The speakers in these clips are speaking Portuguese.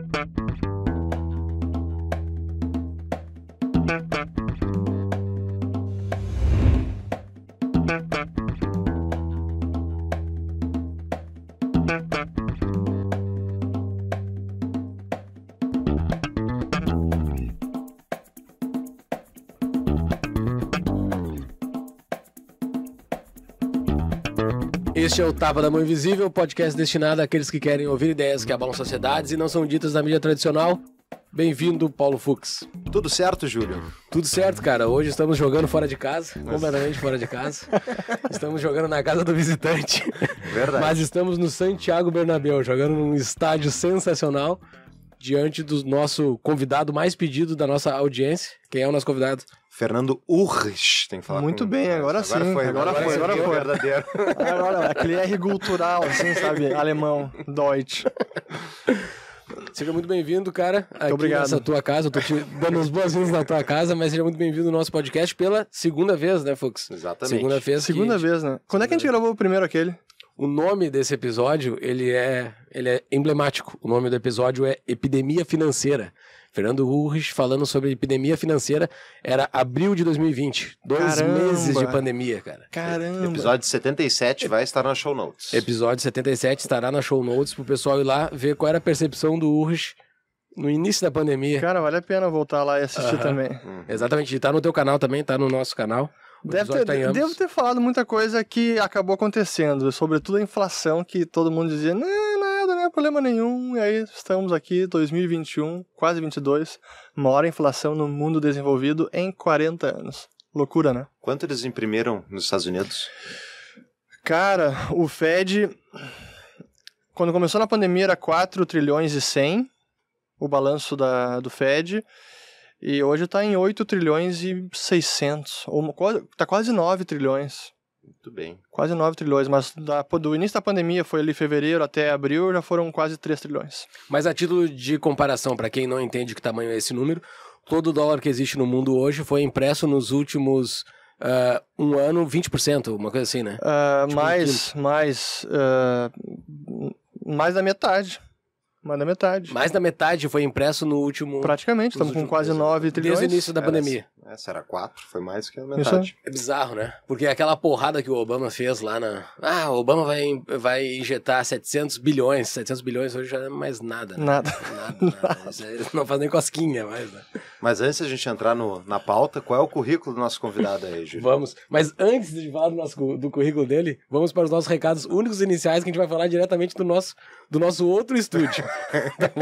Thank you. Este é o Tapa da Mão Invisível, podcast destinado àqueles que querem ouvir ideias que abalam sociedades e não são ditas na mídia tradicional. Bem-vindo, Paulo Fux. Tudo certo, Júlio? Tudo certo, cara. Hoje estamos jogando fora de casa, Nossa. completamente fora de casa. estamos jogando na casa do visitante. Verdade. Mas estamos no Santiago Bernabéu, jogando num estádio sensacional diante do nosso convidado mais pedido da nossa audiência. Quem é o nosso convidado? Fernando Urres, tem que falar. Muito bem, agora, agora sim. Foi, agora, agora foi, agora foi. Verdadeiro. agora, aquele R cultural, assim, sabe? Alemão, Deutsch. Seja muito bem-vindo, cara. Muito aqui obrigado. nessa tua casa. Eu tô te dando as boas-vindas na tua casa, mas seja muito bem-vindo no nosso podcast pela segunda vez, né, Fux? Exatamente. Segunda vez. Segunda que... vez, né? Quando segunda é que a gente vez. gravou o primeiro aquele? O nome desse episódio, ele é, ele é emblemático. O nome do episódio é Epidemia Financeira. Fernando Urrich falando sobre epidemia financeira, era abril de 2020. Dois Caramba. meses de pandemia, cara. Caramba! Episódio 77 vai estar na show notes. Episódio 77 estará na show notes pro pessoal ir lá ver qual era a percepção do Urrich no início da pandemia. Cara, vale a pena voltar lá e assistir também. Uhum. Exatamente, e tá no teu canal também, tá no nosso canal. Deve ter, devo ter falado muita coisa que acabou acontecendo, sobretudo a inflação, que todo mundo dizia, não, né, né, nada, não é problema nenhum. E aí estamos aqui, 2021, quase 22, maior inflação no mundo desenvolvido em 40 anos. Loucura, né? Quanto eles imprimiram nos Estados Unidos? Cara, o Fed, quando começou na pandemia, era 4 trilhões e 100, o balanço da, do Fed. E hoje está em 8 trilhões e 600, ou está tá quase 9 trilhões. Muito bem. Quase 9 trilhões, mas da, do início da pandemia, foi ali fevereiro até abril, já foram quase 3 trilhões. Mas a título de comparação, para quem não entende que tamanho é esse número, todo dólar que existe no mundo hoje foi impresso nos últimos uh, um ano 20%, uma coisa assim, né? Uh, tipo mais, um mais, uh, mais da metade. Mais da metade. Mais da metade foi impresso no último. Praticamente, estamos com quase 9 trilhões. Desde o início da era, é, pandemia. Essa era 4, foi mais que a metade. É. é bizarro, né? Porque aquela porrada que o Obama fez lá na. Ah, o Obama vai, vai injetar 700 bilhões. 700 bilhões hoje já é mais nada. Né? Nada. Nada. nada. nada. não faz nem cosquinha mais, né? Mas antes a gente entrar no, na pauta, qual é o currículo do nosso convidado aí, Júlio? vamos. Mas antes de falar do, nosso, do currículo dele, vamos para os nossos recados únicos iniciais que a gente vai falar diretamente do nosso, do nosso outro estúdio. Tá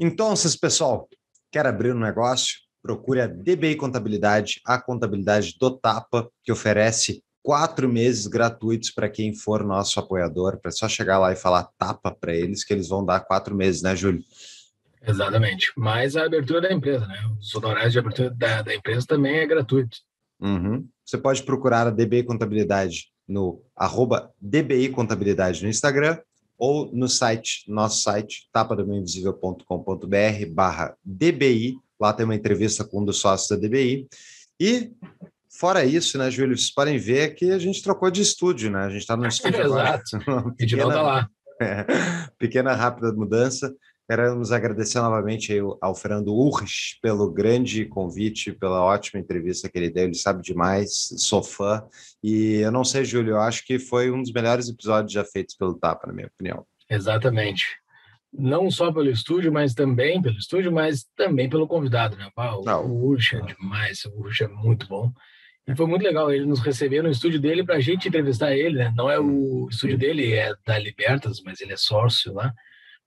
então, pessoal, quer abrir um negócio? Procure a DBI Contabilidade, a contabilidade do Tapa, que oferece quatro meses gratuitos para quem for nosso apoiador. É só chegar lá e falar tapa para eles, que eles vão dar quatro meses, né, Júlio? Exatamente. Mas a abertura é da empresa, né? Os honorários de abertura da, da empresa também é gratuito. Uhum. Você pode procurar a DBI Contabilidade no arroba DBI Contabilidade no Instagram ou no site, nosso site, tapadomainvisível.com.br barra DBI, lá tem uma entrevista com um dos sócios da DBI. E, fora isso, né, Júlio, vocês podem ver que a gente trocou de estúdio, né? A gente está no estúdio Exato. agora. Exato, tá lá. É, pequena rápida mudança, Queremos agradecer novamente ao Fernando Urres pelo grande convite, pela ótima entrevista que ele deu. Ele sabe demais, sou fã. E eu não sei, Júlio, eu acho que foi um dos melhores episódios já feitos pelo Tapa, na minha opinião. Exatamente. Não só pelo estúdio, mas também pelo estúdio, mas também pelo convidado, né? Paulo? o, não, ah, o é ah. demais, o Ursh é muito bom. E foi muito legal ele nos receber no estúdio dele para a gente entrevistar ele, né? Não é o estúdio dele, é da Libertas, mas ele é sócio lá.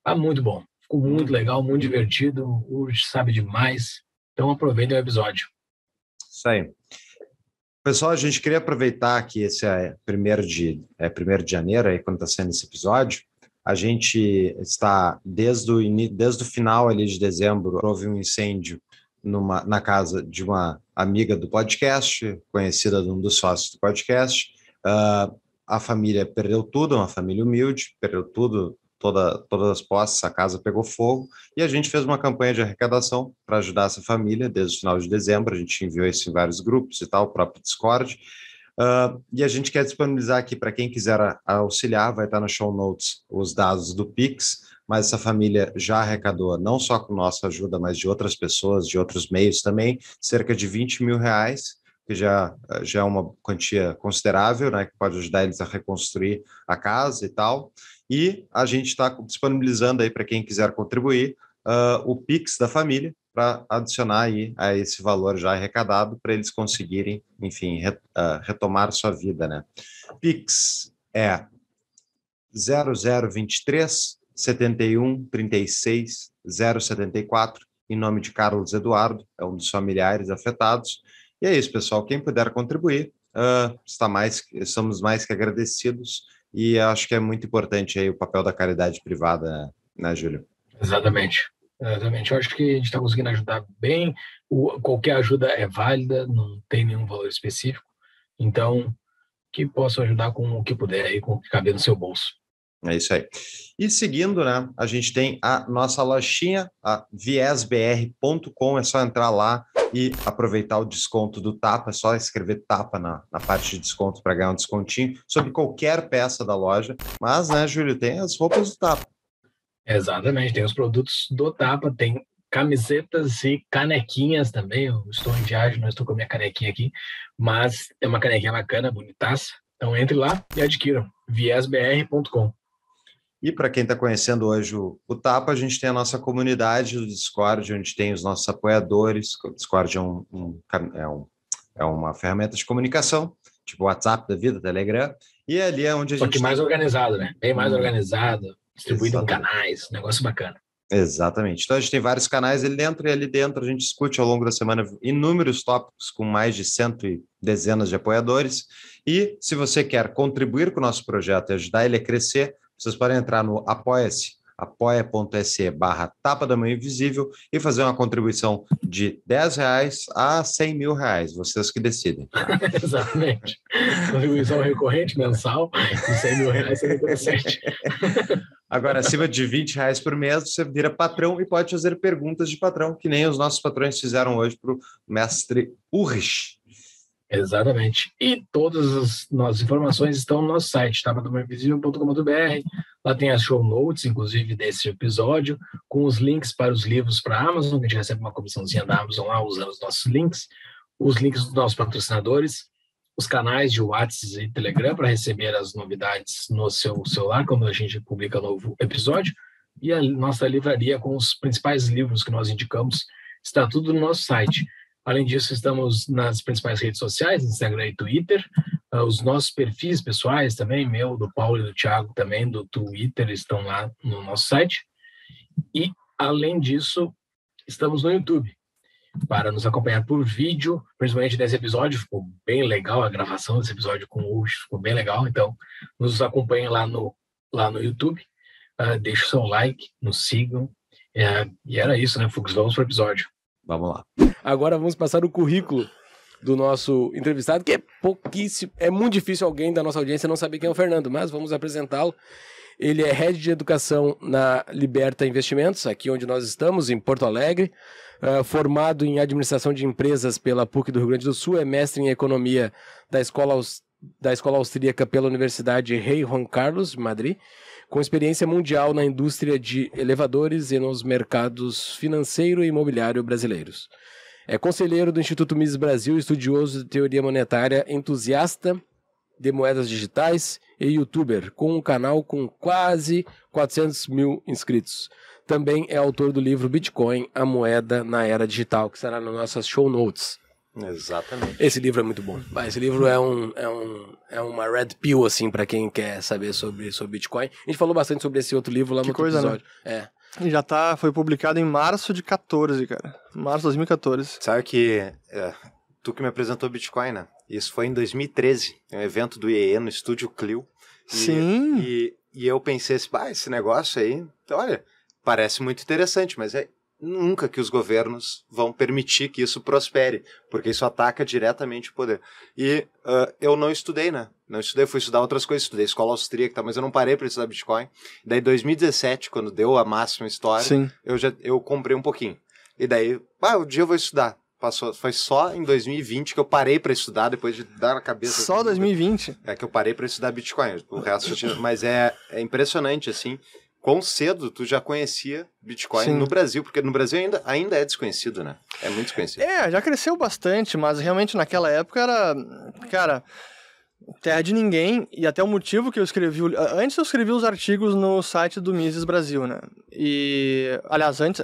Ah, muito bom. Ficou muito legal, muito divertido. O Urge sabe demais. Então aproveitem o episódio. Isso aí. Pessoal, a gente queria aproveitar que esse é primeiro de, é primeiro de janeiro, aí, quando está sendo esse episódio, a gente está desde o, desde o final ali de dezembro, houve um incêndio numa, na casa de uma amiga do podcast, conhecida de um dos sócios do podcast. Uh, a família perdeu tudo, uma família humilde, perdeu tudo toda, todas as posses, a casa pegou fogo, e a gente fez uma campanha de arrecadação para ajudar essa família desde o final de dezembro, a gente enviou isso em vários grupos e tal, o próprio Discord, uh, e a gente quer disponibilizar aqui para quem quiser auxiliar, vai estar no show notes os dados do Pix, mas essa família já arrecadou, não só com nossa ajuda, mas de outras pessoas, de outros meios também, cerca de 20 mil reais, que já, já é uma quantia considerável, né, que pode ajudar eles a reconstruir a casa e tal. E a gente está disponibilizando aí para quem quiser contribuir uh, o Pix da família para adicionar aí a esse valor já arrecadado para eles conseguirem, enfim, re, uh, retomar sua vida, né? Pix é 0023 71 36 074 em nome de Carlos Eduardo, é um dos familiares afetados. E é isso, pessoal. Quem puder contribuir, uh, está mais, estamos mais que agradecidos e acho que é muito importante aí o papel da caridade privada, né, Júlio? Exatamente. Exatamente. Eu acho que a gente está conseguindo ajudar bem. O, qualquer ajuda é válida, não tem nenhum valor específico. Então, que possam ajudar com o que puder aí, com o que caber no seu bolso. É isso aí. E seguindo, né, a gente tem a nossa lojinha, a viesbr.com, é só entrar lá, e aproveitar o desconto do Tapa, é só escrever Tapa na, na parte de desconto para ganhar um descontinho sobre qualquer peça da loja. Mas, né, Júlio, tem as roupas do Tapa. Exatamente, tem os produtos do Tapa, tem camisetas e canequinhas também. Eu estou em viagem, não estou com a minha canequinha aqui, mas é uma canequinha bacana, bonitaça. Então entre lá e adquiram viesbr.com. E para quem está conhecendo hoje o, o, TAPA, a gente tem a nossa comunidade do Discord, onde tem os nossos apoiadores. O Discord é, um, um, é, um, é uma ferramenta de comunicação, tipo WhatsApp da vida, Telegram. E ali é onde a gente. Só que mais tem... organizado, né? Bem mais uhum. organizado, distribuído Exatamente. em canais, negócio bacana. Exatamente. Então a gente tem vários canais ali dentro, e ali dentro a gente discute ao longo da semana inúmeros tópicos com mais de cento e dezenas de apoiadores. E se você quer contribuir com o nosso projeto e ajudar ele a crescer, vocês podem entrar no apoia-se, apoia.se barra tapa da mão invisível e fazer uma contribuição de 10 reais a 100 mil reais, vocês que decidem. Exatamente. Contribuição recorrente mensal de 100 mil reais Agora, acima de 20 reais por mês, você vira patrão e pode fazer perguntas de patrão, que nem os nossos patrões fizeram hoje para o mestre Urrich. Exatamente. E todas as nossas informações estão no nosso site, tabadomainvisível.com.br. Lá tem as show notes, inclusive, desse episódio, com os links para os livros para a Amazon, que a gente recebe uma comissãozinha da Amazon lá usando os nossos links, os links dos nossos patrocinadores, os canais de WhatsApp e Telegram para receber as novidades no seu celular, quando a gente publica novo episódio, e a nossa livraria com os principais livros que nós indicamos, está tudo no nosso site. Além disso, estamos nas principais redes sociais, Instagram e Twitter. Ah, os nossos perfis pessoais também, meu, do Paulo e do Thiago também, do Twitter, estão lá no nosso site. E, além disso, estamos no YouTube para nos acompanhar por vídeo, principalmente nesse episódio, ficou bem legal a gravação desse episódio com o Ux, ficou bem legal, então nos acompanhem lá no, lá no YouTube, uh, deixe o seu like, nos sigam, uh, e era isso, né, Fux, vamos para o episódio. Vamos lá. Agora vamos passar o currículo do nosso entrevistado, que é pouquíssimo, é muito difícil alguém da nossa audiência não saber quem é o Fernando, mas vamos apresentá-lo. Ele é head de educação na Liberta Investimentos, aqui onde nós estamos, em Porto Alegre. Uh, formado em administração de empresas pela PUC do Rio Grande do Sul, é mestre em economia da Escola, da Escola Austríaca pela Universidade Rei Juan Carlos, de Madrid com experiência mundial na indústria de elevadores e nos mercados financeiro e imobiliário brasileiros. É conselheiro do Instituto Mises Brasil, estudioso de teoria monetária, entusiasta de moedas digitais e youtuber, com um canal com quase 400 mil inscritos. Também é autor do livro Bitcoin, a moeda na era digital, que será nas nossas show notes. Exatamente. Esse livro é muito bom. Esse livro é, um, é, um, é uma red pill, assim, para quem quer saber sobre, sobre Bitcoin. A gente falou bastante sobre esse outro livro lá que no coisa, né? episódio. Né? É. ele já tá, foi publicado em março de 14, cara. Março de 2014. Sabe que é, tu que me apresentou Bitcoin, né? Isso foi em 2013, um evento do IEE no Estúdio Clio. E, Sim. E, e eu pensei assim, ah, esse negócio aí, olha, parece muito interessante, mas é, nunca que os governos vão permitir que isso prospere, porque isso ataca diretamente o poder. E uh, eu não estudei, né? Não estudei, fui estudar outras coisas, estudei escola austríaca, tá? mas eu não parei para estudar Bitcoin. Daí, 2017, quando deu a máxima história, Sim. eu já eu comprei um pouquinho. E daí, ah, o um dia eu vou estudar. Passou, foi só em 2020 que eu parei para estudar, depois de dar a cabeça. Só 2020? É que eu parei para estudar Bitcoin, o resto. Mas é, é impressionante, assim, quão cedo tu já conhecia Bitcoin Sim. no Brasil, porque no Brasil ainda, ainda é desconhecido, né? É muito desconhecido. É, já cresceu bastante, mas realmente naquela época era. Cara. Terra de Ninguém, e até o motivo que eu escrevi. Antes eu escrevi os artigos no site do Mises Brasil, né? E. Aliás, antes.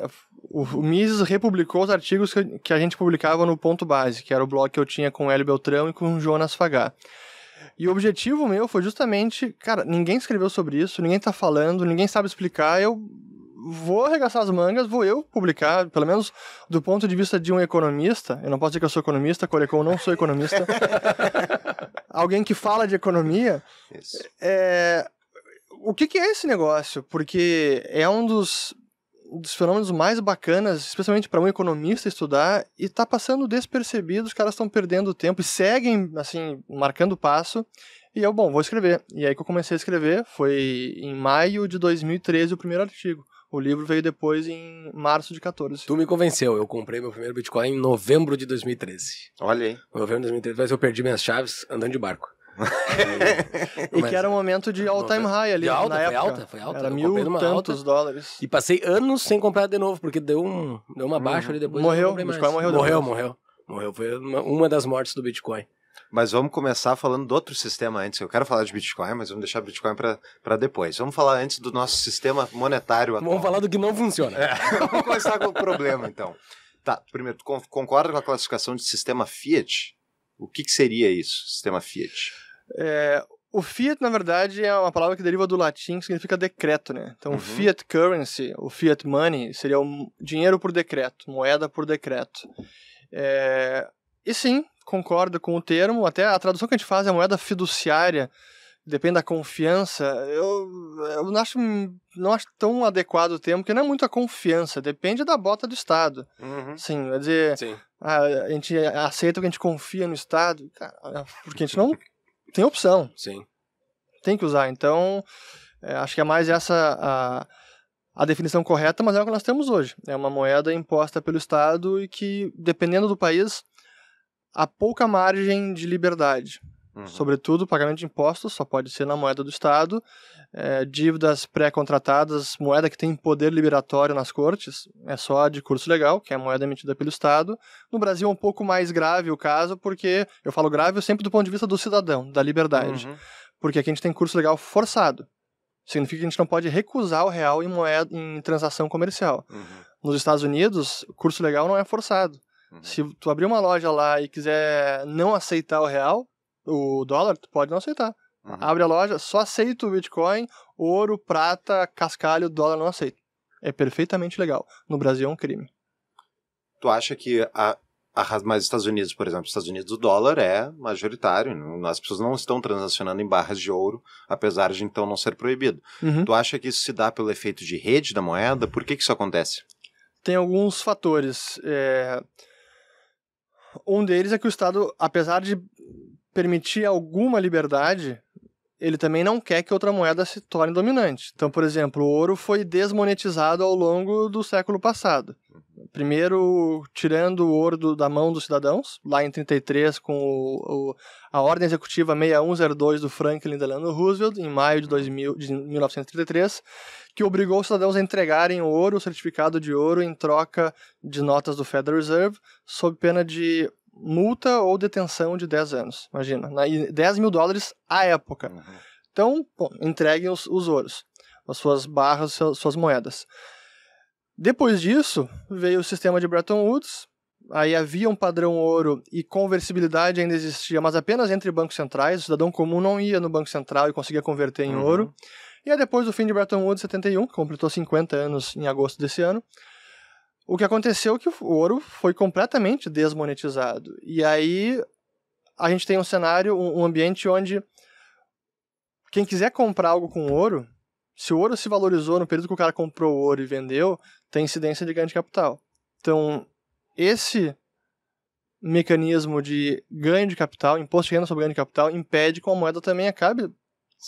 O, Mises republicou os artigos que, que, a gente publicava no Ponto Base, que era o blog que eu tinha com o Hélio Beltrão e com o Jonas Fagá. E o objetivo meu foi justamente, cara, ninguém escreveu sobre isso, ninguém tá falando, ninguém sabe explicar, eu vou arregaçar as mangas, vou eu publicar, pelo menos do ponto de vista de um economista, eu não posso dizer que eu sou economista, Corecon não sou economista, alguém que fala de economia, é, o que, que, é esse negócio? Porque é um dos dos fenômenos mais bacanas, especialmente para um economista estudar, e está passando despercebido, os caras estão perdendo tempo e seguem, assim, marcando passo. E eu, bom, vou escrever. E aí que eu comecei a escrever, foi em maio de 2013 o primeiro artigo. O livro veio depois em março de 14. Tu me convenceu. Eu comprei meu primeiro Bitcoin em novembro de 2013. Olha aí. Novembro de 2013, mas eu perdi minhas chaves andando de barco. e que era um momento de all-time high ali. De alta, na foi alto, alta, foi alta. Era mil tantos alta, dólares. E passei anos sem comprar de novo, porque deu, um, deu uma baixa uhum. ali depois. Morreu, morreu, morreu Morreu, morreu. Foi uma, uma das mortes do Bitcoin. Mas vamos começar falando do outro sistema antes. Eu quero falar de Bitcoin, mas vamos deixar Bitcoin para depois. Vamos falar antes do nosso sistema monetário atual. Vamos falar do que não funciona. É, vamos começar com o problema, então. Tá, primeiro, tu concorda com a classificação de sistema Fiat? O que, que seria isso, sistema Fiat? É, o fiat, na verdade, é uma palavra que deriva do latim que significa decreto, né? Então, uhum. fiat currency, o fiat money, seria o dinheiro por decreto, moeda por decreto. É... E sim, concordo com o termo, até a tradução que a gente faz é moeda fiduciária, depende da confiança. Eu, eu não, acho, não acho tão adequado o termo, porque não é muito a confiança, depende da bota do Estado. Uhum. Sim, quer dizer, sim. A, a gente aceita que a gente confia no Estado, porque a gente não tem opção. Sim. Tem que usar. Então, é, acho que é mais essa a, a definição correta, mas é o que nós temos hoje. É uma moeda imposta pelo Estado e que, dependendo do país, há pouca margem de liberdade. Uhum. Sobretudo, pagamento de impostos só pode ser na moeda do Estado. É, dívidas pré-contratadas, moeda que tem poder liberatório nas cortes, é só de curso legal, que é a moeda emitida pelo Estado. No Brasil é um pouco mais grave o caso, porque eu falo grave sempre do ponto de vista do cidadão, da liberdade. Uhum. Porque aqui a gente tem curso legal forçado. Significa que a gente não pode recusar o real em, moeda, em transação comercial. Uhum. Nos Estados Unidos, curso legal não é forçado. Uhum. Se tu abrir uma loja lá e quiser não aceitar o real, o dólar, tu pode não aceitar. Uhum. Abre a loja, só aceita o Bitcoin, ouro, prata, cascalho, dólar não aceita. É perfeitamente legal. No Brasil é um crime. Tu acha que a, a, Estados Unidos, por exemplo, Estados Unidos o dólar é majoritário, as pessoas não estão transacionando em barras de ouro, apesar de então não ser proibido. Uhum. Tu acha que isso se dá pelo efeito de rede da moeda? Por que, que isso acontece? Tem alguns fatores. É... Um deles é que o Estado, apesar de permitir alguma liberdade, ele também não quer que outra moeda se torne dominante. Então, por exemplo, o ouro foi desmonetizado ao longo do século passado. Primeiro, tirando o ouro do, da mão dos cidadãos, lá em 33, com o, o, a Ordem Executiva 6102 do Franklin Delano Roosevelt, em maio de, 2000, de 1933, que obrigou os cidadãos a entregarem ouro, certificado de ouro, em troca de notas do Federal Reserve, sob pena de multa ou detenção de 10 anos. Imagina, na, né, 10 mil dólares à época. Uhum. Então, bom, entreguem os, os ouros, as suas barras, as suas moedas. Depois disso, veio o sistema de Bretton Woods. Aí havia um padrão ouro e conversibilidade ainda existia, mas apenas entre bancos centrais. O cidadão comum não ia no banco central e conseguia converter em uhum. ouro. E aí, depois do fim de Bretton Woods 71, que completou 50 anos em agosto desse ano, o que aconteceu é que o ouro foi completamente desmonetizado. E aí a gente tem um cenário, um ambiente onde quem quiser comprar algo com ouro, se o ouro se valorizou no período que o cara comprou o ouro e vendeu, tem incidência de ganho de capital. Então, esse mecanismo de ganho de capital, imposto de renda sobre ganho de capital, impede que a moeda também acabe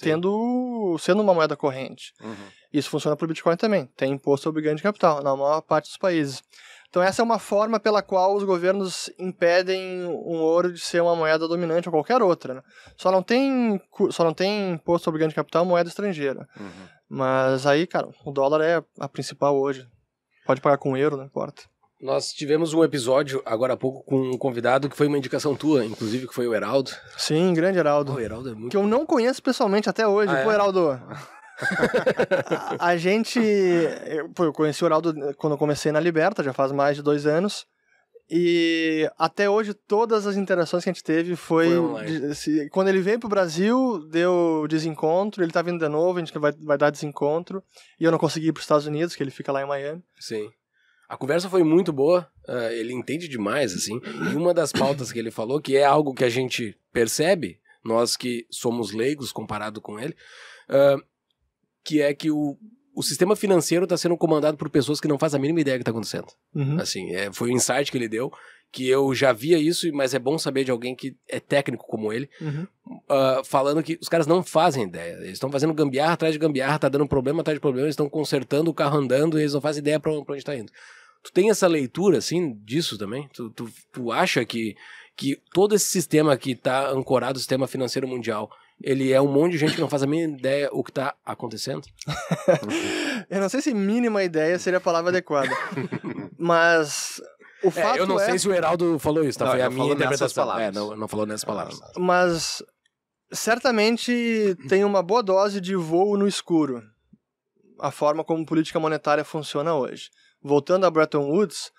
tendo sendo uma moeda corrente. Uhum. Isso funciona para o Bitcoin também. Tem imposto sobre ganho de capital na maior parte dos países. Então essa é uma forma pela qual os governos impedem um ouro de ser uma moeda dominante ou qualquer outra. Né? Só não tem só não tem imposto sobre ganho de capital moeda estrangeira. Uhum. Mas aí, cara, o dólar é a principal hoje. Pode pagar com euro, não importa. Nós tivemos um episódio agora há pouco com um convidado que foi uma indicação tua, inclusive, que foi o Heraldo. Sim, grande Heraldo. O Heraldo é muito... Que eu não conheço pessoalmente até hoje. Ah, é? Pô, é? Heraldo. a, a, gente. Eu, eu conheci o Heraldo quando eu comecei na Liberta, já faz mais de dois anos. E até hoje todas as interações que a gente teve foi. foi quando ele veio pro Brasil, deu desencontro, ele tá vindo de novo, a gente vai, vai dar desencontro. E eu não consegui ir pros Estados Unidos, que ele fica lá em Miami. Sim. A conversa foi muito boa, uh, ele entende demais, assim. E uma das pautas que ele falou, que é algo que a gente percebe, nós que somos leigos comparado com ele, uh, que é que o, o sistema financeiro está sendo comandado por pessoas que não fazem a mínima ideia do que está acontecendo. Uhum. Assim, é, foi um insight que ele deu que eu já via isso, mas é bom saber de alguém que é técnico como ele, uhum. uh, falando que os caras não fazem ideia. Eles estão fazendo gambiarra atrás de gambiarra, tá dando problema atrás de problema, eles estão consertando o carro andando e eles não fazem ideia para onde está indo. Tu tem essa leitura, assim, disso também? Tu, tu, tu acha que, que todo esse sistema que está ancorado, o sistema financeiro mundial, ele é um monte de gente que não faz a mínima ideia o que está acontecendo? eu não sei se mínima ideia seria a palavra adequada, mas o fato é, eu não é... sei se o Heraldo falou isso, tá? Não, Foi a minha interpretação. É, não, não falou nessas ah, palavras. Mas certamente tem uma boa dose de voo no escuro. A forma como política monetária funciona hoje. Voltando a Bretton Woods,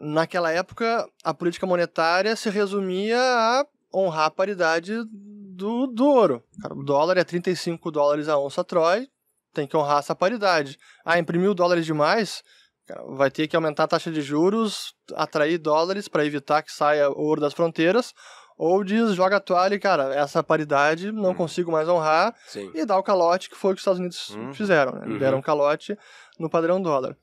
naquela época a política monetária se resumia a honrar a paridade do, do ouro. O dólar é 35 dólares a onça Troy, tem que honrar essa paridade. Ah, imprimiu dólares demais, vai ter que aumentar a taxa de juros, atrair dólares para evitar que saia ouro das fronteiras, ou diz, joga a toalha e, cara, essa paridade não uhum. consigo mais honrar, Sim. e dá o calote, que foi o que os Estados Unidos uhum. fizeram, né? Uhum. Deram calote no padrão dólar.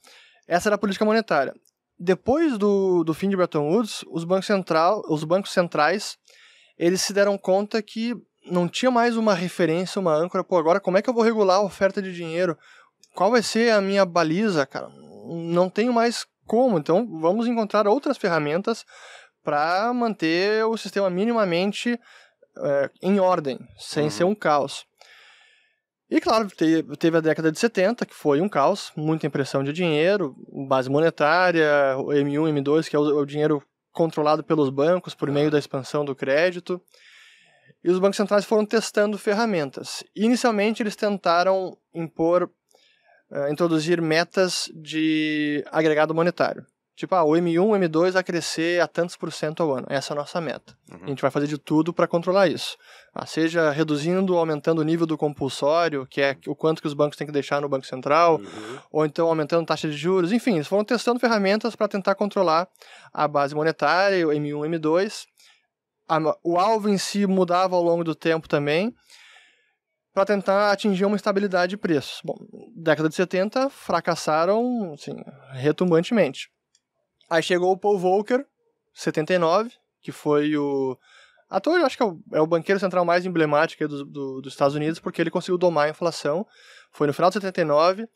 Essa era a política monetária. Depois do, do fim de Bretton Woods, os bancos, central, os bancos centrais, eles se deram conta que não tinha mais uma referência, uma âncora, pô, agora como é que eu vou regular a oferta de dinheiro? Qual vai ser a minha baliza, cara? não tenho mais como. Então, vamos encontrar outras ferramentas para manter o sistema minimamente é, em ordem, sem uhum. ser um caos. E claro, teve a década de 70, que foi um caos, muita impressão de dinheiro, base monetária, o M1, M2, que é o, dinheiro controlado pelos bancos por meio da expansão do crédito. E os bancos centrais foram testando ferramentas. Inicialmente, eles tentaram impor uh, introduzir metas de agregado monetário. Tipo, ah, o M1, o M2 vai crescer a tantos por cento ao ano. Essa é a nossa meta. Uhum. A gente vai fazer de tudo para controlar isso. Ah, seja reduzindo ou aumentando o nível do compulsório, que é o quanto que os bancos têm que deixar no Banco Central, uhum. ou então aumentando taxa de juros. Enfim, eles foram testando ferramentas para tentar controlar a base monetária, o M1, M2. A, o alvo em si mudava ao longo do tempo também para tentar atingir uma estabilidade de preços. Bom, década de 70 fracassaram, assim, retumbantemente. Aí chegou o Paul Volcker, 79, que foi o ator, eu acho que é o, é o banqueiro central mais emblemático do, do, dos Estados Unidos, porque ele conseguiu domar a inflação. Foi no final de 79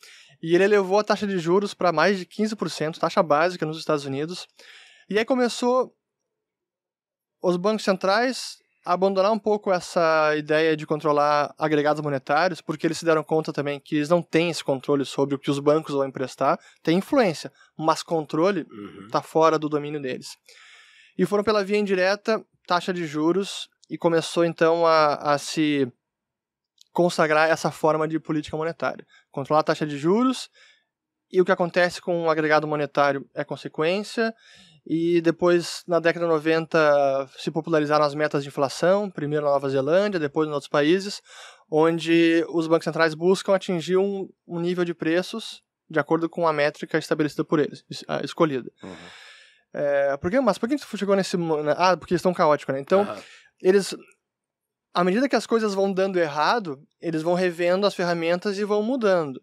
e ele elevou a taxa de juros para mais de 15%, taxa básica nos Estados Unidos. E aí começou os bancos centrais abandonar um pouco essa ideia de controlar agregados monetários, porque eles se deram conta também que eles não têm esse controle sobre o que os bancos vão emprestar, tem influência, mas controle está uhum. Tá fora do domínio deles. E foram pela via indireta, taxa de juros, e começou então a, a se consagrar essa forma de política monetária. Controlar a taxa de juros, e o que acontece com o agregado monetário é consequência, e depois, na década de 90, se popularizaram as metas de inflação, primeiro na Nova Zelândia, depois em outros países, onde os bancos centrais buscam atingir um, um nível de preços de acordo com a métrica estabelecida por eles, escolhida. Uhum. É, por que, mas por que isso chegou nesse. Ah, porque eles estão caóticos, né? Então, uhum. eles. À medida que as coisas vão dando errado, eles vão revendo as ferramentas e vão mudando.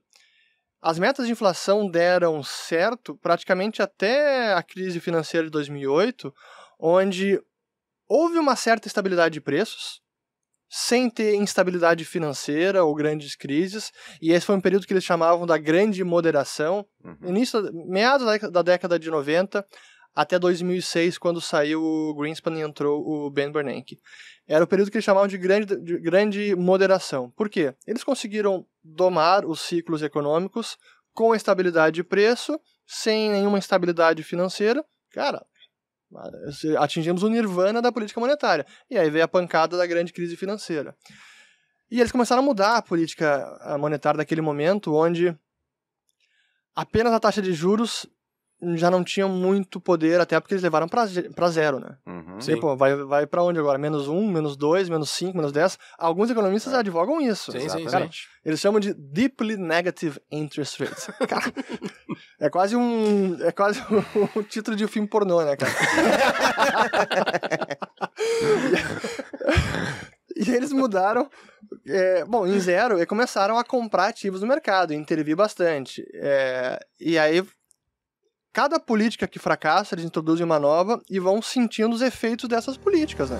As metas de inflação deram certo praticamente até a crise financeira de 2008, onde houve uma certa estabilidade de preços, sem ter instabilidade financeira ou grandes crises, e esse foi um período que eles chamavam da grande moderação. Uhum. Início, meados da década de 90 até 2006, quando saiu o Greenspan e entrou o Ben Bernanke. Era o período que eles chamavam de grande, de grande moderação. Por quê? Eles conseguiram domar os ciclos econômicos com estabilidade de preço, sem nenhuma instabilidade financeira. Cara, atingimos o nirvana da política monetária. E aí veio a pancada da grande crise financeira. E eles começaram a mudar a política monetária daquele momento, onde apenas a taxa de juros já não tinham muito poder, até porque eles levaram para zero, né? Uhum. Sim. E, pô, vai, vai para onde agora? Menos um, menos dois, menos cinco, menos dez? Alguns economistas é. advogam isso. Sim, exatamente. Sim, cara, eles chamam de deeply negative interest rates. cara, é quase um. É quase um, título de um filme pornô, né, cara? E eles mudaram. É, bom, em zero, e começaram a comprar ativos no mercado, intervir bastante. É, e aí Cada política que fracassa, eles introduzem uma nova e vão sentindo os efeitos dessas políticas, né?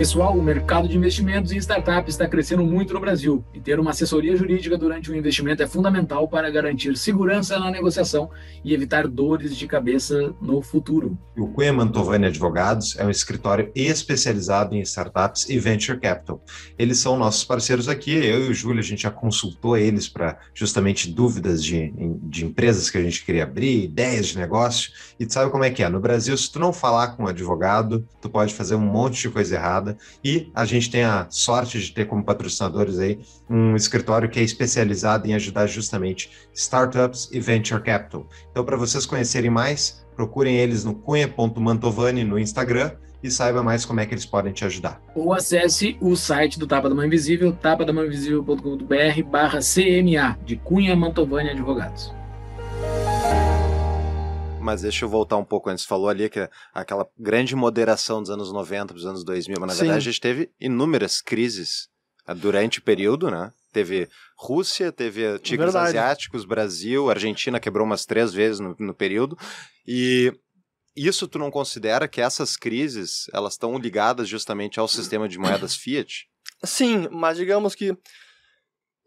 Pessoal, o mercado de investimentos em startups está crescendo muito no Brasil e ter uma assessoria jurídica durante um investimento é fundamental para garantir segurança na negociação e evitar dores de cabeça no futuro. O Coeman Mantovani Advogados é um escritório especializado em startups e venture capital. Eles são nossos parceiros aqui, eu e o Júlio, a gente já consultou eles para justamente dúvidas de, de empresas que a gente queria abrir, ideias de negócio, e tu sabe como é que é. No Brasil, se tu não falar com um advogado, tu pode fazer um monte de coisa errada e a gente tem a sorte de ter como patrocinadores aí um escritório que é especializado em ajudar justamente startups e venture capital. Então, para vocês conhecerem mais, procurem eles no cunha.mantovani no Instagram e saiba mais como é que eles podem te ajudar. Ou acesse o site do Tapa da Mãe Invisível, tapadamãeinvisível.com.br barra CMA, de Cunha Mantovani Advogados. Mas deixa eu voltar um pouco antes. Falou ali que é aquela grande moderação dos anos 90 para os anos 2000, mas na Sim. verdade a gente teve inúmeras crises ah, durante o período, né? Teve Rússia, teve tigres verdade. asiáticos, Brasil, Argentina quebrou umas três vezes no, no período. E isso tu não considera que essas crises elas estão ligadas justamente ao sistema de moedas fiat? Sim, mas digamos que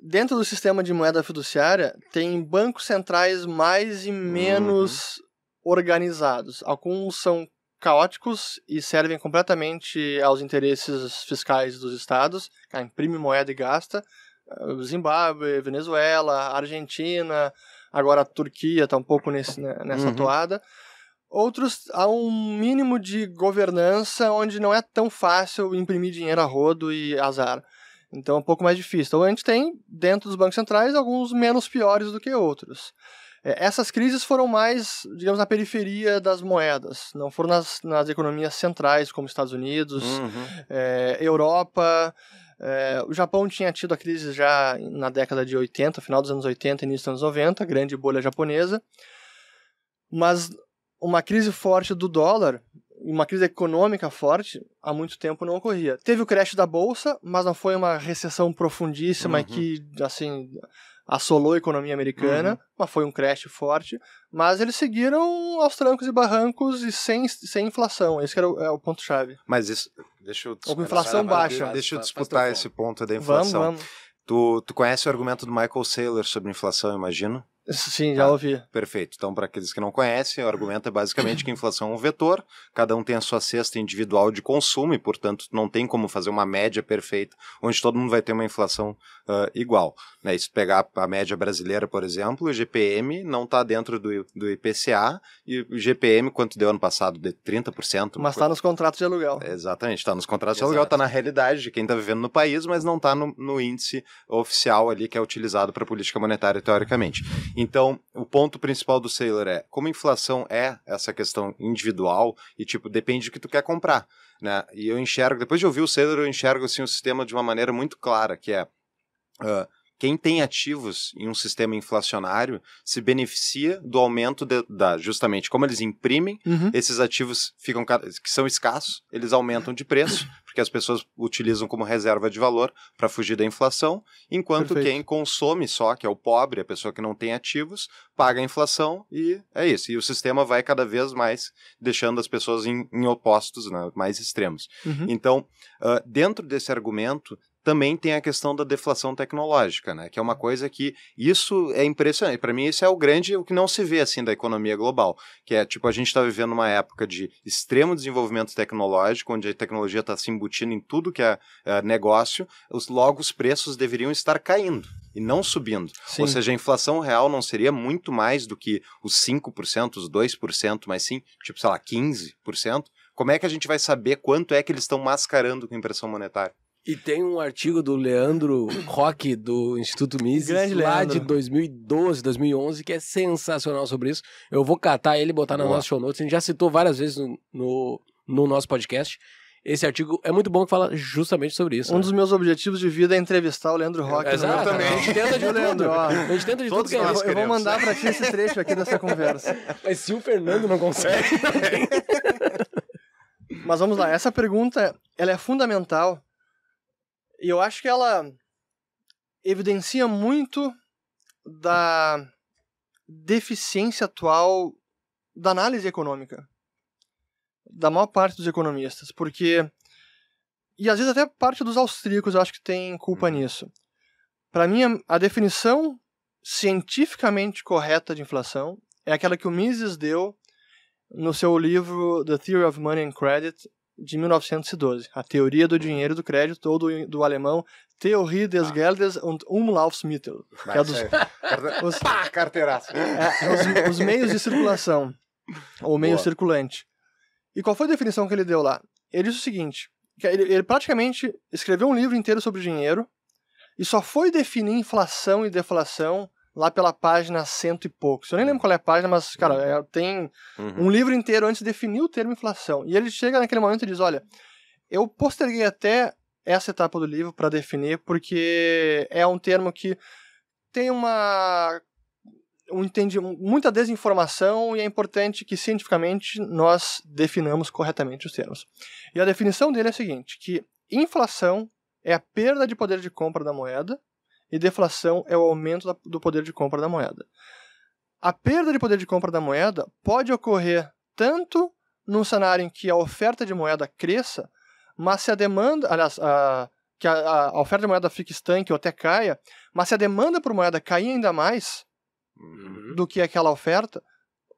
dentro do sistema de moeda fiduciária tem bancos centrais mais e menos uhum organizados. Alguns são caóticos e servem completamente aos interesses fiscais dos estados, ah, imprime moeda e gasta. Ah, Zimbábue, Venezuela, Argentina, agora a Turquia está um pouco nesse, né, nessa uhum. toada. Outros, há um mínimo de governança onde não é tão fácil imprimir dinheiro a rodo e azar. Então é um pouco mais difícil. Então a gente tem, dentro dos bancos centrais, alguns menos piores do que outros. É, essas crises foram mais, digamos, na periferia das moedas, não foram nas, nas economias centrais, como Estados Unidos, uhum. é, Europa. É, o Japão tinha tido a crise já na década de 80, final dos anos 80, início dos anos 90, grande bolha japonesa. Mas uma crise forte do dólar uma crise econômica forte há muito tempo não ocorria. Teve o crash da bolsa, mas não foi uma recessão profundíssima uhum. que assim assolou a economia americana, uhum. mas foi um crash forte. Mas eles seguiram aos trancos e barrancos e sem, sem inflação. Esse era o, é o ponto-chave. Mas isso. Deixa eu disputar. inflação baixa. Deixa eu disputar esse ponto da inflação. Vamos, vamos. Tu, tu conhece o argumento do Michael Saylor sobre inflação, imagino? Sim, já tá. ouvi. Ah, perfeito. Então, para aqueles que não conhecem, o argumento é basicamente que a inflação é um vetor, cada um tem a sua cesta individual de consumo e, portanto, não tem como fazer uma média perfeita, onde todo mundo vai ter uma inflação uh, igual. Né? Se pegar a média brasileira, por exemplo, o GPM não está dentro do, do IPCA e o GPM, quanto deu ano passado? De 30%. Mas está nos contratos de aluguel. Exatamente, está nos contratos Exato. de aluguel, está na realidade de quem está vivendo no país, mas não está no, no índice oficial ali que é utilizado para política monetária, teoricamente. Então, o ponto principal do Sailor é como inflação é essa questão individual e, tipo, depende do que tu quer comprar. Né? E eu enxergo, depois de ouvir o Sailor, eu enxergo assim, o sistema de uma maneira muito clara, que é Uh, quem tem ativos em um sistema inflacionário se beneficia do aumento de, da justamente como eles imprimem uhum. esses ativos ficam que são escassos eles aumentam de preço porque as pessoas utilizam como reserva de valor para fugir da inflação enquanto Perfeito. quem consome só que é o pobre a pessoa que não tem ativos paga a inflação e é isso e o sistema vai cada vez mais deixando as pessoas em, em opostos né, mais extremos uhum. então uh, dentro desse argumento também tem a questão da deflação tecnológica, né? Que é uma coisa que isso é impressionante. Para mim, isso é o grande, o que não se vê assim da economia global, que é tipo a gente está vivendo uma época de extremo desenvolvimento tecnológico, onde a tecnologia está se embutindo em tudo que é, é, negócio. Os logo os preços deveriam estar caindo e não subindo. Sim. Ou seja, a inflação real não seria muito mais do que os 5%, os 2%, mas sim, tipo, sei lá, 15%. Como é que a gente vai saber quanto é que eles estão mascarando com impressão monetária? E tem um artigo do Leandro Roque, do Instituto Mises, lá de 2012, 2011, que é sensacional sobre isso. Eu vou catar ele e botar na nossa show notes. A gente já citou várias vezes no, no, no nosso podcast. Esse artigo é muito bom que fala justamente sobre isso. Um né? dos meus objetivos de vida é entrevistar o Leandro Rock. exatamente A gente tenta de Leandro. a gente tenta de Todos tudo é nós é. Eu vou mandar pra ti esse trecho aqui dessa conversa. Mas se o Fernando não consegue. Mas vamos lá, essa pergunta ela é fundamental e eu acho que ela evidencia muito da deficiência atual da análise econômica da maior parte dos economistas, porque e às vezes até parte dos austríacos eu acho que tem culpa uhum. nisso. Para mim, a definição cientificamente correta de inflação é aquela que o Mises deu no seu livro The Theory of Money and Credit, de 1912, A Teoria do Dinheiro e do Crédito, ou do, do alemão Theorie des ah. Geldes und Umlaufsmittel, que é dos... os, Pá, ah, É, os, os, meios de circulação, ou meio Boa. circulante. E qual foi a definição que ele deu lá? Ele disse o seguinte, ele, ele praticamente escreveu um livro inteiro sobre dinheiro, e só foi definir inflação e deflação lá pela página cento e poucos. Eu nem lembro uhum. qual é a página, mas, cara, uhum. É, tem uhum. um livro inteiro antes de definir o termo inflação. E ele chega naquele momento e diz: olha, eu posterguei até essa etapa do livro para definir, porque é um termo que tem uma. Um, entendi, muita desinformação e é importante que cientificamente nós definamos corretamente os termos. E a definição dele é a seguinte: que inflação é a perda de poder de compra da moeda e deflação é o aumento do poder de compra da moeda. A perda de poder de compra da moeda pode ocorrer tanto num cenário em que a oferta de moeda cresça, mas se a demanda, aliás, a, que a, a oferta de moeda fique estanque ou até caia, mas se a demanda por moeda cair ainda mais uhum. do que aquela oferta,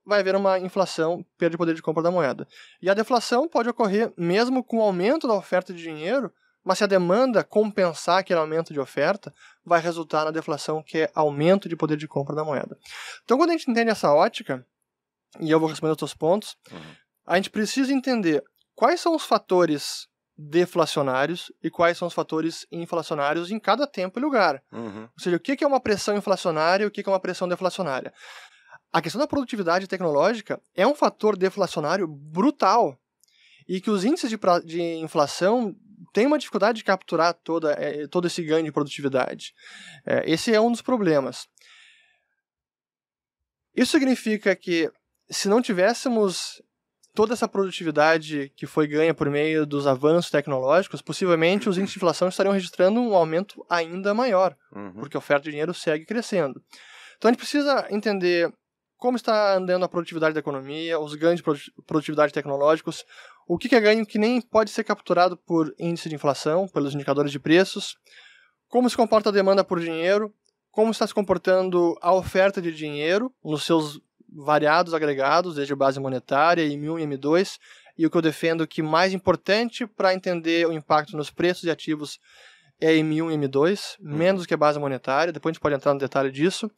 vai haver uma inflação, perda de poder de compra da moeda. E a deflação pode ocorrer mesmo com o aumento da oferta de dinheiro, mas se a demanda compensar aquele aumento de oferta, vai resultar na deflação, que é aumento de poder de compra da moeda. Então, quando a gente entende essa ótica, e eu vou responder os seus pontos, uhum. a gente precisa entender quais são os fatores deflacionários e quais são os fatores inflacionários em cada tempo e lugar. Uhum. Ou seja, o que é uma pressão inflacionária e o que é uma pressão deflacionária. A questão da produtividade tecnológica é um fator deflacionário brutal e que os índices de, de inflação tem uma dificuldade de capturar toda, é, todo esse ganho de produtividade. É, esse é um dos problemas. Isso significa que se não tivéssemos toda essa produtividade que foi ganha por meio dos avanços tecnológicos, possivelmente os índices de inflação estariam registrando um aumento ainda maior, uhum. porque a oferta de dinheiro segue crescendo. Então a gente precisa entender como está andando a produtividade da economia, os ganhos de produtividade tecnológicos, o que é ganho que nem pode ser capturado por índice de inflação, pelos indicadores de preços, como se comporta a demanda por dinheiro, como está se comportando a oferta de dinheiro nos seus variados agregados, desde base monetária, M1 e M2, e o que eu defendo que mais importante para entender o impacto nos preços de ativos é M1 e M2, menos que a base monetária, depois a gente pode entrar no detalhe disso.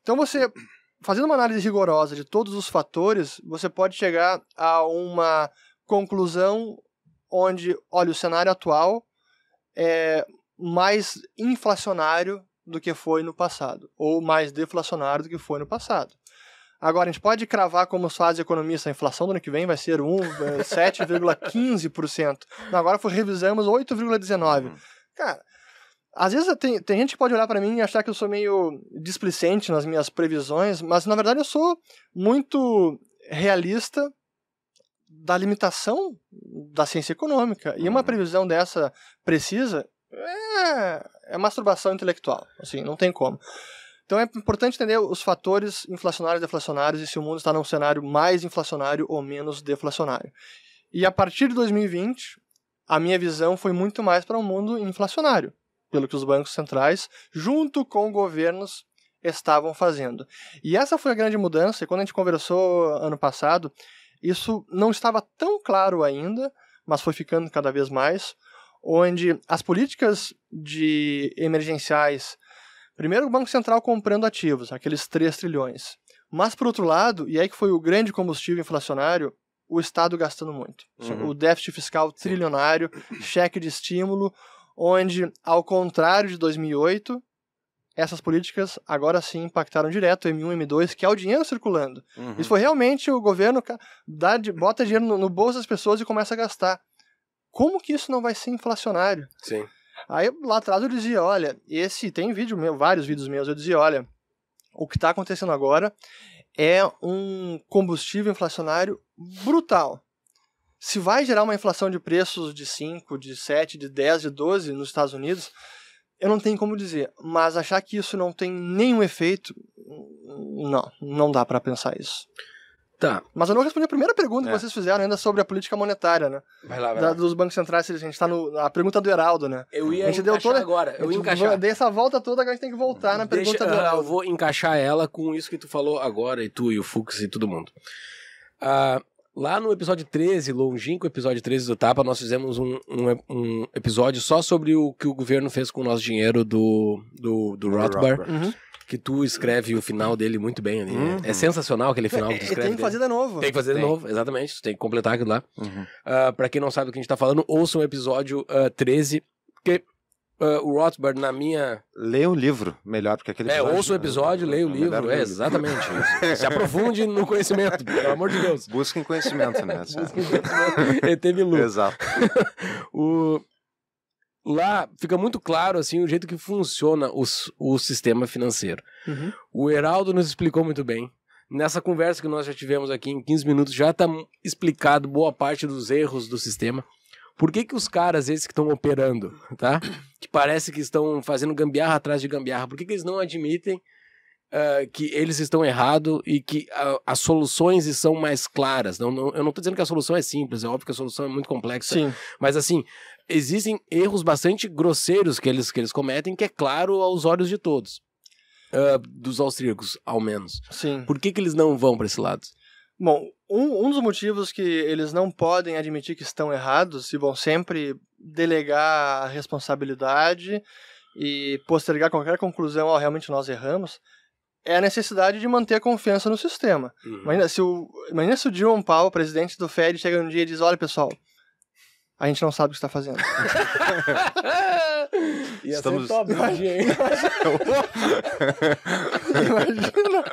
Então você, fazendo uma análise rigorosa de todos os fatores, você pode chegar a uma conclusão onde, olha, o cenário atual é mais inflacionário do que foi no passado, ou mais deflacionário do que foi no passado. Agora, a gente pode cravar como faz economista, a inflação do ano que vem vai ser 7,15%. É, agora foi, revisamos 8,19%. Uhum. Cara, às vezes tem, tem gente que pode olhar para mim e achar que eu sou meio displicente nas minhas previsões, mas na verdade eu sou muito realista da limitação da ciência econômica. E uma uhum. previsão dessa precisa é, é masturbação intelectual. Assim, não tem como. Então é importante entender os fatores inflacionários e deflacionários e se o mundo está num cenário mais inflacionário ou menos deflacionário. E a partir de 2020, a minha visão foi muito mais para um mundo inflacionário, pelo que os bancos centrais, junto com governos, estavam fazendo. E essa foi a grande mudança, e quando a gente conversou ano passado, isso não estava tão claro ainda, mas foi ficando cada vez mais, onde as políticas de emergenciais, primeiro o Banco Central comprando ativos, aqueles 3 trilhões. Mas por outro lado, e aí que foi o grande combustível inflacionário, o Estado gastando muito. É uhum. O déficit fiscal trilionário, cheque de estímulo, onde, ao contrário de 2008, essas políticas agora sim impactaram direto o M1 M2, que é o dinheiro circulando. Uhum. Isso foi realmente o governo dá, bota dinheiro no, no, bolso das pessoas e começa a gastar. Como que isso não vai ser inflacionário? Sim. Aí lá atrás eu dizia, olha, esse tem vídeo meu, vários vídeos meus, eu dizia, olha, o que está acontecendo agora é um combustível inflacionário brutal. Se vai gerar uma inflação de preços de 5, de 7, de 10, de 12 nos Estados Unidos, eu não tenho como dizer, mas achar que isso não tem nenhum efeito, não, não dá para pensar isso. Tá. Mas eu não respondi a primeira pergunta é. que vocês fizeram ainda sobre a política monetária, né? Vai lá, vai lá. dos bancos centrais, a gente tá no. A pergunta do Heraldo, né? Eu ia a gente deu toda, agora. Eu ia encaixar. Dei essa volta toda, agora a gente tem que voltar na Deixa, pergunta do Heraldo. Eu vou encaixar ela com isso que tu falou agora, e tu e o Fux e todo mundo. Uh, Lá no episódio 13, longínquo episódio 13 do Tapa, nós fizemos um, um, um, episódio só sobre o que o governo fez com o nosso dinheiro do, do, do Rothbard. Uhum. Que tu escreve o final dele muito bem ali. Né? É uhum. É sensacional aquele final que tu é, escreve. Tem que fazer dele. de novo. Tem que fazer tem. de novo, exatamente. Tu tem que completar aquilo lá. Uhum. Uh, pra quem não sabe do que a gente tá falando, ouça o episódio uh, ah, 13, porque Uh, o Rothbard na minha. Leia o livro, melhor, porque aquele. É, ouça o é episódio, leia o livro. É, exatamente. Se aprofunde no conhecimento, pelo amor de Deus. Busquem conhecimento, né? Busquem conhecimento. e teve luz. Exato. o... Lá fica muito claro assim o jeito que funciona o, o sistema financeiro. Uhum. O Heraldo nos explicou muito bem. Nessa conversa que nós já tivemos aqui em 15 minutos, já está explicado boa parte dos erros do sistema. Por que, que os caras, esses que estão operando, tá? Que parece que estão fazendo gambiarra atrás de gambiarra, por que, que eles não admitem uh, que eles estão errados e que uh, as soluções são mais claras? Não, não, eu não estou dizendo que a solução é simples, é óbvio que a solução é muito complexa. Sim. Mas assim, existem erros bastante grosseiros que eles, que eles cometem, que é claro aos olhos de todos. Uh, dos austríacos, ao menos. Sim. Por que, que eles não vão para esse lado? Bom, um, um dos motivos que eles não podem admitir que estão errados e vão sempre delegar a responsabilidade e postergar qualquer conclusão, ao oh, realmente nós erramos, é a necessidade de manter a confiança no sistema. Uhum. Imagina, se o, imagina se o Jerome Powell, presidente do Fed, chega um dia e diz: olha, pessoal, a gente não sabe o que está fazendo. Ia Estamos... ser top, imagina. imagina.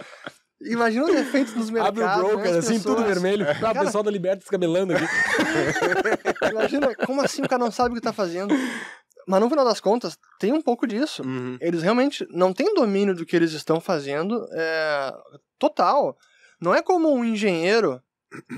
Imagina os efeitos nos mercados. Abre o né, broker, né, assim, pessoas... tudo vermelho. É. Ah, o pessoal da Liberta cabelando aqui. Imagina, como assim o cara não sabe o que tá fazendo? Mas no final das contas, tem um pouco disso. Uhum. Eles realmente não têm domínio do que eles estão fazendo é, total. Não é como um engenheiro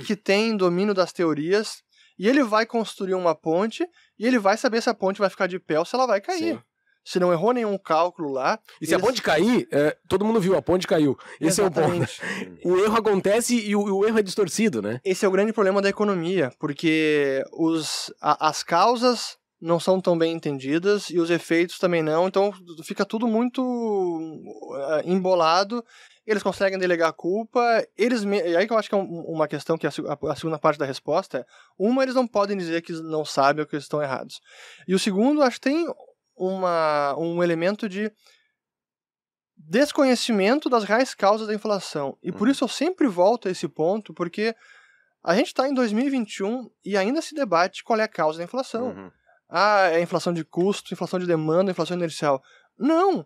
que tem domínio das teorias e ele vai construir uma ponte e ele vai saber se a ponte vai ficar de pé ou se ela vai cair. Sim se não errou nenhum cálculo lá. E se a ponte cair, é, todo mundo viu, a ponte caiu. Esse Exatamente. é o ponto. O erro acontece e o, o, erro é distorcido, né? Esse é o grande problema da economia, porque os, a, as causas não são tão bem entendidas e os efeitos também não, então fica tudo muito uh, embolado. Eles conseguem delegar a culpa, eles me... e aí que eu acho que é uma questão que é a, segunda parte da resposta é, uma, eles não podem dizer que não sabem ou que estão errados. E o segundo, acho que tem uma, um elemento de desconhecimento das reais causas da inflação. E por uhum. isso eu sempre volto a esse ponto, porque a gente está em 2021 e ainda se debate qual é a causa da inflação. Uhum. Ah, é inflação de custo, inflação de demanda, inflação inercial. Não!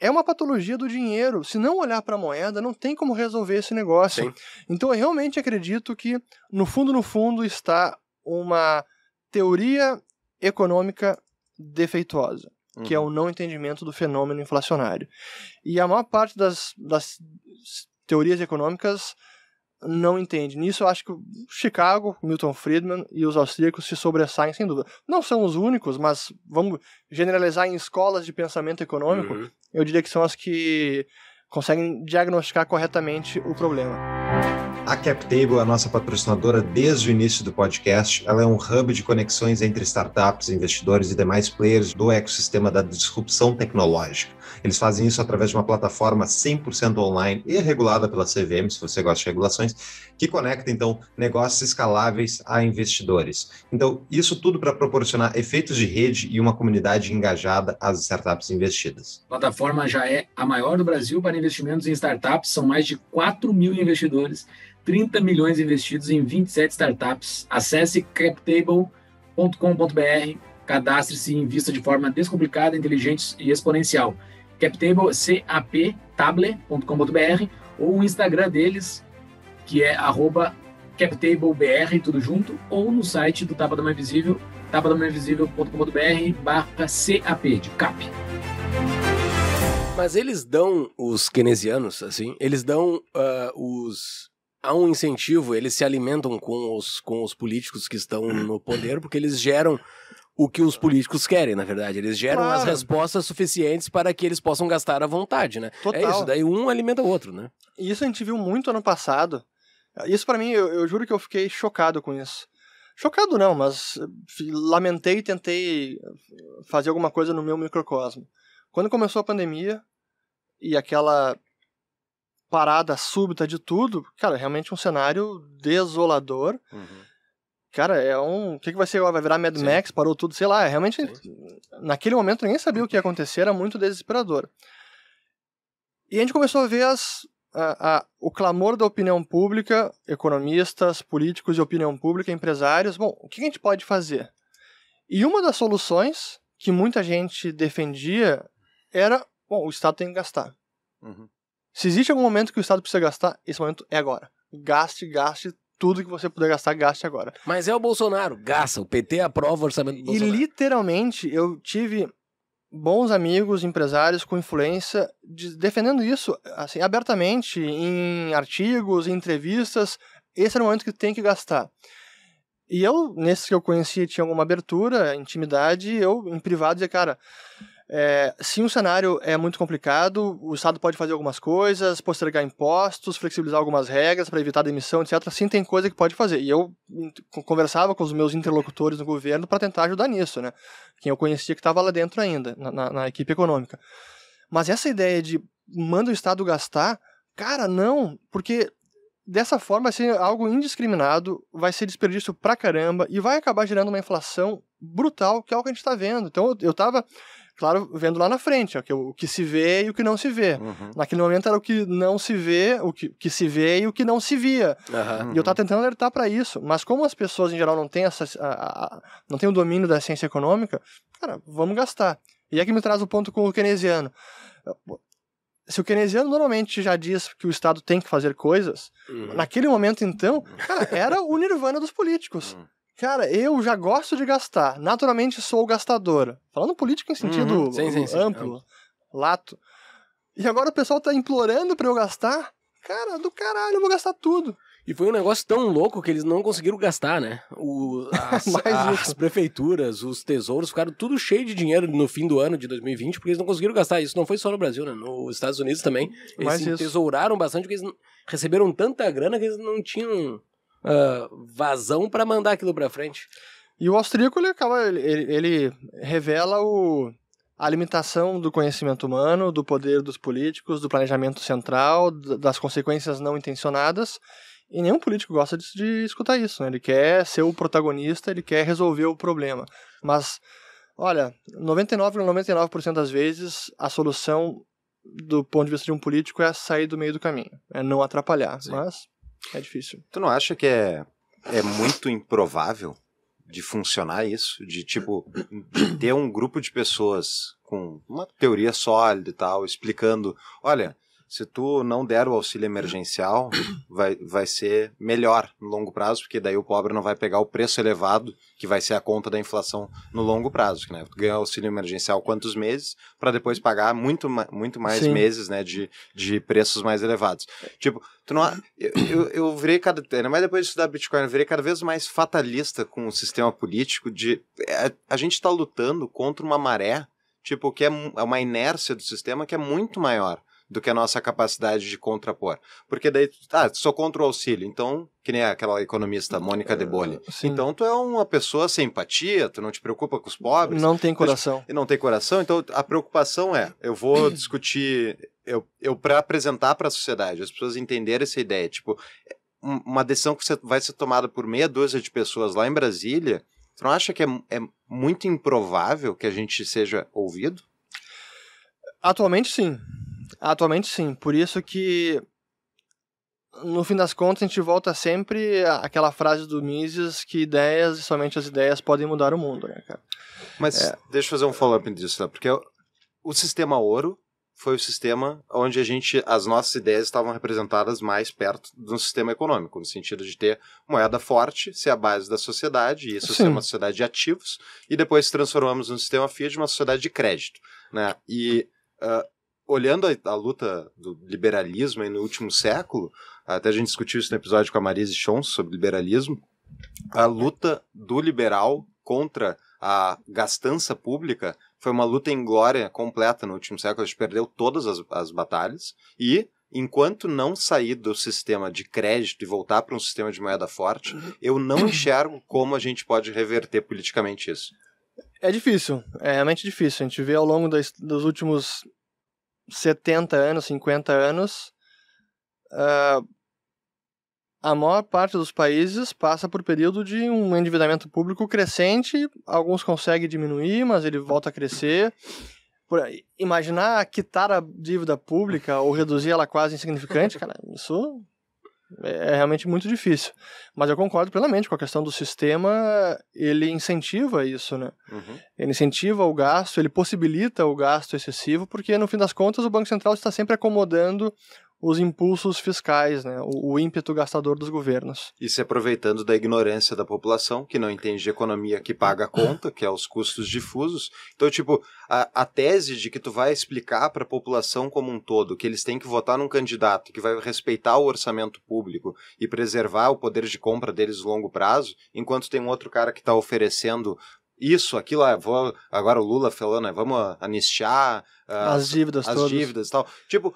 É uma patologia do dinheiro. Se não olhar para a moeda, não tem como resolver esse negócio. Sim. Então eu realmente acredito que, no fundo, no fundo, está uma teoria econômica defeituosa, uhum. que é o uhum. não entendimento do fenômeno inflacionário. E a maior parte das, das teorias econômicas não entende. Nisso eu acho que Chicago, Milton Friedman e os austríacos se sobressaem sem dúvida. Não são os únicos, mas vamos generalizar em escolas de pensamento econômico, uhum. eu diria que são as que conseguem diagnosticar corretamente o problema. A CapTable é a nossa patrocinadora desde o início do podcast. Ela é um hub de conexões entre startups, investidores e demais players do ecossistema da disrupção tecnológica. Eles fazem isso através de uma plataforma 100% online e regulada pela CVM, se você gosta de regulações, que conecta, então, negócios escaláveis a investidores. Então, isso tudo para proporcionar efeitos de rede e uma comunidade engajada às startups investidas. A plataforma já é a maior do Brasil para investimentos em startups, são mais de 4 mil investidores, 30 milhões investidos em 27 startups. Acesse captable.com.br, cadastre-se e invista de forma descomplicada, inteligente e exponencial. Captable, C-A-P, ou o Instagram deles, que é arroba captablebr, tudo junto, ou no site do Tapa da Mãe Visível, tapadamainvisível.com.br barra CAP, de CAP. Mas eles dão, os keynesianos, assim, eles dão uh, os... Há um incentivo, eles se alimentam com os, com os políticos que estão no poder, porque eles geram o que os políticos querem, na verdade. Eles geram claro. as respostas suficientes para que eles possam gastar à vontade, né? É Total. É isso, daí um alimenta o outro, né? Isso a gente viu muito ano passado, isso para mim, eu, eu juro que eu fiquei chocado com isso chocado não, mas lamentei e tentei eh, fazer alguma coisa no meu microcosmo. Quando começou a pandemia e aquela parada súbita de tudo, cara, é realmente um cenário desolador. Uhum. Cara, é um. O que, que vai ser? Vai virar Mad Sim. Max? Parou tudo, sei lá. É realmente. Sim. Naquele momento ninguém sabia o que ia acontecer, era muito desesperador. E a gente começou a ver as o clamor da opinião pública, economistas, políticos e opinião pública, empresários, bom, o que a gente pode fazer? E uma das soluções que muita gente defendia era, bom, o Estado tem que gastar. Uhum. Se existe algum momento que o Estado precisa gastar, esse momento é agora. Gaste, gaste tudo que você puder gastar, gaste agora. Mas é o Bolsonaro, gasta. O PT aprova o orçamento do Bolsonaro. E literalmente eu tive bons amigos, empresários com influência, de, defendendo isso assim abertamente em artigos, em entrevistas. Esse era o momento que tem que gastar. E eu, nesses que eu conhecia, tinha alguma abertura, intimidade, eu, em privado, dizia, cara, é, se um cenário é muito complicado, o Estado pode fazer algumas coisas, postergar impostos, flexibilizar algumas regras para evitar demissão, etc. Sim, tem coisa que pode fazer. E eu conversava com os meus interlocutores no governo para tentar ajudar nisso, né? Quem eu conhecia que estava lá dentro ainda, na, na, na equipe econômica. Mas essa ideia de manda o Estado gastar, cara, não, porque dessa forma vai ser algo indiscriminado, vai ser desperdício pra caramba e vai acabar gerando uma inflação brutal, que é o que a gente está vendo. Então eu, eu claro, vendo lá na frente, ó, que, o que se vê e o que não se vê. Uhum. Naquele momento era o que não se vê, o que, que se vê e o que não se via. Uhum. E eu estava tentando alertar para isso, mas como as pessoas em geral não têm essa, a, a, não têm o domínio da ciência econômica, cara, vamos gastar. E é que me traz o ponto com o keynesiano. Se o keynesiano normalmente já diz que o Estado tem que fazer coisas, uhum. naquele momento então, cara, era o nirvana dos políticos. Uhum. Cara, eu já gosto de gastar. Naturalmente sou gastadora. Falando política em uhum. sentido uhum, sim, sim, sim, amplo, lato. E agora o pessoal tá implorando para eu gastar? Cara, do caralho, eu vou gastar tudo. E foi um negócio tão louco que eles não conseguiram gastar, né? O, as, as prefeituras, os tesouros ficaram tudo cheio de dinheiro no fim do ano de 2020, porque eles não conseguiram gastar. Isso não foi só no Brasil, né? Nos Estados Unidos também. Eles tesouraram bastante, porque eles receberam tanta grana que eles não tinham uh, vazão para mandar aquilo para frente. E o austríaco, ele acaba, ele, ele revela o, a limitação do conhecimento humano, do poder dos políticos, do planejamento central, das consequências não intencionadas. E nenhum político gosta de, de escutar isso, né? Ele quer ser o protagonista, ele quer resolver o problema. Mas, olha, 99,99% 99 das vezes a solução do ponto de vista de um político é sair do meio do caminho, é não atrapalhar. Sim. Mas é difícil. Tu não acha que é, é muito improvável de funcionar isso? De tipo, de ter um grupo de pessoas com uma teoria sólida e tal, explicando, olha, se tu não der o auxílio emergencial, vai, vai ser melhor no longo prazo, porque daí o pobre não vai pegar o preço elevado, que vai ser a conta da inflação no longo prazo, né? Tu ganha auxílio emergencial quantos meses, para depois pagar muito, muito mais Sim. meses, né, de, de preços mais elevados. Tipo, tu não... Eu, eu, eu virei cada... Mas depois de estudar Bitcoin, eu virei cada vez mais fatalista com o sistema político de... A, é, a gente está lutando contra uma maré, tipo, que é, é uma inércia do sistema que é muito maior do que a nossa capacidade de contrapor. Porque daí, ah, sou contra o auxílio, então, que nem aquela economista hum, Mônica de é, Bolle. Então, tu é uma pessoa sem empatia, tu não te preocupa com os pobres. Não tem coração. E não tem coração, então a preocupação é, eu vou discutir, eu, eu para apresentar para a sociedade, as pessoas entenderem essa ideia, tipo, uma decisão que vai ser tomada por meia dúzia de pessoas lá em Brasília, tu não acha que é, é muito improvável que a gente seja ouvido? Atualmente, sim. Atualmente sim, por isso que no fim das contas a gente volta sempre àquela frase do Mises que ideias e somente as ideias podem mudar o mundo, né, cara? Mas é. deixa eu fazer um follow-up disso, né? Porque o sistema ouro foi o sistema onde a gente as nossas ideias estavam representadas mais perto do sistema econômico, no sentido de ter moeda forte, ser a base da sociedade, e isso ser uma sociedade de ativos, e depois transformamos um sistema fiat uma sociedade de crédito, né? E uh, olhando a, a, luta do liberalismo aí no último século, até a gente discutiu isso no episódio com a Marise Chons sobre liberalismo, a luta do liberal contra a gastança pública foi uma luta em glória completa no último século. A gente perdeu todas as, as batalhas e enquanto não sair do sistema de crédito e voltar para um sistema de moeda forte, eu não uhum. enxergo como a gente pode reverter politicamente isso. É difícil, é realmente difícil. A gente vê ao longo das, dos últimos 70 anos, 50 anos, uh, a maior parte dos países passa por período de um endividamento público crescente, alguns conseguem diminuir, mas ele volta a crescer. Por, imaginar quitar a dívida pública ou reduzir ela quase insignificante, cara, isso é, é realmente muito difícil. Mas eu concordo plenamente com a questão do sistema, ele incentiva isso, né? Uhum. Ele incentiva o gasto, ele possibilita o gasto excessivo, porque no fim das contas o Banco Central está sempre acomodando os impulsos fiscais, né, o, o, ímpeto gastador dos governos. E se aproveitando da ignorância da população, que não entende de economia, que paga a conta, que é os custos difusos. Então, tipo, a, a tese de que tu vai explicar para a população como um todo que eles têm que votar num candidato que vai respeitar o orçamento público e preservar o poder de compra deles a longo prazo, enquanto tem um outro cara que está oferecendo isso, aquilo, ah, agora o Lula falando, né, vamos anistiar as, ah, as dívidas, as todas. dívidas e tal. Tipo,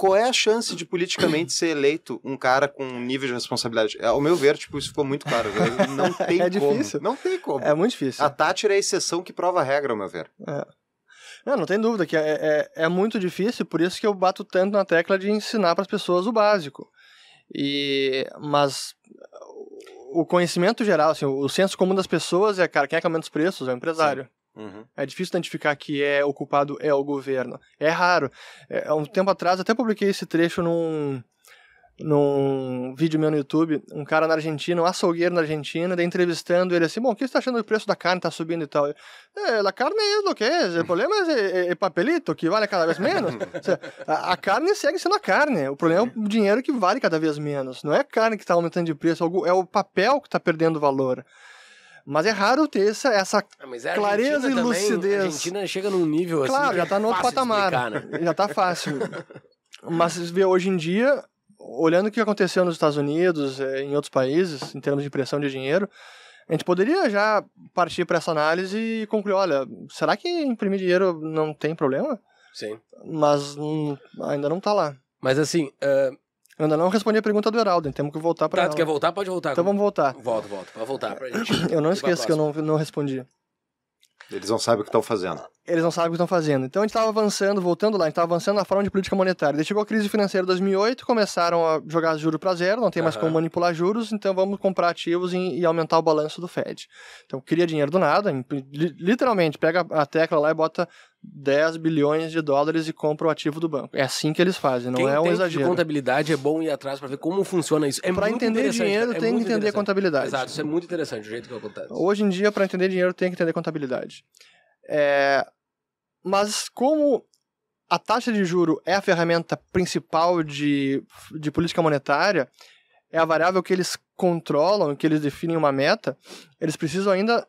qual é a chance de politicamente ser eleito um cara com um nível de responsabilidade? É, ao meu ver, tipo, isso ficou muito claro. Não é tem é como. Difícil. Não tem como. É muito difícil. A Tátira é a exceção que prova a regra, ao meu ver. É. Não, não tem dúvida que é, é, é, é muito difícil, por isso que eu bato tanto na tecla de ensinar para as pessoas o básico. E, mas o conhecimento geral, assim, o senso comum das pessoas é, cara, quem é que aumenta os preços? É o empresário. Sim. Uhum. É difícil identificar que é o culpado é o governo. É raro. É, há um tempo atrás, até publiquei esse trecho num, num vídeo meu no YouTube, um cara na Argentina, um açougueiro na Argentina, daí entrevistando ele assim, bom, o que você está achando do preço da carne, tá subindo e tal? É, a carne é o que é, o problema é, é, é, é, papelito, que vale cada vez menos. a, a, carne segue sendo a carne, o problema é o dinheiro que vale cada vez menos, não é a carne que está aumentando de preço, é o é papel que está perdendo valor. Mas é raro ter essa, essa ah, é clareza Argentina e lucidez. Também, a Argentina chega num nível claro, assim. Claro, já tá no outro patamar. Explicar, né? Já tá fácil. Mas vê hoje em dia, olhando o que aconteceu nos Estados Unidos, eh, em outros países, em termos de impressão de dinheiro, a gente poderia já partir para essa análise e concluir, olha, será que imprimir dinheiro não tem problema? Sim. Mas hum, ainda não está lá. Mas assim, uh, eu ainda não respondi a pergunta do Heraldo, temos que voltar para tá, ela. quer voltar? Pode voltar. Então vamos voltar. Volto, volto. pode voltar pra gente. Eu não esqueço que eu não, não respondi. Eles não sabem o que estão fazendo. Eles não sabem o que estão fazendo. Então a gente estava avançando, voltando lá, a gente estava avançando na forma de política monetária. Daí chegou a crise financeira de 2008, começaram a jogar juros para zero, não tem mais uhum. como manipular juros, então vamos comprar ativos e, e, aumentar o balanço do Fed. Então cria dinheiro do nada, literalmente, pega a tecla lá e bota 10 bilhões de dólares e compra o ativo do banco. É assim que eles fazem, não Quem é um exagero. De contabilidade é bom ir atrás para ver como funciona isso. É para entender dinheiro, é tem que entender contabilidade. Exato, isso é muito interessante o jeito que acontece. Hoje em dia, para entender dinheiro, tem que entender contabilidade. É... Mas como a taxa de juro é a ferramenta principal de, de política monetária, é a variável que eles controlam, que eles definem uma meta, eles precisam ainda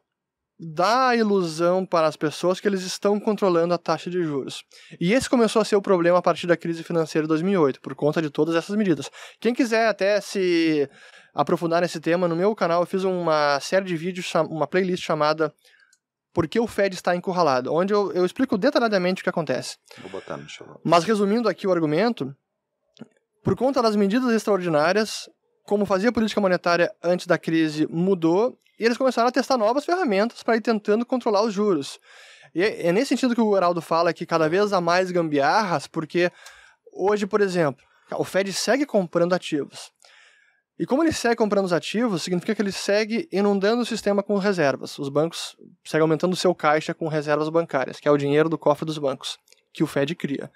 dá a ilusão para as pessoas que eles estão controlando a taxa de juros. E esse começou a ser o problema a partir da crise financeira de 2008, por conta de todas essas medidas. Quem quiser até se aprofundar nesse tema, no meu canal eu fiz uma série de vídeos, uma playlist chamada Por que o Fed está encurralado, onde eu, eu explico detalhadamente o que acontece. Vou botar no show. Mas resumindo aqui o argumento, por conta das medidas extraordinárias, como fazia a política monetária antes da crise mudou e eles começaram a testar novas ferramentas para ir tentando controlar os juros. E é, é nesse sentido que o Heraldo fala que cada vez há mais gambiarras, porque hoje, por exemplo, o Fed segue comprando ativos. E como ele segue comprando os ativos, significa que ele segue inundando o sistema com reservas. Os bancos seguem aumentando o seu caixa com reservas bancárias, que é o dinheiro do cofre dos bancos, que o Fed cria.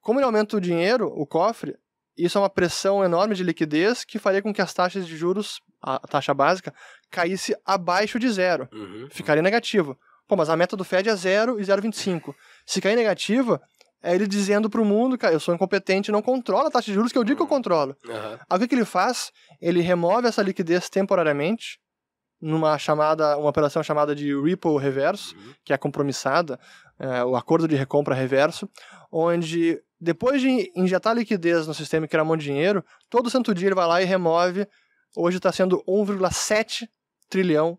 Como ele aumenta o dinheiro, o cofre, isso é uma pressão enorme de liquidez que faria com que as taxas de juros, a taxa básica, caísse abaixo de zero. Uhum. Ficaria uhum. negativo. Pô, mas a meta do Fed é zero e 0,25. Se cair negativa, é ele dizendo para o mundo, cara, eu sou incompetente, não controlo a taxa de juros que eu digo que eu uhum. controlo. Uhum. Aí o que, que, ele faz? Ele remove essa liquidez temporariamente numa chamada, uma operação chamada de repo reverso, uhum. que é compromissada, é, o acordo de recompra reverso, onde depois de injetar liquidez no sistema e criar mão de dinheiro, todo santo dia ele vai lá e remove. Hoje está sendo 1,7 trilhão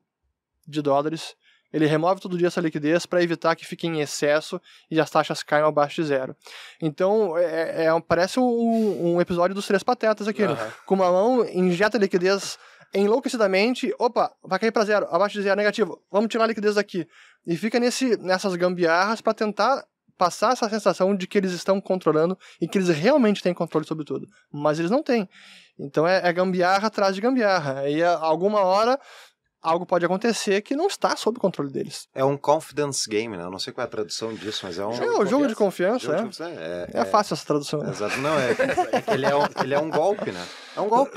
de dólares. Ele remove todo dia essa liquidez para evitar que fique em excesso e as taxas caiam abaixo de zero. Então, é, é, é parece um, um, episódio dos Três Patetas aqui. Uhum. Com uma mão, injeta liquidez enlouquecidamente. Opa, vai cair para zero, abaixo de zero, negativo. Vamos tirar a liquidez daqui. E fica nesse, nessas gambiarras para tentar passar essa sensação de que eles estão controlando e que eles realmente têm controle sobre tudo. Mas eles não têm. Então é, é gambiarra atrás de gambiarra. E a, alguma hora algo pode acontecer que não está sob controle deles. É um confidence game, né? Eu não sei qual é a tradução disso, mas é um. É, jogo, jogo de confiança, jogo é. De confiança é, é. é. fácil essa tradução. Né? Exato, não, é, é ele é, um, ele é um golpe, né? É um golpe.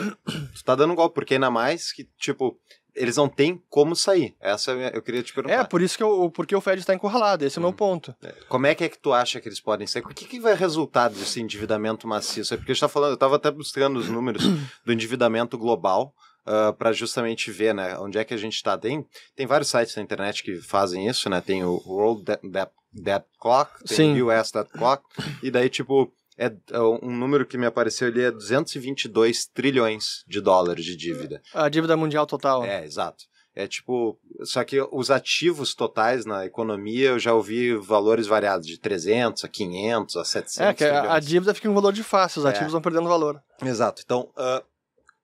tu tá dando um golpe, porque é ainda mais que, tipo, eles não têm como sair. Essa eu, é eu queria te é, perguntar. É, por isso que eu, porque o Fed está encurralado, esse hum. é o meu uhum. ponto. É, como é que é que tu acha que eles podem sair? O que, que vai resultar desse endividamento maciço? É porque a gente tá falando, eu estava até buscando os números do endividamento global. Uh, ah, para justamente ver né, onde é que a gente está. Tem, tem vários sites na internet que fazem isso, né? Tem o World Debt, Debt Clock, tem o US Debt Clock, e daí, tipo, é, é um número que me apareceu ali é 222 trilhões de dólares de dívida. A dívida mundial total. É, exato. É tipo, só que os ativos totais na economia eu já ouvi valores variados de 300 a 500 a 700 É, que a, a dívida fica um valor de fácil, os é. ativos vão perdendo valor. Exato. Então, uh,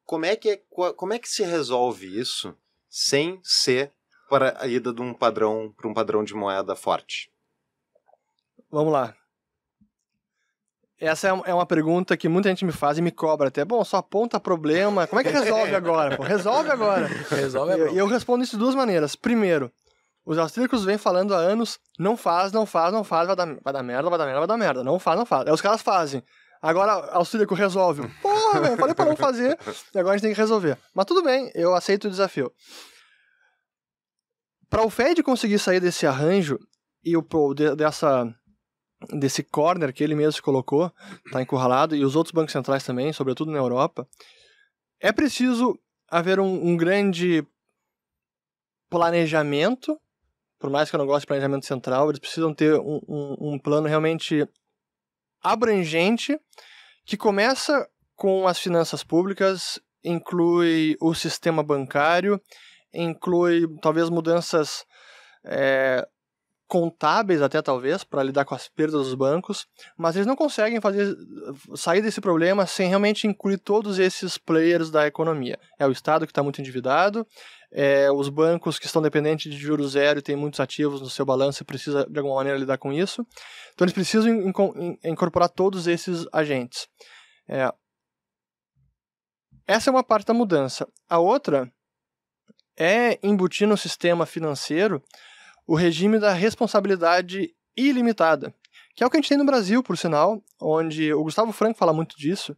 como, é que é, como é que se resolve isso sem ser para a ida de um padrão para um padrão de moeda forte? Vamos lá. Essa é, é uma pergunta que muita gente me faz e me cobra até. Bom, só aponta problema. Como é que resolve agora? Pô, resolve agora. resolve agora. E eu respondo isso de duas maneiras. Primeiro, os austríacos vêm falando há anos: não faz, não faz, não faz, vai dar, vai dar merda, vai dar merda, vai dar merda. Não faz, não faz. Aí os caras fazem. Agora austríaco resolve. Porra, velho, falei pra não fazer e agora a gente tem que resolver. Mas tudo bem, eu aceito o desafio. Para o Fed conseguir sair desse arranjo e o, dessa desse corner que ele mesmo colocou, está encurralado, e os outros bancos centrais também, sobretudo na Europa, é preciso haver um, um grande planejamento, por mais que eu não goste de planejamento central, eles precisam ter um, um, um plano realmente abrangente que começa com as finanças públicas, inclui o sistema bancário, inclui talvez mudanças é, contábeis até talvez para lidar com as perdas dos bancos, mas eles não conseguem fazer sair desse problema sem realmente incluir todos esses players da economia. É o Estado que está muito endividado, é os bancos que estão dependentes de juros zero e têm muitos ativos no seu balanço e precisa de alguma maneira lidar com isso. Então eles precisam incorporar todos esses agentes. É. Essa é uma parte da mudança. A outra é embutir no sistema financeiro o regime da responsabilidade ilimitada, que é o que a gente tem no Brasil, por sinal, onde o Gustavo Franco fala muito disso,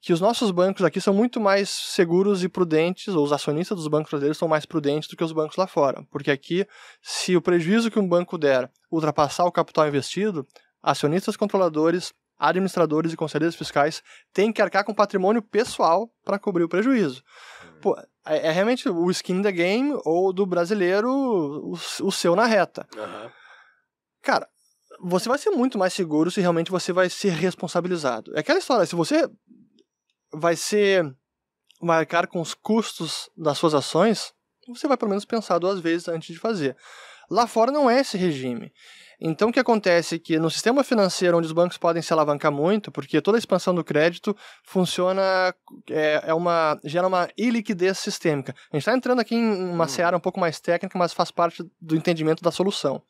que os nossos bancos aqui são muito mais seguros e prudentes, ou os acionistas dos bancos brasileiros são mais prudentes do que os bancos lá fora, porque aqui, se o prejuízo que um banco der ultrapassar o capital investido, acionistas controladores administradores e conselheiros fiscais têm que arcar com patrimônio pessoal para cobrir o prejuízo. Uhum. Pô, é, é, realmente o skin the game ou do brasileiro o, o seu na reta. Uhum. Cara, você vai ser muito mais seguro se realmente você vai ser responsabilizado. É aquela história, se você vai ser vai arcar com os custos das suas ações, você vai pelo menos pensar duas vezes antes de fazer. Lá fora não é esse regime. Então o que acontece é que no sistema financeiro onde os bancos podem se alavancar muito, porque toda a expansão do crédito funciona é, é uma gera uma iliquidez sistêmica. A gente está entrando aqui em uma hum. seara um pouco mais técnica, mas faz parte do entendimento da solução.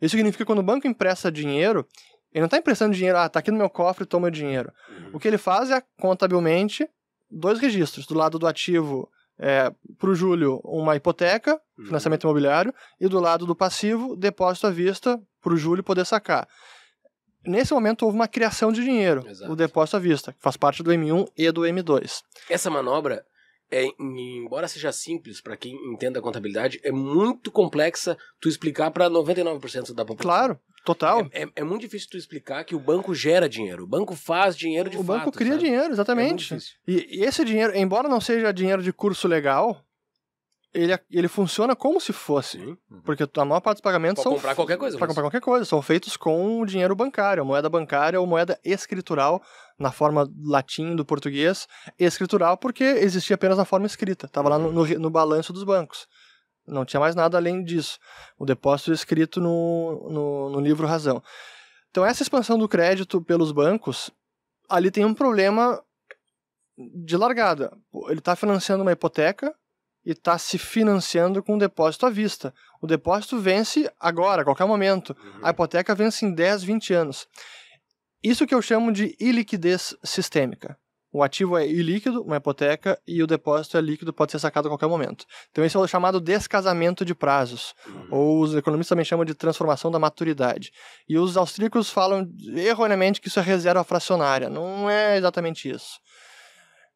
Isso significa que quando o banco empresta dinheiro, ele não está emprestando dinheiro, ah, está aqui no meu cofre, toma o dinheiro. Uhum. O que ele faz é, contabilmente, dois registros. Do lado do ativo, é, para o Júlio, uma hipoteca, uhum. financiamento imobiliário, e do lado do passivo, depósito à vista, para o Júlio poder sacar. Nesse momento houve uma criação de dinheiro, Exato. o depósito à vista, que faz parte do M1 e do M2. Essa manobra é, embora seja simples para quem entenda a contabilidade, é muito complexa tu explicar para 99% da população. Claro, total. É, é, é, muito difícil tu explicar que o banco gera dinheiro, o banco faz dinheiro de o fato. O banco cria sabe? dinheiro, exatamente. É e, e esse dinheiro, embora não seja dinheiro de curso legal, ele, é, ele funciona como se fosse. uhum. Porque a maior parte dos pagamentos pra são. comprar qualquer coisa. para né? comprar qualquer coisa. São feitos com dinheiro bancário, moeda bancária ou moeda escritural, na forma latim do português, escritural, porque existia apenas na forma escrita. Estava lá no, no, no balanço dos bancos. Não tinha mais nada além disso. O depósito escrito no, no, no livro Razão. Então, essa expansão do crédito pelos bancos, ali tem um problema de largada. Ele está financiando uma hipoteca e está se financiando com um depósito à vista. O depósito vence agora, a qualquer momento. Uhum. A hipoteca vence em 10, 20 anos. Isso que eu chamo de iliquidez sistêmica. O ativo é ilíquido, uma hipoteca, e o depósito é líquido, pode ser sacado a qualquer momento. Então, esse é o chamado descasamento de prazos, uhum. ou os economistas também chamam de transformação da maturidade. E os austríacos falam erroneamente que isso é reserva fracionária. Não é exatamente isso.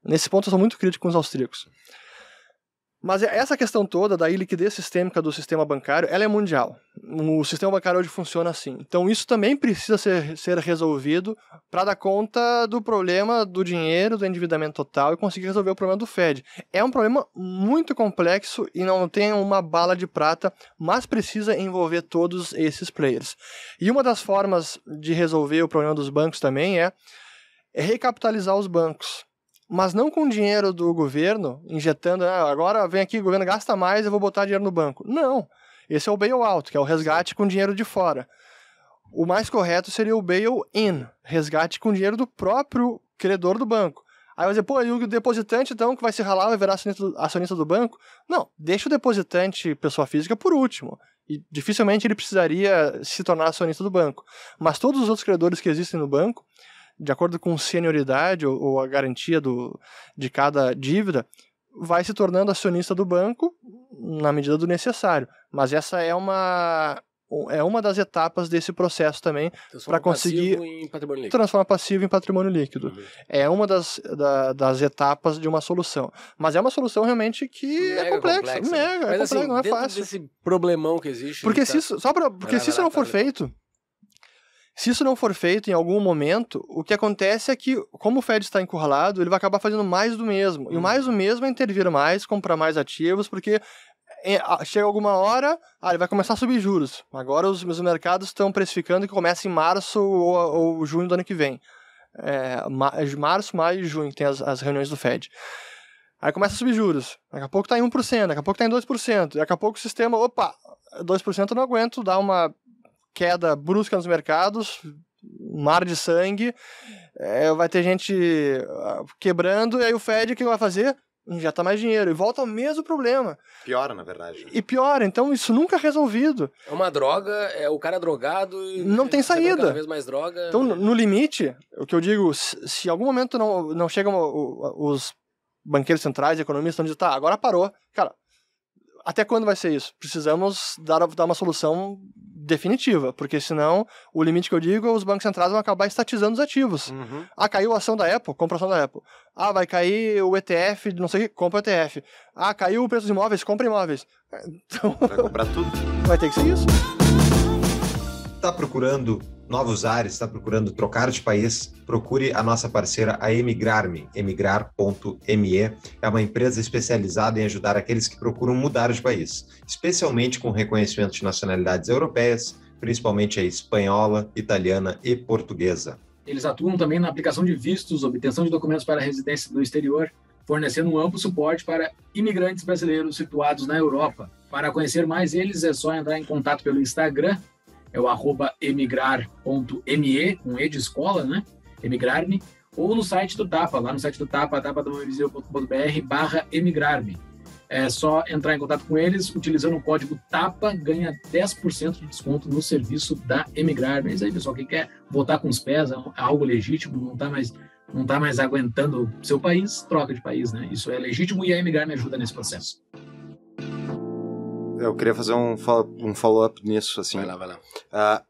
Nesse ponto, eu sou muito crítico com os austríacos. Mas essa questão toda da iliquidez sistêmica do sistema bancário, ela é mundial. O sistema bancário hoje funciona assim. Então isso também precisa ser, ser resolvido para dar conta do problema do dinheiro, do endividamento total e conseguir resolver o problema do Fed. É um problema muito complexo e não tem uma bala de prata, mas precisa envolver todos esses players. E uma das formas de resolver o problema dos bancos também é recapitalizar os bancos mas não com dinheiro do governo, injetando, ah, agora vem aqui, o governo gasta mais, eu vou botar dinheiro no banco. Não. Esse é o bailout, que é o resgate com dinheiro de fora. O mais correto seria o bail-in, resgate com dinheiro do próprio credor do banco. Aí vai dizer, pô, e o depositante então que vai se ralar vai virar acionista do banco? Não, deixa o depositante, pessoa física, por último. E dificilmente ele precisaria se tornar acionista do banco. Mas todos os outros credores que existem no banco, de acordo com senioridade ou, ou a garantia do, de cada dívida, vai se tornando acionista do banco na medida do necessário. Mas essa é uma é uma das etapas desse processo também para conseguir passivo transformar passivo em patrimônio líquido. Uhum. É uma das, da, das etapas de uma solução. Mas é uma solução realmente que é mega é complexa, complexa. Né? Mega, Mas, é complexa, assim, não é fácil. Desse problemão que existe. Porque tá se tá... isso, só pra, porque se isso não for feito, se isso não for feito em algum momento, o que acontece é que, como o Fed está encurralado, ele vai acabar fazendo mais do mesmo. Hum. E o hum. mais do mesmo é intervir mais, comprar mais ativos, porque é, chega alguma hora, ah, ele vai começar a subir juros. Agora os, meus mercados estão precificando que começa em março ou, ou junho do ano que vem. É, março, maio e junho tem as, as reuniões do Fed. Aí começa a subir juros. Daqui a pouco está em 1%, daqui a pouco está em 2%. Daqui a pouco o sistema, opa, 2% eu não aguento, dá uma queda brusca nos mercados, mar de sangue, é, vai ter gente ah, quebrando, e aí o Fed o que vai fazer? Já tá mais dinheiro. E volta ao mesmo problema. Piora, na verdade. Né? E piora, então isso nunca é resolvido. É uma droga, é o cara é drogado e. Não tem saída. Cada vez mais droga. Então, no limite, o que eu digo, se em algum momento não, não chegam os banqueiros centrais, economistas, estão dizendo, tá, agora parou. Cara, até quando vai ser isso? Precisamos dar, dar uma solução definitiva, porque senão o limite que eu digo, os bancos centrais vão acabar estatizando os ativos. Uhum. Ah, caiu a ação da Apple, compra a ação da Apple. Ah, vai cair o ETF, não sei o que, compra o ETF. Ah, caiu o preço dos imóveis, compra imóveis. Então... Vai comprar tudo. Vai ter que ser isso. Tá procurando novos ares, está procurando trocar de país, procure a nossa parceira a Emigrarme, emigrar.me. É uma empresa especializada em ajudar aqueles que procuram mudar de país, especialmente com reconhecimento de nacionalidades europeias, principalmente a espanhola, italiana e portuguesa. Eles atuam também na aplicação de vistos, obtenção de documentos para residência no exterior, fornecendo um amplo suporte para imigrantes brasileiros situados na Europa. Para conhecer mais eles, é só entrar em contato pelo Instagram é o arroba emigrar.me, um E de escola, né? Emigrar-me, ou no site do TAPA, lá no site do TAPA, tapadomaviseu.com.br barra emigrar-me. É só entrar em contato com eles, utilizando o código TAPA, ganha 10% de desconto no serviço da Emigrar. Mas é aí, pessoal, quem quer voltar com os pés, é, é algo legítimo, não está mais, não tá mais aguentando seu país, troca de país, né? Isso é legítimo e a Emigrar me ajuda nesse processo eu queria fazer um, um follow-up nisso, assim. Vai lá, vai lá. Uh,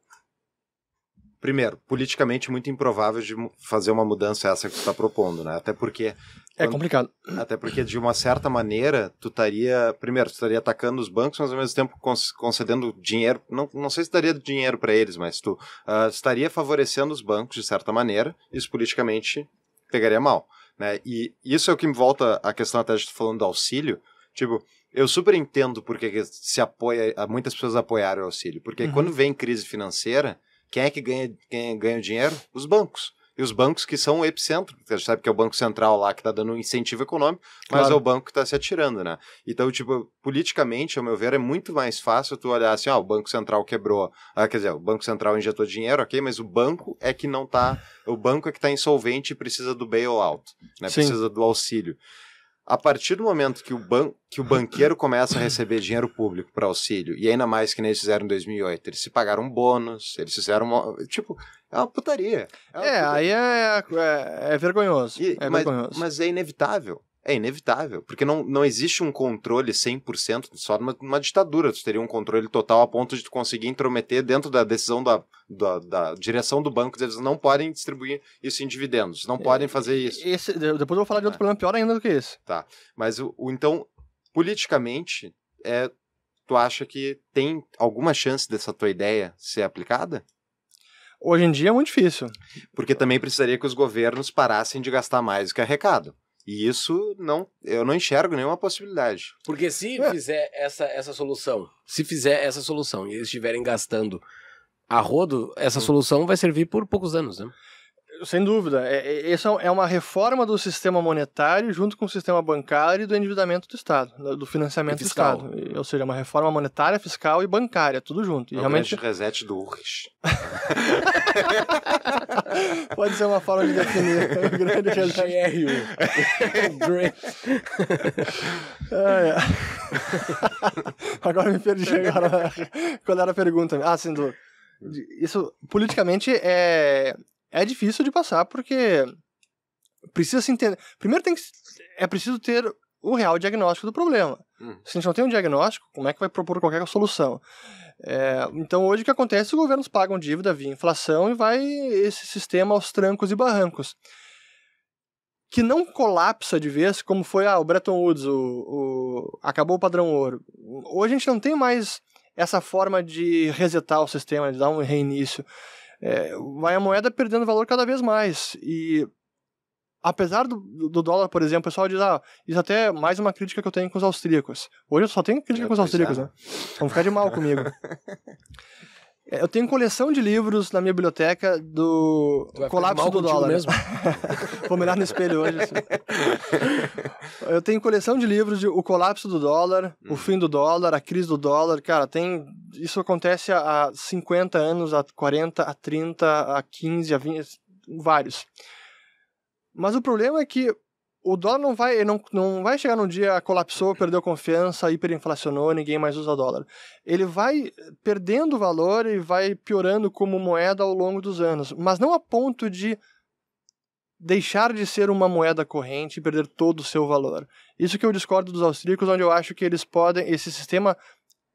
primeiro, politicamente muito improvável de fazer uma mudança essa que tu está propondo, né? Até porque... É quando, complicado. Até porque, de uma certa maneira, tu estaria... Primeiro, tu estaria atacando os bancos, mas ao mesmo tempo concedendo dinheiro... Não, não sei se daria dinheiro para eles, mas tu uh, estaria favorecendo os bancos, de certa maneira. Isso politicamente pegaria mal, né? E isso é o que me volta à questão até de tu falando do auxílio. Tipo, eu super entendo porque se apoia, muitas pessoas apoiaram o auxílio, porque uhum. quando vem crise financeira, quem é que ganha, quem é, ganha o dinheiro? Os bancos. E os bancos que são o epicentro, porque a gente sabe que é o Banco Central lá que está dando um incentivo econômico, mas claro. é o banco que está se atirando, né? Então, tipo, politicamente, ao meu ver, é muito mais fácil tu olhar assim, ah, o Banco Central quebrou, ah, quer dizer, o Banco Central injetou dinheiro, ok, mas o banco é que não está, o banco é que está insolvente e precisa do bailout, né? Sim. Precisa do auxílio. A partir do momento que o, ban que o banqueiro começa a receber dinheiro público para auxílio, e ainda mais que nem eles fizeram em 2008, eles se pagaram um bônus, eles fizeram. Uma, tipo, é uma putaria. É, uma é putaria. aí é, é, é vergonhoso. E, é mas, vergonhoso. Mas é inevitável. É inevitável, porque não, não existe um controle 100% só numa, numa, ditadura. Tu teria um controle total a ponto de tu conseguir intrometer dentro da decisão da, da, da direção do banco. Eles não podem distribuir isso em dividendos, não é, podem fazer isso. Esse, depois eu vou falar de outro é. problema pior ainda do que esse. Tá, mas o, o, então, politicamente, é, tu acha que tem alguma chance dessa tua ideia ser aplicada? Hoje em dia é muito difícil. Porque também precisaria que os governos parassem de gastar mais do que arrecado. E isso não, eu não enxergo nenhuma possibilidade. Porque se é. fizer essa, essa solução, se fizer essa solução e eles estiverem gastando a rodo, essa hum. solução vai servir por poucos anos, né? Sem dúvida. É, é essa é, é uma reforma do sistema monetário junto com o sistema bancário e do endividamento do Estado, do financiamento do Estado. Ou seja, uma reforma monetária, fiscal e bancária, tudo junto. E é realmente... o reset do URGS. Pode ser uma forma de definir o grande reset. Agora me perdi agora. quando era a pergunta? Ah, sim, Isso politicamente é é difícil de passar porque precisa se entender. Primeiro tem que, é preciso ter o real diagnóstico do problema. Hum. Se a gente não tem um diagnóstico, como é que vai propor qualquer solução? É, então hoje o que acontece? É os governos pagam dívida via inflação e vai esse sistema aos trancos e barrancos. Que não colapsa de vez, como foi ah, o Bretton Woods, o, o, acabou o padrão ouro. Hoje a gente não tem mais essa forma de resetar o sistema, de dar um reinício é, vai a moeda perdendo valor cada vez mais. E apesar do, do, dólar, por exemplo, o pessoal diz, ah, isso até é mais uma crítica que eu tenho com os austríacos. Hoje eu só tenho crítica é, com os é. austríacos, já. né? Vão ficar de mal comigo. É, eu tenho coleção de livros na minha biblioteca do Colapso do Dólar. Mesmo? Vou melhor no espelho hoje. Assim. Eu tenho coleção de livros de O Colapso do Dólar, hum. O Fim do Dólar, A Crise do Dólar. Cara, tem isso acontece há 50 anos, há 40, há 30, há 15, há 20, vários. Mas o problema é que o dólar não vai, não, não vai chegar num dia, colapsou, perdeu confiança, hiperinflacionou, ninguém mais usa dólar. Ele vai perdendo valor e vai piorando como moeda ao longo dos anos, mas não a ponto de deixar de ser uma moeda corrente e perder todo o seu valor. Isso que eu discordo dos austríacos, onde eu acho que eles podem, esse sistema,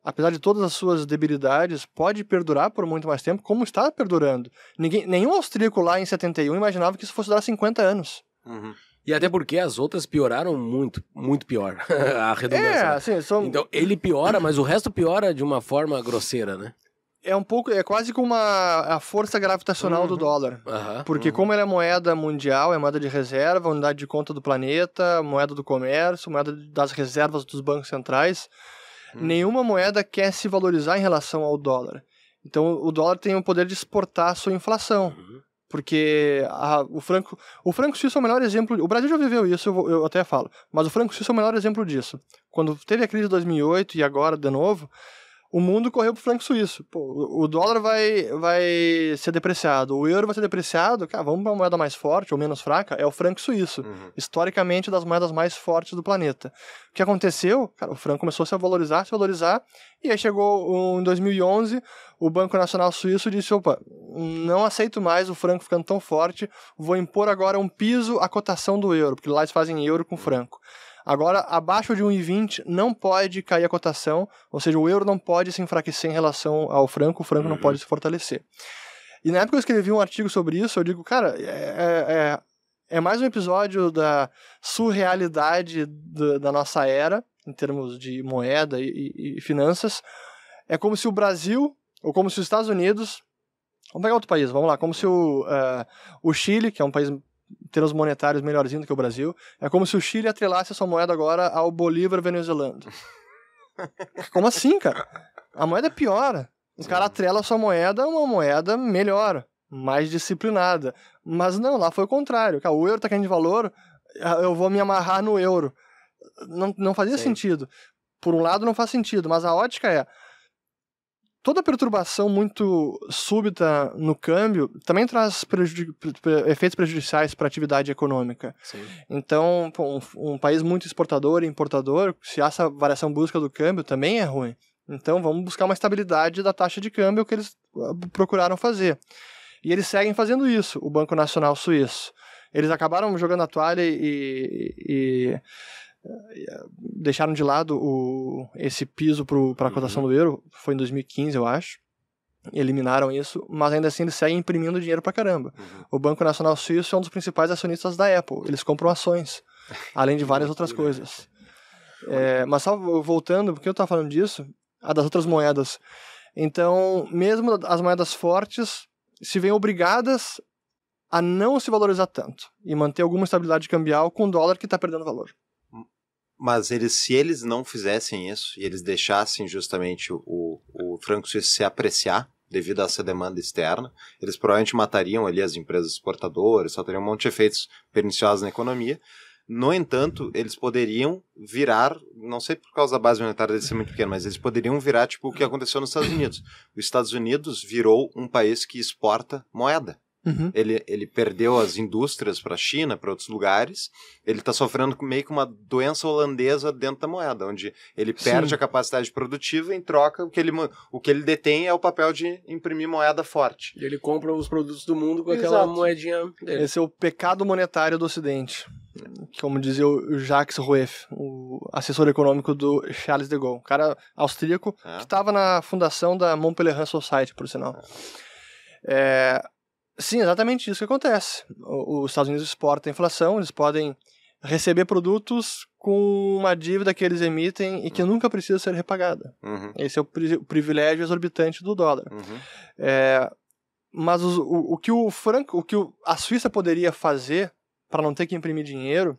apesar de todas as suas debilidades, pode perdurar por muito mais tempo, como está perdurando. Ninguém, nenhum austríaco lá em 71 imaginava que isso fosse durar 50 anos. Uhum. E até porque as outras pioraram muito, muito pior. a redundância. É, né? assim, são... Então ele piora, mas o resto piora de uma forma grosseira, né? É um pouco, é quase como uma, a força gravitacional uhum. do dólar. Uhum. Porque uhum. como ela é moeda mundial, é moeda de reserva, unidade de conta do planeta, moeda do comércio, moeda das reservas dos bancos centrais, uhum. nenhuma moeda quer se valorizar em relação ao dólar. Então o dólar tem o poder de exportar a sua inflação. Uhum. Porque a, o Franco. O Franco Suíço é o melhor exemplo. O Brasil já viveu isso, eu, eu até falo. Mas o Franco Suíço é o melhor exemplo disso. Quando teve a crise de 2008 e agora de novo, o mundo correu pro franco suíço. Pô, o dólar vai, vai ser depreciado, o euro vai ser depreciado, cara, vamos pra uma moeda mais forte ou menos fraca, é o franco suíço. Uhum. Historicamente, das moedas mais fortes do planeta. O que aconteceu? Cara, o franco começou a se valorizar, se valorizar, e aí chegou em 2011, o Banco Nacional Suíço disse, opa, não aceito mais o franco ficando tão forte, vou impor agora um piso à cotação do euro, porque lá eles fazem euro com uhum. franco. Agora, abaixo de 1,20 não pode cair a cotação, ou seja, o euro não pode se enfraquecer em relação ao franco, o franco uhum. não pode se fortalecer. E na época eu escrevi um artigo sobre isso, eu digo, cara, é, é, é, é mais um episódio da surrealidade do, da nossa era, em termos de moeda e, e, e finanças. É como se o Brasil, ou como se os Estados Unidos, Vamos pegar outro país, vamos lá. Como se o, uh, o Chile, que é um país termos monetários melhorzinho do que o Brasil. É como se o Chile atrelasse a sua moeda agora ao Bolívar venezuelano. como assim, cara? A moeda é piora. Os caras atrelam a sua moeda a uma moeda melhor, mais disciplinada. Mas não, lá foi o contrário. o euro tá caindo de valor, eu vou me amarrar no euro. Não, não fazia Sim. sentido. Por um lado, não faz sentido, mas a ótica é: toda perturbação muito súbita no câmbio também traz efeitos prejudiciais para a atividade econômica. Sim. Então, um, um, país muito exportador e importador, se há essa variação brusca do câmbio, também é ruim. Então, vamos buscar uma estabilidade da taxa de câmbio que eles ah, procuraram fazer. E eles seguem fazendo isso, o Banco Nacional Suíço. Eles acabaram jogando a toalha e, e deixaram de lado o, esse piso para a uhum. cotação uhum. do euro, foi em 2015, eu acho. Eliminaram isso, mas ainda assim eles seguem imprimindo dinheiro para caramba. Uhum. O Banco Nacional Suíço é um dos principais acionistas da Apple. Eles compram ações, além de várias outras coisas. É, mas só voltando, porque eu estava falando disso, a das outras moedas. Então, mesmo as moedas fortes se veem obrigadas a não se valorizar tanto e manter alguma estabilidade cambial com o dólar que está perdendo valor mas eles, se eles não fizessem isso e eles deixassem justamente o, o franco suíço se apreciar devido a essa demanda externa, eles provavelmente matariam ali as empresas exportadoras, só teriam um monte de efeitos perniciosos na economia. No entanto, eles poderiam virar, não sei por causa da base monetária de ser muito pequena, mas eles poderiam virar tipo o que aconteceu nos Estados Unidos. Os Estados Unidos virou um país que exporta moeda. Uhum. Ele, ele perdeu as indústrias para a China, para outros lugares. Ele está sofrendo meio que uma doença holandesa dentro da moeda, onde ele perde Sim. a capacidade produtiva em troca o que, ele, o que ele detém é o papel de imprimir moeda forte. E ele compra os produtos do mundo com Exato. aquela moedinha dele. Esse é o pecado monetário do Ocidente. Como dizia o Jacques Rueff, o assessor econômico do Charles de Gaulle, um cara austríaco é. que estava na fundação da Montpellier Society, por sinal. É. É, Sim, exatamente isso que acontece. os Estados Unidos exportam a inflação, eles podem receber produtos com uma dívida que eles emitem e que uhum. nunca precisa ser repagada. Uhum. Esse é o, pri o privilégio exorbitante do dólar. Uhum. É, mas os, o, o, que o Franco, o que o, a Suíça poderia fazer para não ter que imprimir dinheiro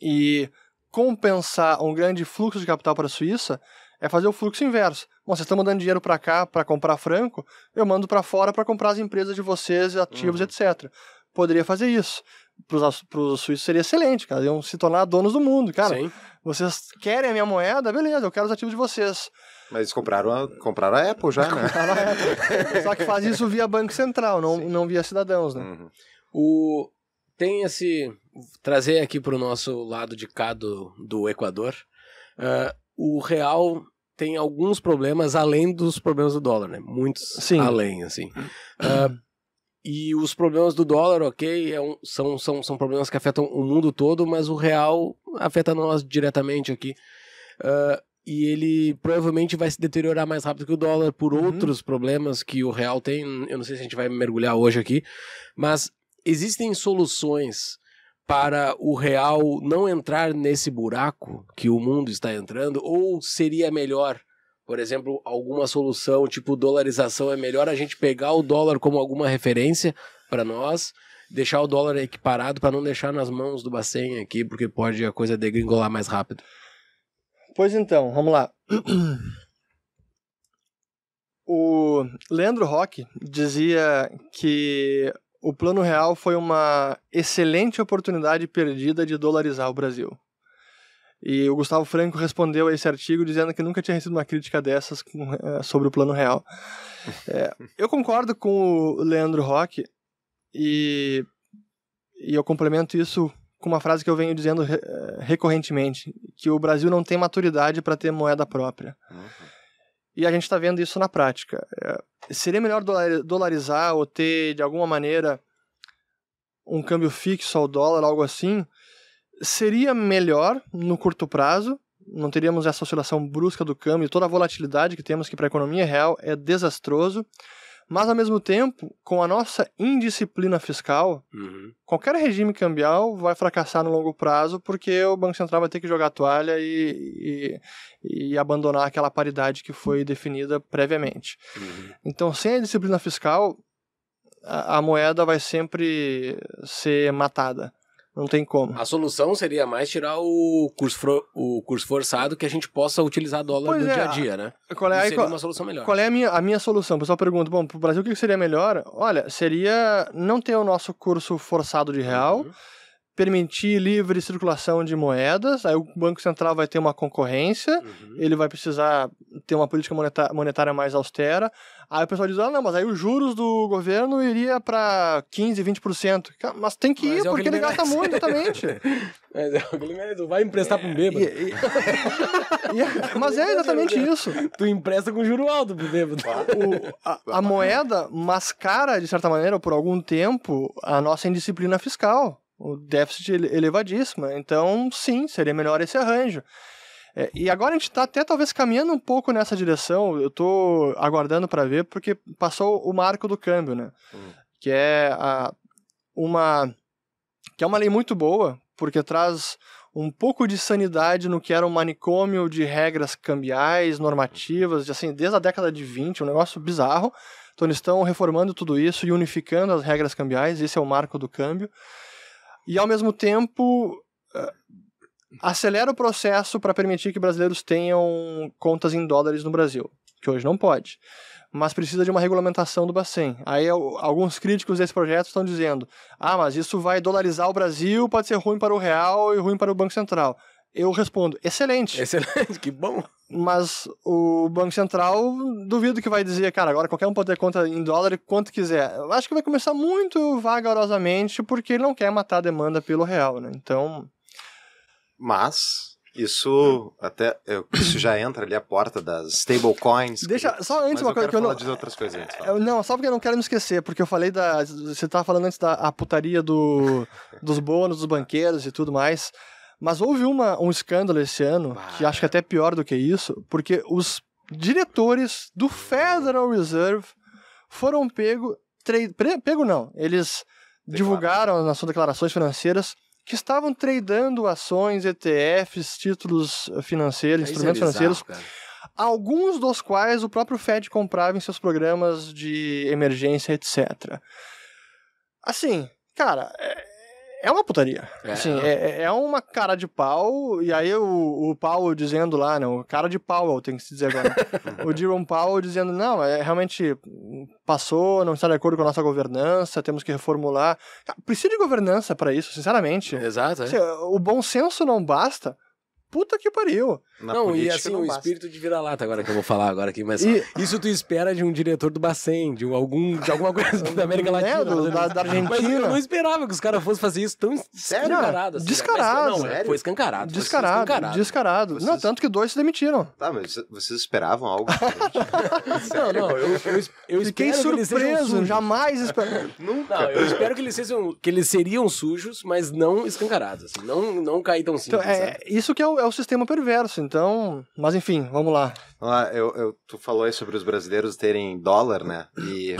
e compensar um grande fluxo de capital para a Suíça é fazer o fluxo inverso. vocês estão mandando dinheiro para cá para comprar franco, eu mando para fora para comprar as empresas de vocês, ativos, uhum. etc. Poderia fazer isso. Para os suíços seria excelente, cara. Iam se tornar donos do mundo, cara. Sim. Vocês querem a minha moeda? Beleza, eu quero os ativos de vocês. Mas eles compraram a, compraram a Apple já, né? Compraram a Apple. Só que faz isso via Banco Central, não, não via cidadãos, né? Uhum. O, tem esse... Trazer aqui para o nosso lado de cá do, do Equador. Uh, o real tem alguns problemas além dos problemas do dólar, né? Muitos Sim. além, assim. Uh, e os problemas do dólar, ok, é um, são, são, são problemas que afetam o mundo todo, mas o real afeta nós diretamente aqui. Uh, e ele provavelmente vai se deteriorar mais rápido que o dólar por uhum. outros problemas que o real tem. Eu não sei se a gente vai mergulhar hoje aqui, mas existem soluções para o real não entrar nesse buraco que o mundo está entrando? Ou seria melhor, por exemplo, alguma solução tipo dolarização? É melhor a gente pegar o dólar como alguma referência para nós, deixar o dólar equiparado para não deixar nas mãos do Bacen aqui, porque pode a coisa degringolar mais rápido? Pois então, vamos lá. O Leandro Rock dizia que o Plano Real foi uma excelente oportunidade perdida de dolarizar o Brasil. E o Gustavo Franco respondeu a esse artigo dizendo que nunca tinha recebido uma crítica dessas eh, sobre o Plano Real. É, eu concordo com o Leandro Roque e, e eu complemento isso com uma frase que eu venho dizendo eh, recorrentemente, que o Brasil não tem maturidade para ter moeda própria. Uhum. E a gente está vendo isso na prática. É, seria melhor dolarizar ou ter, de alguma maneira, um câmbio fixo ao dólar, algo assim? Seria melhor no curto prazo, não teríamos essa oscilação brusca do câmbio, toda a volatilidade que temos, que para a economia real é desastroso. Mas, ao mesmo tempo, com a nossa indisciplina fiscal, uhum. qualquer regime cambial vai fracassar no longo prazo, porque o Banco Central vai ter que jogar a toalha e, e, e abandonar aquela paridade que foi definida previamente. Uhum. Então, sem a disciplina fiscal, a, a moeda vai sempre ser matada. Não tem como. A solução seria mais tirar o curso, o curso forçado que a gente possa utilizar dólar pois no é, dia a dia, né? Qual é, Isso seria qual, uma solução melhor. Qual é a minha, a minha solução? O pessoal pergunta, bom, para o Brasil o que seria melhor? Olha, seria não ter o nosso curso forçado de real. Uhum permitir livre circulação de moedas, aí o Banco Central vai ter uma concorrência, uhum. ele vai precisar ter uma política monetária mais austera. Aí o pessoal diz: ah, não, mas aí os juros do governo iria para 15, 20%. Mas tem que mas ir, é porque ele, ele gasta muito, exatamente. mas é o que ele merece. Vai emprestar para um é, bêbado. E, e... É, mas é exatamente isso. Tu empresta com juro alto pro bêbado. O, a, a moeda mascara, de certa maneira, por algum tempo, a nossa indisciplina fiscal o déficit elevadíssimo, né? Então, sim, seria melhor esse arranjo. É, e agora a gente está até talvez caminhando um pouco nessa direção. Eu estou aguardando para ver, porque passou o marco do câmbio, né? Uhum. Que é a, uma que é uma lei muito boa, porque traz um pouco de sanidade no que era um manicômio de regras cambiais, normativas, de, assim, desde a década de 20, um negócio bizarro. Então eles estão reformando tudo isso e unificando as regras cambiais, esse é o marco do câmbio e ao mesmo tempo eh, acelera o processo para permitir que brasileiros tenham contas em dólares no Brasil, que hoje não pode. Mas precisa de uma regulamentação do Bacen. Aí alguns críticos desse projeto estão dizendo: ah, mas isso vai dolarizar o Brasil, pode ser ruim para o real e ruim para o Banco Central. Eu respondo, excelente. Excelente, que bom. Mas o Banco Central, duvido que vai dizer, cara, agora qualquer um pode ter conta em dólar quanto quiser. Eu acho que vai começar muito vagarosamente, porque ele não quer matar a demanda pelo real, né? Então. Mas, isso até eu, isso já entra ali a porta das stablecoins. Deixa que, só antes uma coisa que eu não outras coisas antes, eu, não, só porque eu não quero me esquecer, porque eu falei da você estava falando antes da a putaria do dos bônus dos banqueiros e tudo mais. Mas houve uma, um escândalo esse ano, bah. que acho que é até pior do que isso, porque os diretores do Federal Reserve foram pego, trade, pego não, eles Declaro. divulgaram nas suas declarações financeiras que estavam tradando ações, ETFs, títulos financeiros, é instrumentos é bizarro, financeiros, cara. alguns dos quais o próprio Fed comprava em seus programas de emergência, etc. Assim, cara, é, é uma putaria. É. Assim, é, é, uma cara de pau, e aí o, o dizendo lá, não, né, cara de pau, tem que se dizer agora. Né, o Jerome Powell dizendo, não, é realmente passou, não está de acordo com a nossa governança, temos que reformular. Precisa de governança para isso, sinceramente. Exato. É. Assim, o bom senso não basta puta que pariu. Na não, e assim, não o espírito de vira-lata agora que eu vou falar agora aqui, mas e... isso tu espera de um diretor do Bacen, de, algum, de alguma coisa da América Latina. É, do, da, da, Argentina. Mas eu não esperava que os caras fossem fazer isso tão escancarado. Assim, né? descarado. Mas, não, é, sério? foi escancarado. Descarado, foi escancarado. descarado. Vocês... Não, tanto que dois se demitiram. Tá, mas vocês esperavam algo sério, não, não, eu, eu, eu Fiquei surpreso, jamais esperava. Nunca. Não, eu espero que eles, sejam, que eles seriam sujos, mas não escancarados. Assim, não, não cair tão então, simples. Então, é, isso que é o, é o sistema perverso, então. Mas enfim, vamos lá. Ah, eu, eu, tu falou aí sobre os brasileiros terem dólar, né? E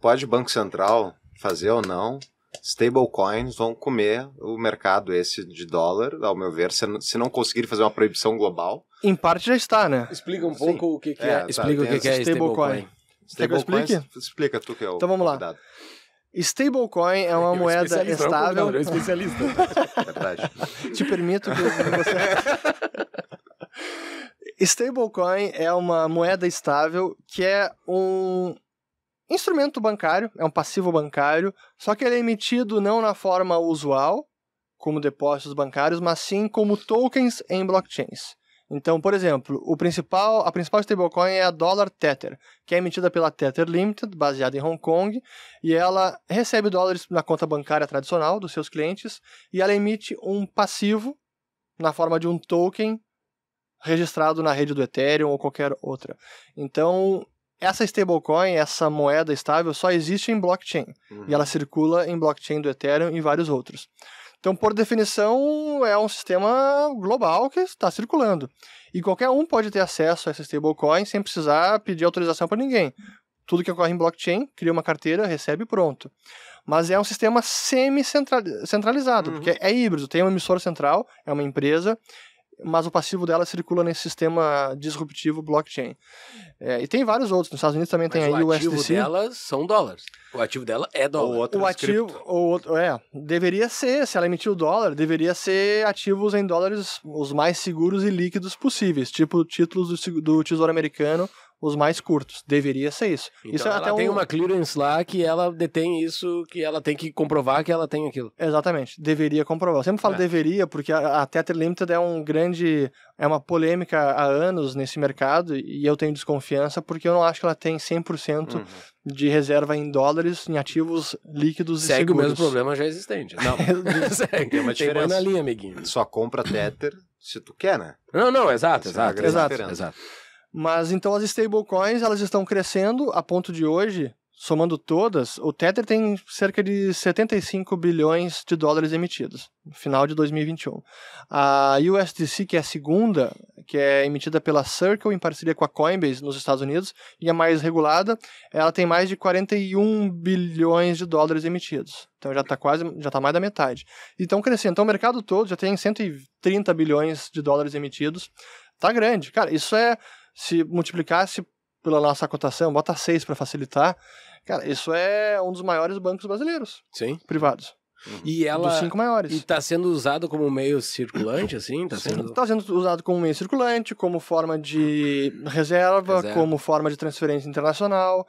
pode o Banco Central fazer ou não, stablecoins vão comer o mercado esse de dólar, ao meu ver, se não conseguir fazer uma proibição global. Em parte já está, né? Explica um pouco Sim. o que, que é. é. Tá, explica tá, o que, que é stablecoin. Stablecoin. Stable explica? explica tu que é o Então vamos convidado. lá. Stablecoin é, é uma moeda estável. eu especialista. Verdade. Te permito que você. Stablecoin é uma moeda estável que é um instrumento bancário, é um passivo bancário, só que ele é emitido não na forma usual, como depósitos bancários, mas sim como tokens em blockchains. Então, por exemplo, o principal, a principal stablecoin é a Dollar Tether, que é emitida pela Tether Limited, baseada em Hong Kong, e ela recebe dólares na conta bancária tradicional dos seus clientes e ela emite um passivo na forma de um token registrado na rede do Ethereum ou qualquer outra. Então, essa stablecoin, essa moeda estável, só existe em blockchain. Uhum. E ela circula em blockchain do Ethereum e vários outros. Então, por definição, é um sistema global que está circulando. E qualquer um pode ter acesso a essa stablecoin sem precisar pedir autorização para ninguém. Tudo que ocorre em blockchain, cria uma carteira, recebe e pronto. Mas é um sistema semi-centralizado, uhum. porque é híbrido. Tem uma emissora central, é uma empresa, mas o passivo dela circula nesse sistema disruptivo blockchain. É, e tem vários outros. Nos Estados Unidos também mas tem aí o USDC. O ativo dela são dólares. O ativo dela é dólar. Ou o é ativo, ou outro, é, deveria ser, se ela emitiu dólar, deveria ser ativos em dólares os mais seguros e líquidos possíveis, tipo títulos do, do Tesouro Americano os mais curtos. Deveria ser isso. Então, isso é ela tem um... uma clearance lá que ela detém isso, que ela tem que comprovar que ela tem aquilo. Exatamente. Deveria comprovar. Eu sempre falo é. deveria, porque a, Tether Limited é um grande... É uma polêmica há anos nesse mercado e eu tenho desconfiança porque eu não acho que ela tem 100% uhum. de reserva em dólares, em ativos líquidos Segue e seguros. Segue o mesmo problema já existente. Não. Segue. Tem uma diferença. Tem linha, amiguinho. Só compra Tether se tu quer, né? Não, não, é exato, exato. exato, exato. Mas então as stablecoins elas estão crescendo a ponto de hoje, somando todas, o Tether tem cerca de 75 bilhões de dólares emitidos, no final de 2021. A USDC, que é a segunda, que é emitida pela Circle em parceria com a Coinbase nos Estados Unidos, e a mais regulada, ela tem mais de 41 bilhões de dólares emitidos. Então já está quase, já está mais da metade. Então crescendo, então o mercado todo já tem 130 bilhões de dólares emitidos. Tá grande. Cara, isso é se multiplicasse pela nossa cotação, bota 6 para facilitar, cara, isso é um dos maiores bancos brasileiros. Sim. Privados. Uhum. E ela. Dos cinco maiores. E está sendo usado como meio circulante, assim? Está sendo... Tá sendo usado como meio circulante, como forma de reserva, reserva, como forma de transferência internacional.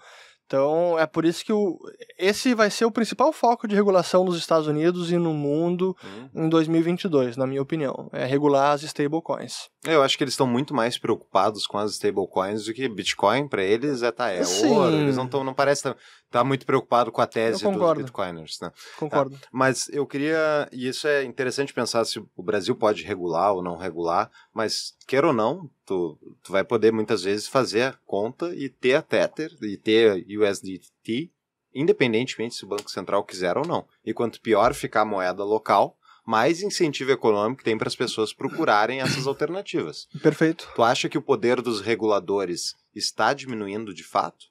Então, é por isso que o, esse vai ser o principal foco de regulação nos Estados Unidos e no mundo uhum. em 2022, na minha opinião. É regular as stablecoins. É, eu acho que eles estão muito mais preocupados com as stablecoins do que Bitcoin. Para eles é, tá, é ouro. Eles não, tão, não parecem está muito preocupado com a tese dos bitcoiners. Né? Concordo. Tá? Mas eu queria, e isso é interessante pensar se o Brasil pode regular ou não regular, mas quer ou não, tu, tu vai poder muitas vezes fazer a conta e ter a Tether e ter USDT, independentemente se o Banco Central quiser ou não. E quanto pior ficar a moeda local, mais incentivo econômico tem para as pessoas procurarem essas alternativas. Perfeito. Tu acha que o poder dos reguladores está diminuindo de fato?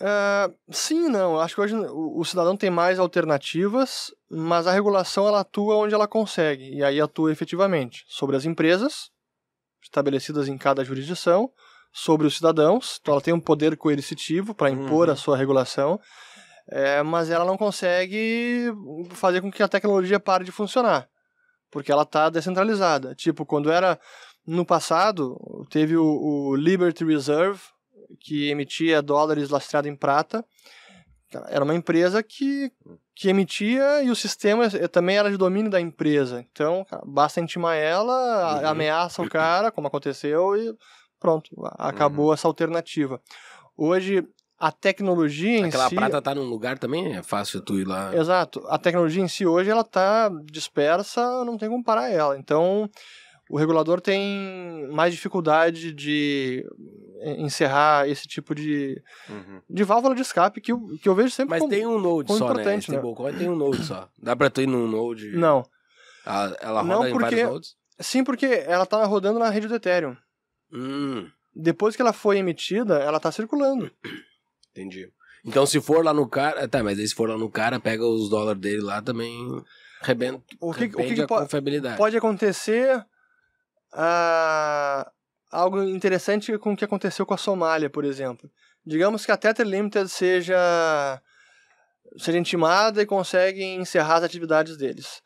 Uh, sim, não. Acho que hoje o, cidadão tem mais alternativas, mas a regulação ela atua onde ela consegue e aí atua efetivamente sobre as empresas estabelecidas em cada jurisdição, sobre os cidadãos. Então ela tem um poder coercitivo para impor uhum. a sua regulação, é, mas ela não consegue fazer com que a tecnologia pare de funcionar, porque ela está descentralizada. Tipo quando era no passado teve o, o Liberty Reserve que emitia dólares lastrado em prata. Era uma empresa que, que emitia e o sistema é, também era de domínio da empresa. Então, basta intimar ela, uhum. ameaça o cara, como aconteceu, e pronto, acabou uhum. essa alternativa. Hoje, a tecnologia em Aquela si... Aquela prata tá num lugar também, é fácil tu ir lá... Exato. A tecnologia em si hoje, ela tá dispersa, não tem como parar ela. Então, o regulador tem mais dificuldade de é, encerrar esse tipo de, uhum. de válvula de escape que eu, que eu vejo sempre Mas como, tem um node só, né? importante, né? né? tem um node só. Dá pra tu ir num node? Não. Ah, ela, ela roda Não, porque, em vários nodes? Sim, porque ela tá rodando na rede do Ethereum. Hum. Depois que ela foi emitida, ela tá circulando. Entendi. Então se for lá no cara... Tá, mas aí se for lá no cara, pega os dólares dele lá também... Rebenta, o que, o que, que pode, pode acontecer... Uh, algo interessante com o que aconteceu com a Somália, por exemplo. Digamos que a Tether Limited seja, seja intimada e conseguem encerrar as atividades deles.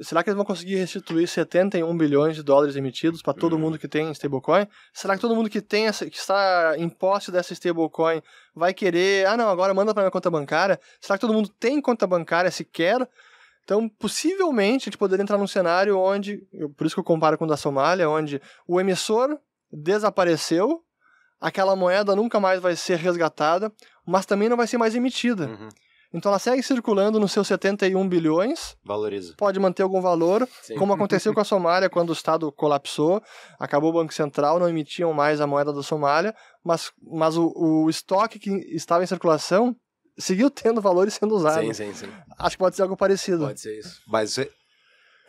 Será que eles vão conseguir restituir 71 bilhões de dólares emitidos para todo hum. mundo que tem stablecoin? Será que todo mundo que tem essa, que está em posse dessa stablecoin vai querer, ah não, agora manda para minha conta bancária? Será que todo mundo tem conta bancária sequer? Então, possivelmente, a gente poderia entrar num cenário onde, por isso que eu comparo com o da Somália, onde o emissor desapareceu, aquela moeda nunca mais vai ser resgatada, mas também não vai ser mais emitida. Uhum. Então ela segue circulando nos seus 71 bilhões. Valoriza. Pode manter algum valor, Sim. como aconteceu com a Somália quando o Estado colapsou, acabou o Banco Central, não emitiam mais a moeda da Somália, mas, mas o, o estoque que estava em circulação seguiu tendo valor e sendo usado. Sim, sim, sim. Acho que pode ser algo parecido. Pode ser isso. Mas é,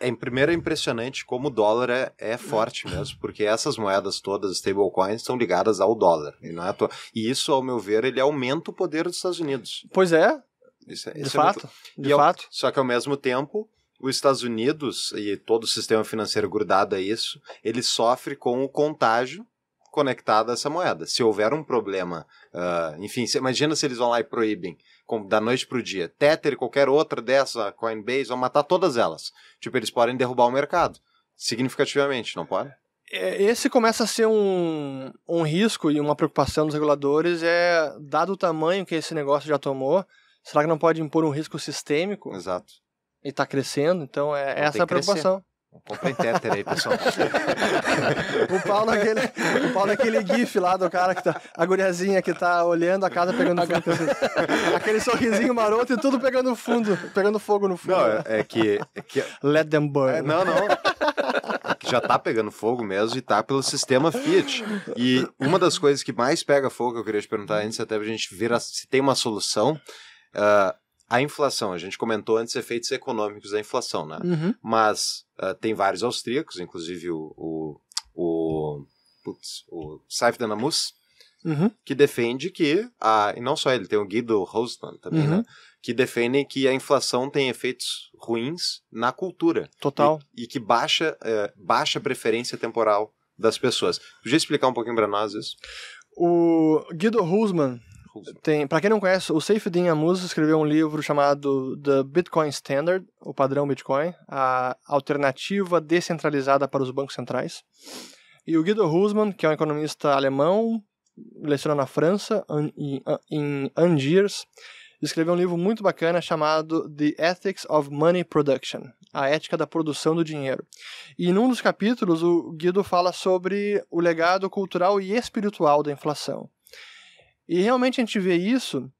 é primeiro é impressionante como o dólar é, é forte é. mesmo, porque essas moedas todas, stablecoins, estão ligadas ao dólar. E, não é e isso, ao meu ver, ele aumenta o poder dos Estados Unidos. Pois é. Isso, é, de isso fato. É muito... de ao... fato. Só que ao mesmo tempo, os Estados Unidos e todo o sistema financeiro grudado a isso, ele sofre com o contágio conectada essa moeda. Se houver um problema, uh, enfim, imagina se eles vão lá e proíbem com, da noite para o dia. Tether e qualquer outra dessa, Coinbase, vão matar todas elas. Tipo, eles podem derrubar o mercado significativamente, não pode? É, esse começa a ser um, um risco e uma preocupação dos reguladores é dado o tamanho que esse negócio já tomou, será que não pode impor um risco sistêmico? Exato. E está crescendo, então é não essa é a preocupação. Crescer. Comprei Tether aí, pessoal. o, Paulo aquele, o Paulo aquele gif lá do cara que tá. A guriazinha que tá olhando a casa pegando aquele sorrisinho maroto e tudo pegando fundo, pegando fogo no fundo. Não, é, é que, é que. Let them burn. É, não, não. É que já tá pegando fogo mesmo e tá pelo sistema Fiat. E uma das coisas que mais pega fogo, eu queria te perguntar antes, até pra gente ver a, se tem uma solução. Uh, a inflação, a gente comentou antes efeitos econômicos da inflação, né? Uhum. Mas Uh, tem vários austríacos, inclusive o, o, o, putz, o Saif Danamus, uhum. que defende que, a, e não só ele, tem o Guido Rosman também, né, uhum. né? Que defendem que a inflação tem efeitos ruins na cultura. Total. E, e que baixa, é, baixa a preferência temporal das pessoas. Podia explicar um pouquinho para nós isso? O Guido Rosman tem, para quem não conhece, o Seyfeddin Amus escreveu um livro chamado The Bitcoin Standard, o padrão Bitcoin, a alternativa descentralizada para os bancos centrais. E o Guido Husman, que é um economista alemão, leciona na França, em Angiers, escreveu um livro muito bacana chamado The Ethics of Money Production A Ética da Produção do Dinheiro. E num dos capítulos, o Guido fala sobre o legado cultural e espiritual da inflação. E realmente a gente vê isso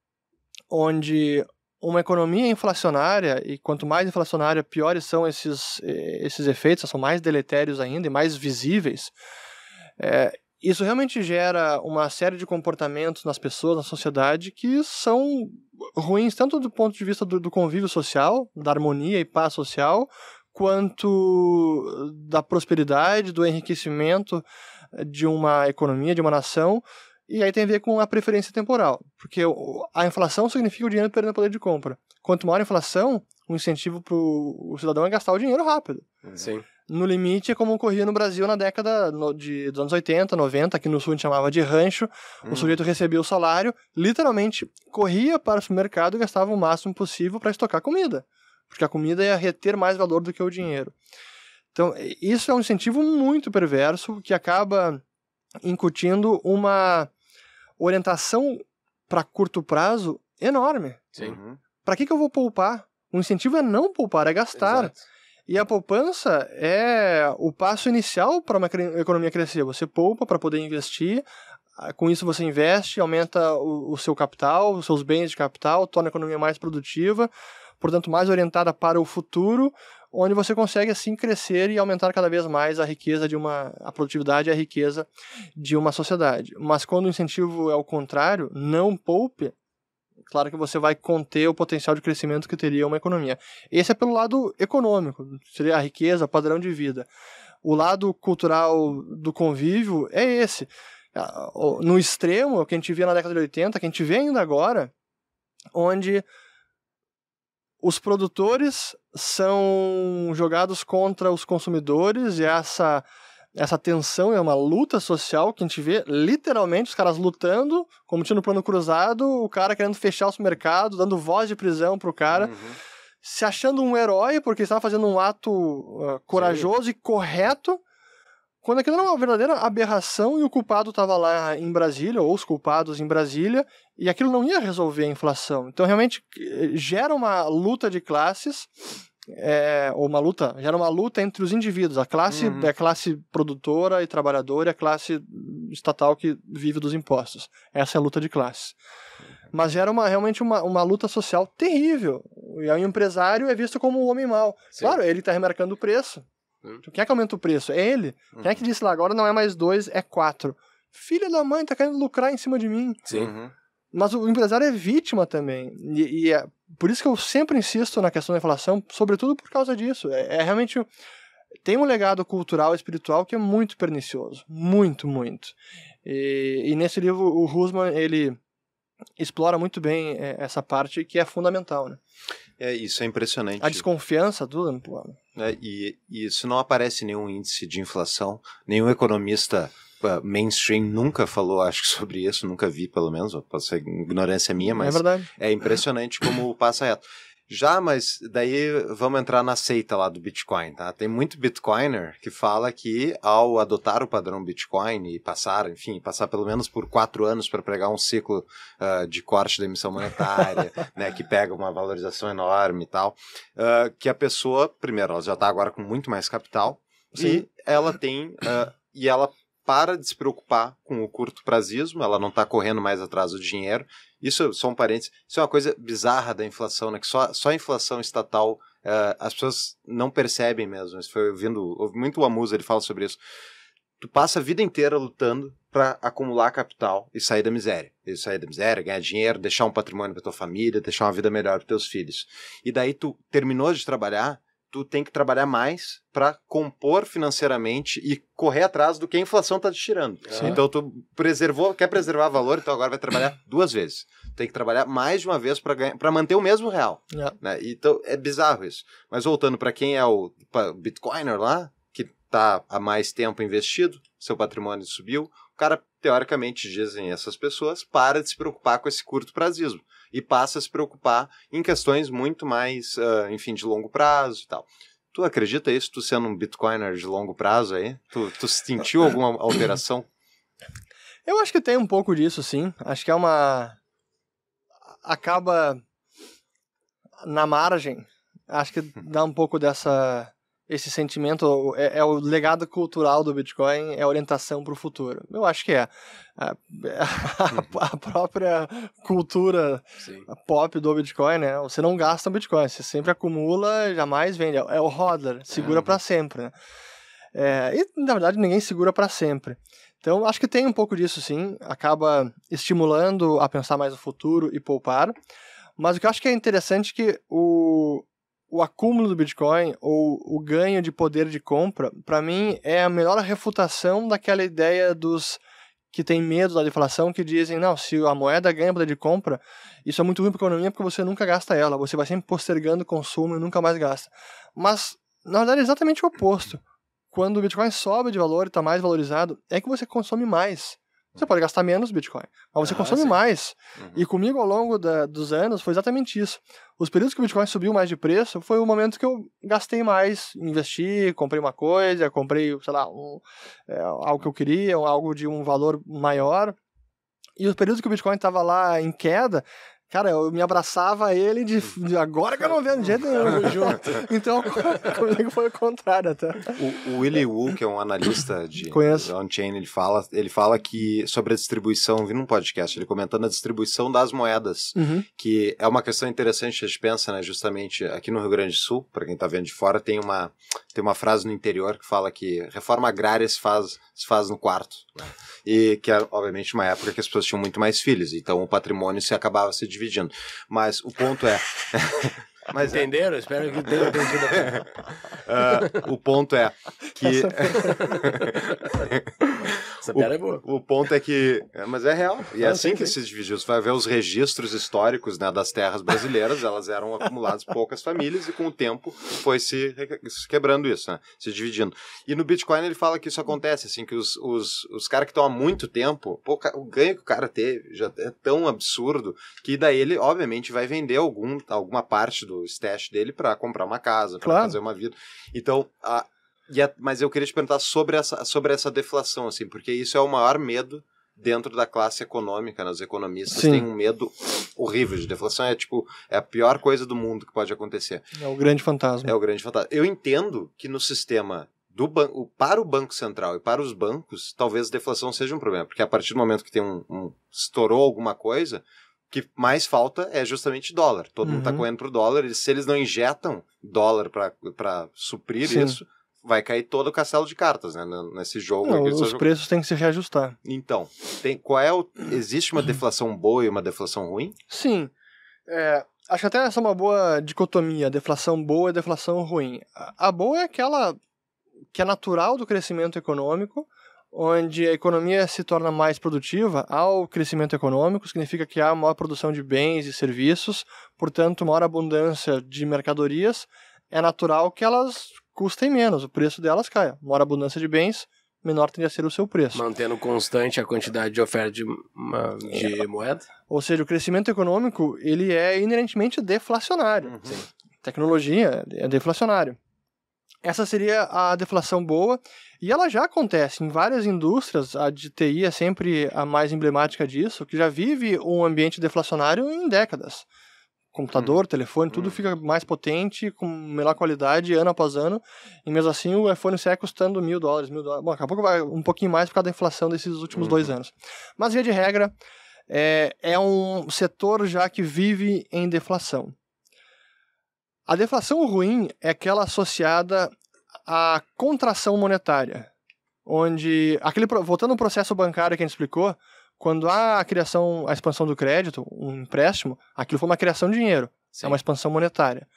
onde uma economia inflacionária, e quanto mais inflacionária, piores são esses, eh, esses efeitos, são mais deletérios ainda e mais visíveis. É, isso realmente gera uma série de comportamentos nas pessoas, na sociedade, que são ruins tanto do ponto de vista do, do convívio social, da harmonia e paz social, quanto da prosperidade, do enriquecimento de uma economia, de uma nação, e aí tem a ver com a preferência temporal, porque a inflação significa o dinheiro perdendo poder de compra. Quanto maior a inflação, o incentivo para o cidadão é gastar o dinheiro rápido. Uhum. Sim. No limite, é como ocorria no Brasil na década de, dos anos 80, 90, aqui no Sul a gente chamava de rancho. Hum. O uhum. sujeito recebia o salário, literalmente corria para o supermercado e gastava o máximo possível para estocar comida, porque a comida ia reter mais valor do que o dinheiro. Então, isso é um incentivo muito perverso que acaba incutindo uma orientação para curto prazo enorme. Sim. Uhum. Para que, que eu vou poupar? O incentivo é não poupar, é gastar. Exato. E a poupança é o passo inicial para uma economia crescer. Você poupa para poder investir, ah, com isso você investe, aumenta o, o, seu capital, os seus bens de capital, torna a economia mais produtiva, portanto mais orientada para o futuro, onde você consegue assim crescer e aumentar cada vez mais a riqueza de uma a produtividade e a riqueza de uma sociedade. Mas quando o incentivo é o contrário, não poupe, claro que você vai conter o potencial de crescimento que teria uma economia. Esse é pelo lado econômico, seria a riqueza, padrão de vida. O lado cultural do convívio é esse. Ah, no extremo, o que a gente via na década de 80, que a gente vê ainda agora, onde os produtores são jogados contra os consumidores e essa essa tensão é uma luta social que a gente vê literalmente os caras lutando, como tinha no plano cruzado, o cara querendo fechar o mercados, dando voz de prisão pro cara, uhum. se achando um herói porque estava fazendo um ato uh, corajoso Sim. e correto, quando aquilo era uma verdadeira aberração e o culpado estava lá em Brasília, ou os culpados em Brasília, e aquilo não ia resolver a inflação. Então, realmente, gera uma luta de classes é, ou uma luta, gera uma luta entre os indivíduos, a classe, uhum. É a classe produtora e trabalhadora e a classe estatal que vive dos impostos. Essa é a luta de classe. Mas era uma, realmente uma, uma luta social terrível. E o empresário é visto como um homem mau. Sim. Claro, ele está remarcando o preço. Hum? Quem é que aumenta o preço? É ele. Uhum. Quem é que uhum. disse lá, agora não é mais dois, é quatro? Filha da mãe, tá querendo lucrar em cima de mim. Sim. Uhum. Mas o empresário é vítima também. E, e, é por isso que eu sempre insisto na questão da inflação, sobretudo por causa disso. É, é realmente. Tem um legado cultural e espiritual que é muito pernicioso. Muito, muito. E, e nesse livro, o Rusman, ele explora muito bem é, essa parte que é fundamental, né? É, isso é impressionante. A desconfiança do né, ano É, e, e isso não aparece em nenhum índice de inflação, nenhum economista ah, mainstream nunca falou, acho que sobre isso, nunca vi pelo menos, pode ser ignorância minha, é mas é, é impressionante como passa reto. Já, mas daí vamos entrar na seita lá do Bitcoin, tá? Tem muito Bitcoiner que fala que ao adotar o padrão Bitcoin e passar, enfim, passar pelo menos por quatro anos para pregar um ciclo uh, de corte da emissão monetária, né, que pega uma valorização enorme e tal, uh, que a pessoa, primeiro, ela já está agora com muito mais capital Sim. e ela tem, uh, e ela para de se preocupar com o curto prazismo, ela não está correndo mais atrás do dinheiro. Isso, só um parênteses, isso é uma coisa bizarra da inflação, né? Que só, só a inflação estatal, uh, as pessoas não percebem mesmo. Isso foi ouvindo, ouvi muito o Amuso, ele fala sobre isso. Tu passa a vida inteira lutando para acumular capital e sair da miséria. E sair da miséria, ganhar dinheiro, deixar um patrimônio para tua família, deixar uma vida melhor para teus filhos. E daí tu terminou de trabalhar, tu tem que trabalhar mais para compor financeiramente e correr atrás do que a inflação está te tirando. Sim. Então tu preservou, quer preservar valor, então agora vai trabalhar duas vezes. Tem que trabalhar mais de uma vez para manter o mesmo real. É. Né? Então é bizarro isso. Mas voltando para quem é o Bitcoiner lá, que está há mais tempo investido, seu patrimônio subiu, o cara, teoricamente, dizem essas pessoas, para de se preocupar com esse curto prazismo e passa a se preocupar em questões muito mais, uh, enfim, de longo prazo e tal. Tu acredita isso, tu sendo um bitcoiner de longo prazo aí? Tu, tu sentiu alguma alteração? Eu acho que tem um pouco disso, sim. Acho que é uma. Acaba na margem. Acho que dá um pouco dessa esse sentimento, é, é, o legado cultural do Bitcoin, é a orientação para o futuro. Eu acho que é. A, a, a própria cultura Sim. pop do Bitcoin, né? Você não gasta Bitcoin, você sempre acumula, jamais vende. É, é o hodler, segura é. para uhum. sempre, né? É, e, na verdade, ninguém segura para sempre. Então, acho que tem um pouco disso, sim. Acaba estimulando a pensar mais no futuro e poupar. Mas o que eu acho que é interessante é que o, o acúmulo do Bitcoin ou o ganho de poder de compra, para mim, é a melhor refutação daquela ideia dos que tem medo da deflação, que dizem, não, se a moeda ganha poder de compra, isso é muito ruim para a economia porque você nunca gasta ela, você vai sempre postergando o consumo e nunca mais gasta. Mas, na verdade, é exatamente o oposto. Quando o Bitcoin sobe de valor e está mais valorizado, é que você consome mais. Você pode gastar menos Bitcoin, mas você ah, consome sim. mais. Uhum. E comigo, ao longo da, dos anos, foi exatamente isso. Os períodos que o Bitcoin subiu mais de preço foi o momento que eu gastei mais, investi, comprei uma coisa, comprei, sei lá, um, é, algo que eu queria, algo de um valor maior. E os períodos que o Bitcoin estava lá em queda, Cara, eu me abraçava a ele de, de agora que eu não vendo de jeito nenhum junto. Então, comigo foi o contrário até. O, o Willy Wu, que é um analista de Conheço. on-chain, ele fala, ele fala que sobre a distribuição, vi num podcast, ele comentando a distribuição das moedas, uhum. que é uma questão interessante, a gente pensa, né, justamente aqui no Rio Grande do Sul, para quem está vendo de fora, tem uma, tem uma frase no interior que fala que reforma agrária se faz, se faz no quarto, né? e que é, obviamente, uma época que as pessoas tinham muito mais filhos, então o patrimônio se acabava se dividindo. Mas o ponto é. Mas é. entenderam? Espero que tenham entendido. uh, o ponto é que. Essa piada é boa. O ponto é que. É, mas é real. E é ah, assim sim, que sim. se dividiu. Você vai ver os registros históricos né, das terras brasileiras, elas eram acumuladas por poucas famílias e com o tempo foi se, quebrando isso, né? Se dividindo. E no Bitcoin ele fala que isso acontece, assim, que os, os, os caras que estão há muito tempo, pô, o ganho que o cara teve já é tão absurdo que daí ele, obviamente, vai vender algum, alguma parte do do stash dele para comprar uma casa, para fazer uma vida. Então, a, a, é, mas eu queria te perguntar sobre essa, sobre essa deflação, assim, porque isso é o maior medo dentro da classe econômica, nos economistas Sim. têm um medo horrível de deflação. É tipo, é a pior coisa do mundo que pode acontecer. É o grande fantasma. É o grande fantasma. Eu entendo que no sistema do banco, para o Banco Central e para os bancos, talvez a deflação seja um problema, porque a partir do momento que tem um, um estourou alguma coisa, que mais falta é justamente dólar. Todo tá uhum. mundo está correndo para o dólar. E se eles não injetam dólar para suprir Sim. isso, vai cair todo o castelo de cartas né, nesse jogo. Não, os preços têm que se reajustar. Então, tem, qual é o, existe uma uhum. deflação boa e uma deflação ruim? Sim. É, acho que até essa é uma boa dicotomia, deflação boa e deflação ruim. A, a boa é aquela que é natural do crescimento econômico, onde a economia se torna mais produtiva, há o crescimento econômico, significa que há maior produção de bens e serviços, portanto, maior abundância de mercadorias, é natural que elas custem menos, o preço delas caia. Maior abundância de bens, menor tende a ser o seu preço. Mantendo constante a quantidade de oferta de, uma, de é. moeda. Ou seja, o crescimento econômico, ele é inerentemente deflacionário. Uhum. Tecnologia é deflacionário. Essa seria a deflação boa, e ela já acontece em várias indústrias, a de TI é sempre a mais emblemática disso, que já vive um ambiente deflacionário em décadas. Computador, hum. telefone, tudo hum. fica mais potente, com melhor qualidade, ano após ano, e mesmo assim o iPhone sai custando mil dólares, mil dólares. Bom, daqui a pouco vai um pouquinho mais por causa da inflação desses últimos hum. dois uhum. anos. Mas via de regra, é, é um setor já que vive em deflação. A deflação ruim é aquela associada à contração monetária, onde aquele voltando ao processo bancário que a gente explicou, quando há a criação, a expansão do crédito, um empréstimo, aquilo foi uma criação de dinheiro, é Sim. é uma expansão monetária.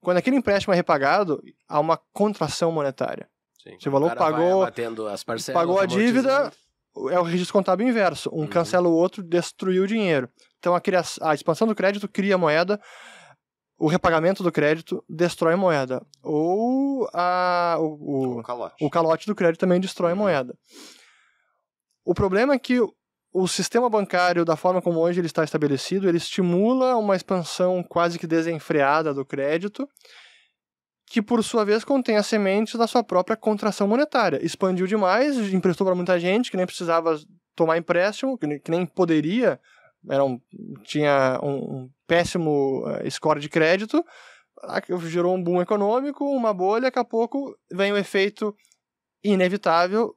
Quando aquele empréstimo é repagado, há uma contração monetária. Sim. Se o valor o pagou, parcelas, pagou a dívida, é o registro contábil inverso. Um uhum. cancela o outro, destruiu o dinheiro. Então a, criação, a expansão do crédito cria moeda o repagamento do crédito destrói moeda. Ou a, o, o, o, calote. o calote do crédito também destrói uhum. moeda. O problema é que o sistema bancário, da forma como hoje ele está estabelecido, ele estimula uma expansão quase que desenfreada do crédito, que por sua vez contém as sementes da sua própria contração monetária. Expandiu demais, emprestou para muita gente que nem precisava tomar empréstimo, que nem poderia era um, tinha um, um péssimo eh, score de crédito, gerou um boom econômico, uma bolha, daqui a pouco vem o efeito inevitável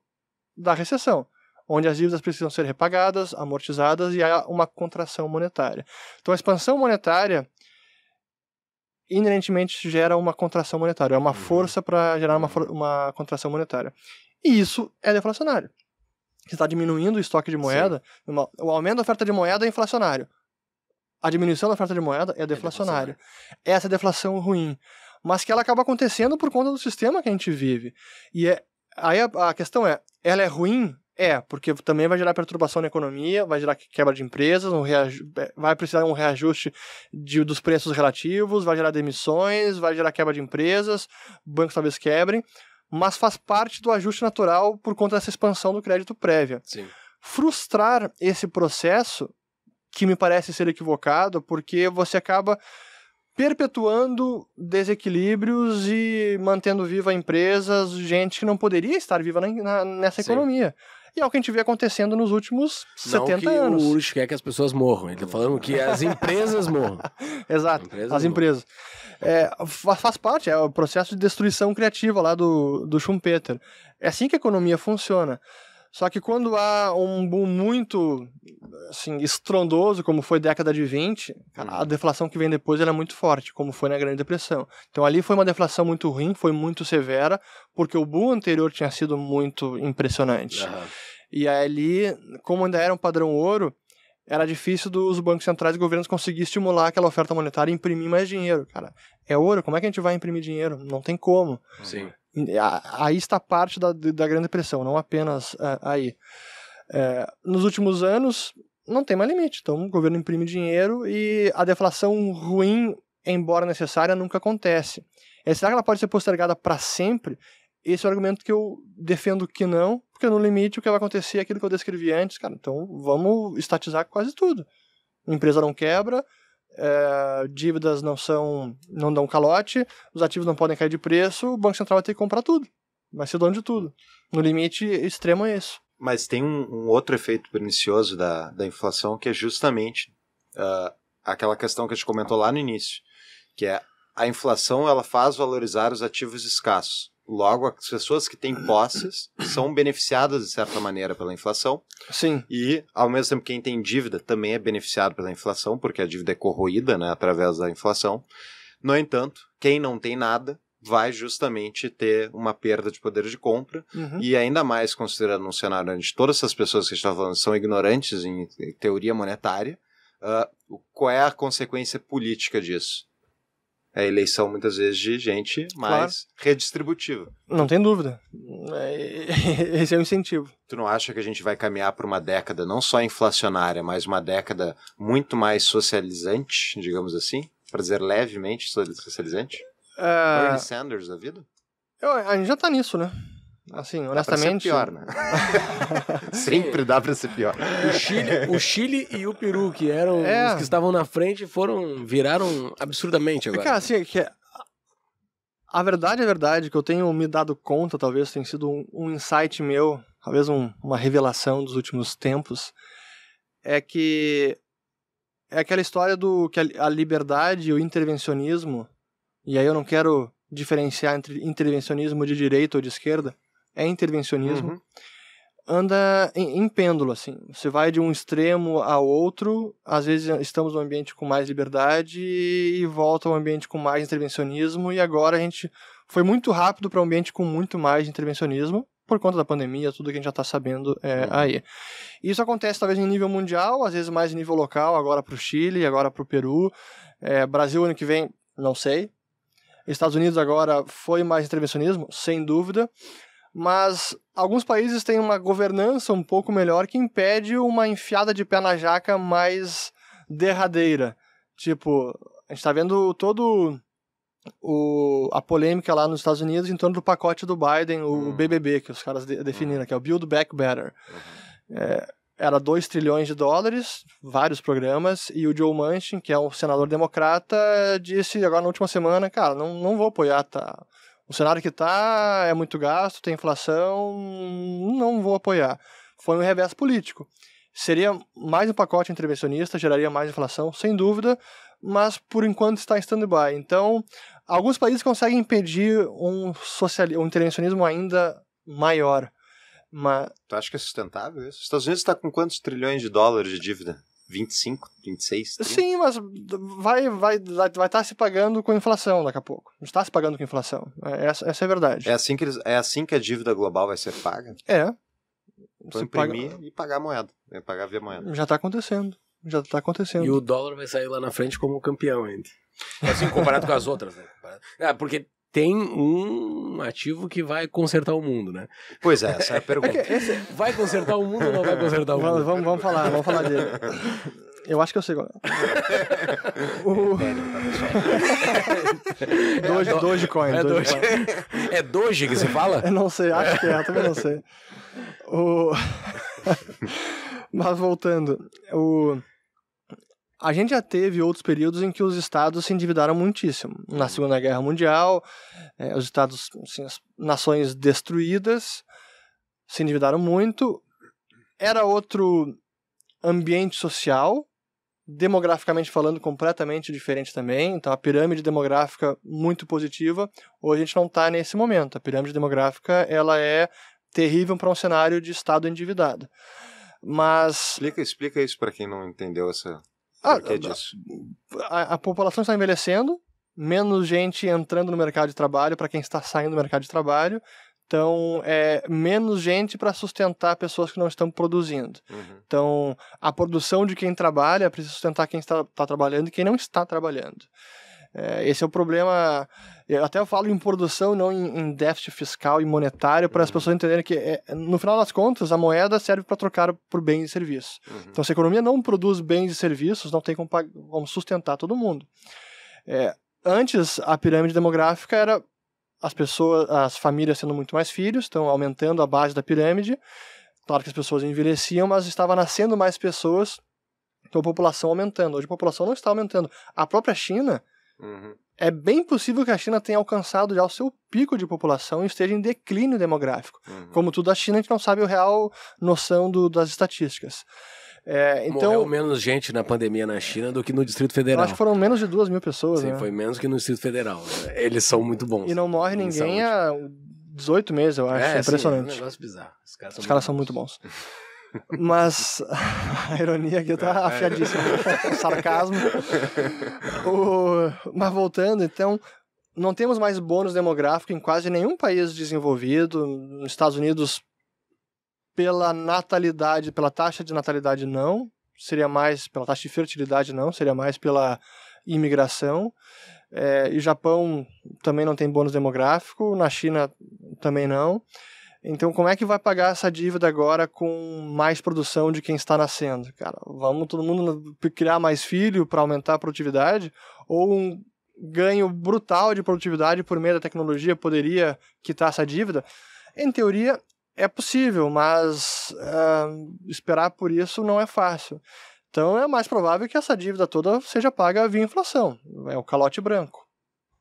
da recessão, onde as dívidas precisam ser repagadas, amortizadas e há uma contração monetária. Então a expansão monetária inerentemente gera uma contração monetária, é uma uhum. força para gerar uma, uma contração monetária. E isso é deflacionário que está diminuindo o estoque de moeda, o aumento da oferta de moeda é inflacionário. A diminuição da oferta de moeda é deflacionário. É Essa é deflação ruim. Mas que ela acaba acontecendo por conta do sistema que a gente vive. E é, aí a, a questão é, ela é ruim é, porque também vai gerar perturbação na economia, vai gerar quebra de empresas, um é, vai precisar de um reajuste de, dos preços relativos, vai gerar demissões, vai gerar quebra de empresas, bancos talvez quebrem mas faz parte do ajuste natural por conta dessa expansão do crédito prévia. Sim. Frustrar esse processo, que me parece ser equivocado, porque você acaba perpetuando desequilíbrios e mantendo viva empresas, gente que não poderia estar viva na, na, nessa Sim. economia. E é o que a gente vê acontecendo nos últimos Não 70 que anos. O Urich quer que as pessoas morram, ele tá falando que as empresas morram. Exato, empresas as empresas. É, faz parte, é o processo de destruição criativa lá do, do Schumpeter. É assim que a economia funciona. Só que quando há um boom muito assim, estrondoso, como foi década de 20, a uhum. deflação que vem depois é muito forte, como foi na Grande Depressão. Então ali foi uma deflação muito ruim, foi muito severa, porque o boom anterior tinha sido muito impressionante. Uhum. E ali, como ainda era um padrão ouro, era difícil dos bancos centrais e governos conseguir estimular aquela oferta monetária e imprimir mais dinheiro, cara. É ouro, como é que a gente vai imprimir dinheiro? Não tem como. Sim. Aí está parte da, da Grande Depressão, não apenas é, aí. É, nos últimos anos, não tem mais limite. Então, o governo imprime dinheiro e a deflação ruim, embora necessária, nunca acontece. É, será que ela pode ser postergada para sempre? Esse é o argumento que eu defendo que não, porque no limite o que vai acontecer é aquilo que eu descrevi antes, cara. Então, vamos estatizar quase tudo. A empresa não quebra, é, dívidas não são, não dão calote, os ativos não podem cair de preço, o Banco Central vai ter que comprar tudo, vai ser dono de tudo. No limite extremo é isso. Mas tem um, um outro efeito pernicioso da, da inflação que é justamente uh, aquela questão que a gente comentou lá no início, que é a inflação ela faz valorizar os ativos escassos. Logo, as pessoas que têm posses são beneficiadas, de certa maneira, pela inflação. Sim. E, ao mesmo tempo, quem tem dívida também é beneficiado pela inflação, porque a dívida é corroída né, através da inflação. No entanto, quem não tem nada vai justamente ter uma perda de poder de compra. Uhum. E ainda mais, considerando um cenário onde todas essas pessoas que a gente está falando são ignorantes em teoria monetária, uh, qual é a consequência política disso? a é eleição muitas vezes de gente mais claro. redistributiva. Não tem dúvida. É, esse é o incentivo. Tu não acha que a gente vai caminhar para uma década não só inflacionária, mas uma década muito mais socializante, digamos assim? Para dizer levemente socializante? É. Bernie Sanders da vida? Eu, a gente já está nisso, né? Assim, honestamente. Dá pra ser pior, né? Sempre dá pra ser pior. O Chile, o Chile e o Peru, que eram é. os que estavam na frente, foram. viraram absurdamente é agora. Cara, assim, é que a verdade é verdade, que eu tenho me dado conta, talvez tenha sido um, um insight meu, talvez um, uma revelação dos últimos tempos, é que é aquela história do que a, a liberdade e o intervencionismo, e aí eu não quero diferenciar entre intervencionismo de direita ou de esquerda, é intervencionismo, uhum. anda em, em, pêndulo, assim. Você vai de um extremo ao outro, às vezes estamos num ambiente com mais liberdade e volta ao ambiente com mais intervencionismo, e agora a gente foi muito rápido para um ambiente com muito mais intervencionismo, por conta da pandemia, tudo que a gente já está sabendo é, uhum. aí. Isso acontece talvez em nível mundial, às vezes mais em nível local, agora para o Chile, agora para o Peru. É, Brasil ano que vem, não sei. Estados Unidos agora foi mais intervencionismo, sem dúvida mas alguns países têm uma governança um pouco melhor que impede uma enfiada de pé na jaca mais derradeira. Tipo, a gente está vendo todo o, a polêmica lá nos Estados Unidos em torno do pacote do Biden, o BBB, hum. que os caras de, hum. definiram, que é o Build Back Better. Uhum. É, era 2 trilhões de dólares, vários programas, e o Joe Manchin, que é um senador democrata, disse agora na última semana, cara, não, não vou apoiar, tá? O cenário que tá é muito gasto, tem inflação, não vou apoiar. Foi um revés político. Seria mais um pacote intervencionista, geraria mais inflação, sem dúvida, mas por enquanto está em stand-by. Então, alguns países conseguem impedir um, social... um intervencionismo ainda maior. Mas... Tu acha que é sustentável isso? Os Estados Unidos está com quantos trilhões de dólares de dívida? 25, 26? 30. Sim, mas vai vai vai estar tá se pagando com inflação daqui a pouco. Está se pagando com inflação. É, essa, essa é a verdade. É assim que eles, é assim que a dívida global vai ser paga? É. Então imprimir paga... e pagar a moeda, né? pagar via moeda. Já está acontecendo. Já está acontecendo. E o dólar vai sair lá na frente como campeão ainda. É assim, comparado com as outras, né? É, porque tem um ativo que vai consertar o mundo, né? Pois é, essa é a é pergunta. Esse... Vai consertar o mundo ou não vai consertar o mundo? Vamos, vamos falar, vamos falar dele. Eu acho que eu sei qual é. É o... Tá, é. Doge, do... Dogecoin. É Doge. é Doge que se fala? Eu não sei, acho que é, também não sei. O... Mas voltando, o... A gente já teve outros períodos em que os estados se endividaram muitíssimo. Na uhum. Segunda Guerra Mundial, é, os estados, assim, as nações destruídas, se endividaram muito. Era outro ambiente social, demograficamente falando, completamente diferente também. Então, a pirâmide demográfica muito positiva. Hoje a gente não está nesse momento. A pirâmide demográfica ela é terrível para um cenário de estado endividado. Mas explica, explica isso para quem não entendeu essa a, ah, ah, ah, a, a, população está envelhecendo, menos gente entrando no mercado de trabalho para quem está saindo do mercado de trabalho. Então, é menos gente para sustentar pessoas que não estão produzindo. Uhum. Então, a produção de quem trabalha precisa sustentar quem está, está trabalhando e quem não está trabalhando. É, esse é o problema. Eu até falo em produção, não em, em déficit fiscal e monetário, para as pessoas entenderem que, é, no final das contas, a moeda serve para trocar por bens e serviços. Uhum. Então, se a economia não produz bens e serviços, não tem como, como sustentar todo mundo. É, antes, a pirâmide demográfica era as pessoas, as famílias tendo muito mais filhos, estão aumentando a base da pirâmide. Claro que as pessoas envelheciam, mas estava nascendo mais pessoas, então a população aumentando. Hoje a população não está aumentando. A própria China Uhum. É bem possível que a China tenha alcançado já o seu pico de população e esteja em declínio demográfico. Uhum. Como tudo, a China a gente não sabe a real noção do, das estatísticas. É, então, Morreu menos gente na pandemia na China do que no Distrito Federal. Acho que foram menos de duas mil pessoas. Sim, né? foi menos que no Distrito Federal. Né? Eles são muito bons. E não morre ninguém há 18 meses, eu acho. É, é impressionante. é um negócio bizarro. Os caras são, Os muito, bons. são muito bons. Mas a ironia aqui é tá é. afiadíssima, sarcasmo. O, mas voltando, então, não temos mais bônus demográfico em quase nenhum país desenvolvido. Nos Estados Unidos, pela natalidade, pela taxa de natalidade, não. Seria mais pela taxa de fertilidade, não. Seria mais pela imigração. É, e o Japão também não tem bônus demográfico. Na China também não. Então, como é que vai pagar essa dívida agora com mais produção de quem está nascendo? Cara, vamos todo mundo criar mais filho para aumentar a produtividade? Ou um ganho brutal de produtividade por meio da tecnologia poderia quitar essa dívida? Em teoria, é possível, mas uh, esperar por isso não é fácil. Então, é mais provável que essa dívida toda seja paga via inflação é o calote branco.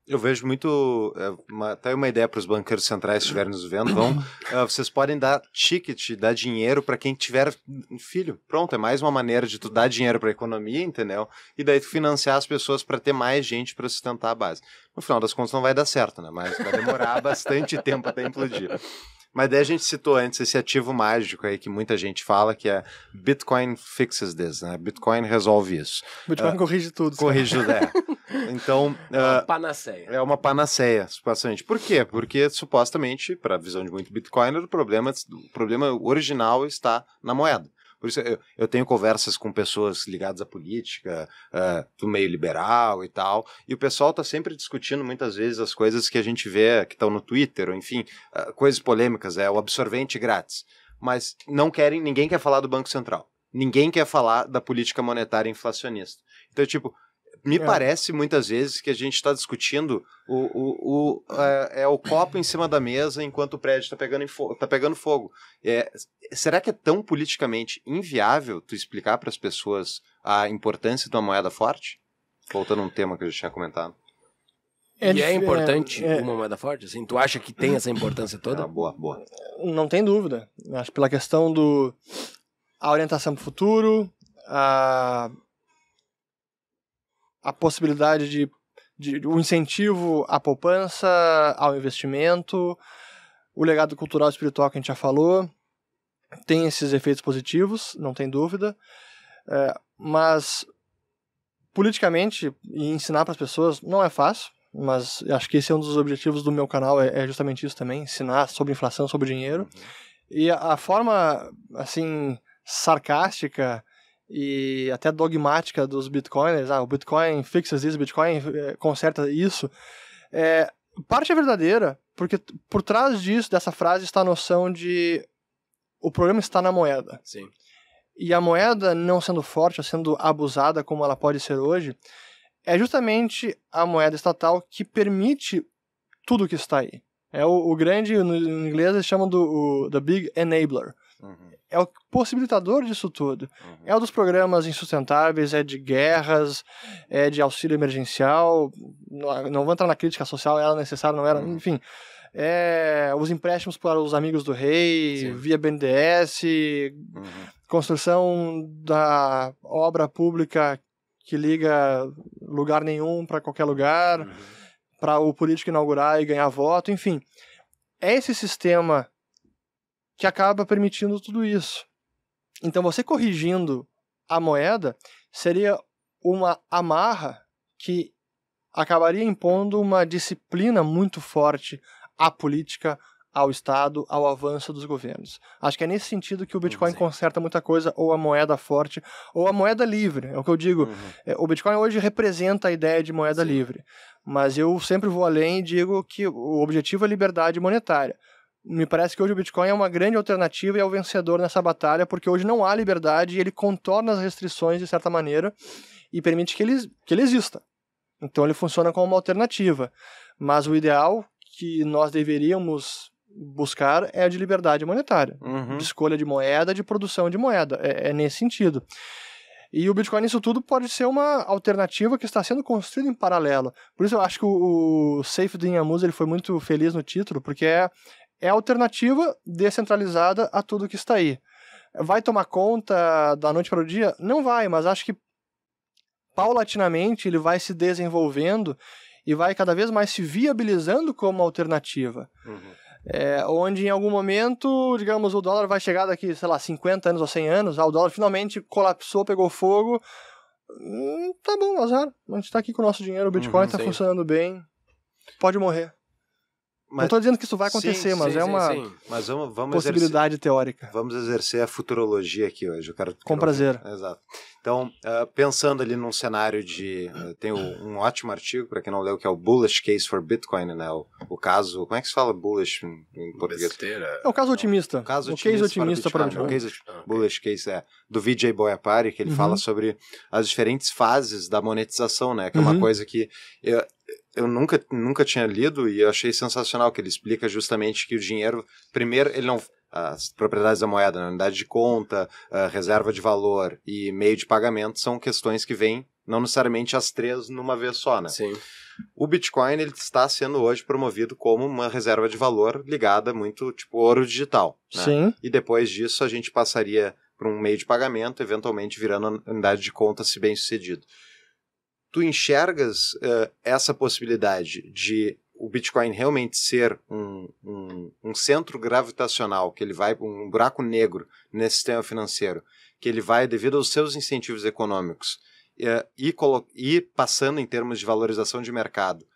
Eu vejo muito. É, uma, uma ideia para os banqueiros centrais estiverem nos vendo. Vão, uh, vocês podem dar ticket, dar dinheiro para quem tiver filho. Pronto, é mais uma maneira de tu dar dinheiro para a economia, entendeu? E daí tu financiar as pessoas para ter mais gente para sustentar a base. No final das contas não vai dar certo, né? Mas vai demorar bastante tempo até implodir. Mas daí a gente citou antes esse ativo mágico aí que muita gente fala, que é Bitcoin fixes this, né? Bitcoin resolve isso. Bitcoin uh, corrige tudo. Corrige tudo, é. Então. É uma ah, panaceia. É uma panaceia, supostamente. Por quê? Porque supostamente, para a visão de muito Bitcoin, o problema, o problema original está na moeda. Por isso eu, eu tenho conversas com pessoas ligadas à política, uh, do meio liberal e tal, e o pessoal está sempre discutindo muitas vezes as coisas que a gente vê que estão no Twitter, ou enfim, uh, coisas polêmicas, é o absorvente grátis. Mas não querem, ninguém quer falar do Banco Central. Ninguém quer falar da política monetária inflacionista. Então, tipo, me é. parece muitas vezes que a gente está discutindo o, o, o é, é, o copo em cima da mesa enquanto o prédio está pegando, tá pegando fogo. É, será que é tão politicamente inviável tu explicar para as pessoas a importância de uma moeda forte? Voltando a um tema que eu já tinha comentado. É, e é, é importante é, é, uma moeda forte? Assim, tu acha que tem essa importância toda? Ah, boa, boa. Não tem dúvida. Acho pela questão do a orientação para o futuro, a, a possibilidade de, de, um incentivo à poupança, ao investimento, o legado cultural e espiritual que a gente já falou, tem esses efeitos positivos, não tem dúvida, é, mas politicamente e ensinar para as pessoas não é fácil, mas acho que esse é um dos objetivos do meu canal, é, é justamente isso também, ensinar sobre inflação, sobre dinheiro, uhum. e a, a forma, assim, sarcástica e até dogmática dos bitcoiners, ah, o Bitcoin fixes isso, o Bitcoin eh, conserta isso, é, parte é verdadeira, porque por trás disso, dessa frase, está a noção de o problema está na moeda. Sim. E a moeda, não sendo forte, sendo abusada como ela pode ser hoje, é justamente a moeda estatal que permite tudo que está aí. É o, o grande, no inglês eles chamam do o, the big enabler. Uhum é o possibilitador disso tudo. Uhum. É o dos programas insustentáveis, é de guerras, é de auxílio emergencial, não, não vou entrar na crítica social, era é necessário, não era, uhum. enfim. É, os empréstimos para os amigos do rei, Sim. via BNDES, uhum. construção da obra pública que liga lugar nenhum para qualquer lugar, uhum. para o político inaugurar e ganhar voto, enfim. É esse sistema que acaba permitindo tudo isso. Então, você corrigindo a moeda seria uma amarra que acabaria impondo uma disciplina muito forte à política, ao Estado, ao avanço dos governos. Acho que é nesse sentido que o Bitcoin conserta muita coisa, ou a moeda forte, ou a moeda livre. É o que eu digo. Uhum. É, o Bitcoin hoje representa a ideia de moeda Sim. livre. Mas eu sempre vou além e digo que o objetivo é liberdade monetária. Me parece que hoje o Bitcoin é uma grande alternativa e é o vencedor nessa batalha, porque hoje não há liberdade e ele contorna as restrições de certa maneira e permite que ele, que ele exista. Então ele funciona como uma alternativa. Mas o ideal que nós deveríamos buscar é a de liberdade monetária, uhum. de escolha de moeda, de produção de moeda. É, é, nesse sentido. E o Bitcoin, isso tudo, pode ser uma alternativa que está sendo construída em paralelo. Por isso eu acho que o, o Safe Dinhamus ele foi muito feliz no título, porque é, é alternativa descentralizada a tudo que está aí. Vai tomar conta da noite para o dia? Não vai, mas acho que paulatinamente ele vai se desenvolvendo e vai cada vez mais se viabilizando como alternativa. Uhum. É, onde em algum momento, digamos, o dólar vai chegar daqui, sei lá, 50 anos ou 100 anos, ah, o dólar finalmente colapsou, pegou fogo. Hum, tá bom, azar. A gente está aqui com o nosso dinheiro, o Bitcoin uhum, tá funcionando bem. Pode morrer. Mas, não estou dizendo que isso vai acontecer, sim, mas sim, é uma mas vamos, vamos possibilidade exercer, teórica. Vamos exercer a futurologia aqui hoje. Eu quero, Com quero, prazer. Exato. Então, uh, pensando ali num cenário de. Uh, tem um, um ótimo artigo, para quem não leu, que é o Bullish Case for Bitcoin, né? O, o caso. Como é que se fala bullish em, português? Besteira. É o caso otimista. É o caso o otimista case otimista para Bitcoin. Para é Bitcoin. O case, ah, okay. Bullish Case é do Vijay Boyapari, que ele uhum. fala sobre as diferentes fases da monetização, né? Que é uma uhum. coisa que. Eu, eu nunca, nunca tinha lido e eu achei sensacional que ele explica justamente que o dinheiro, primeiro, ele não as propriedades da moeda, né? unidade de conta, reserva de valor e meio de pagamento são questões que vêm não necessariamente as três numa vez só, né? Sim. O Bitcoin ele está sendo hoje promovido como uma reserva de valor ligada muito tipo ouro digital. Né? Sim. E depois disso a gente passaria para um meio de pagamento, eventualmente virando unidade de conta se bem sucedido tu enxergas uh, essa possibilidade de o Bitcoin realmente ser um, um, um centro gravitacional, que ele vai um buraco negro nesse sistema financeiro, que ele vai devido aos seus incentivos econômicos uh, e, e passando em termos de valorização de mercado,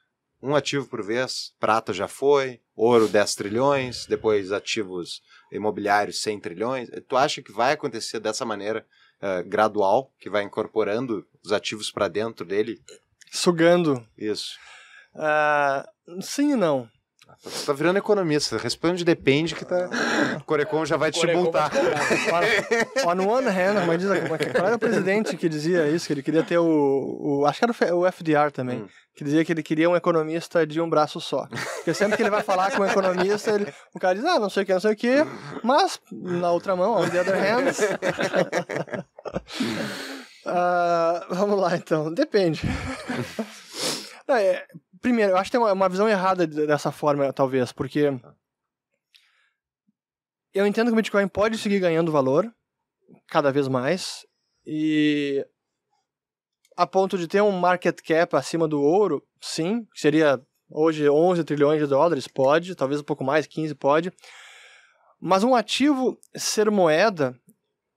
um ativo por vez, prata já foi, ouro 10 trilhões, depois ativos imobiliários 100 trilhões. Tu acha que vai acontecer dessa maneira uh, gradual que vai incorporando os ativos para dentro dele? Sugando. Isso. Uh, sim e não. Você ah, tá, tá virando economista, responde depende que tá... o Corecon já vai te multar. On one hand, mas diz, é é? qual era o presidente que dizia isso, que ele queria ter o... o acho que era o FDR também, hum. que dizia que ele queria um economista de um braço só. Porque sempre que ele vai falar com um economista, ele, o cara diz, ah, não sei o que, não sei o que, hum. mas na outra mão, on the other hand uh, vamos lá, então. Depende. Não, é, primeiro, eu acho que tem uma, uma visão errada dessa forma, talvez, porque eu entendo que o Bitcoin pode seguir ganhando valor cada vez mais e a ponto de ter um market cap acima do ouro, sim, seria hoje 11 trilhões de dólares, pode, talvez um pouco mais, 15 pode. Mas um ativo ser moeda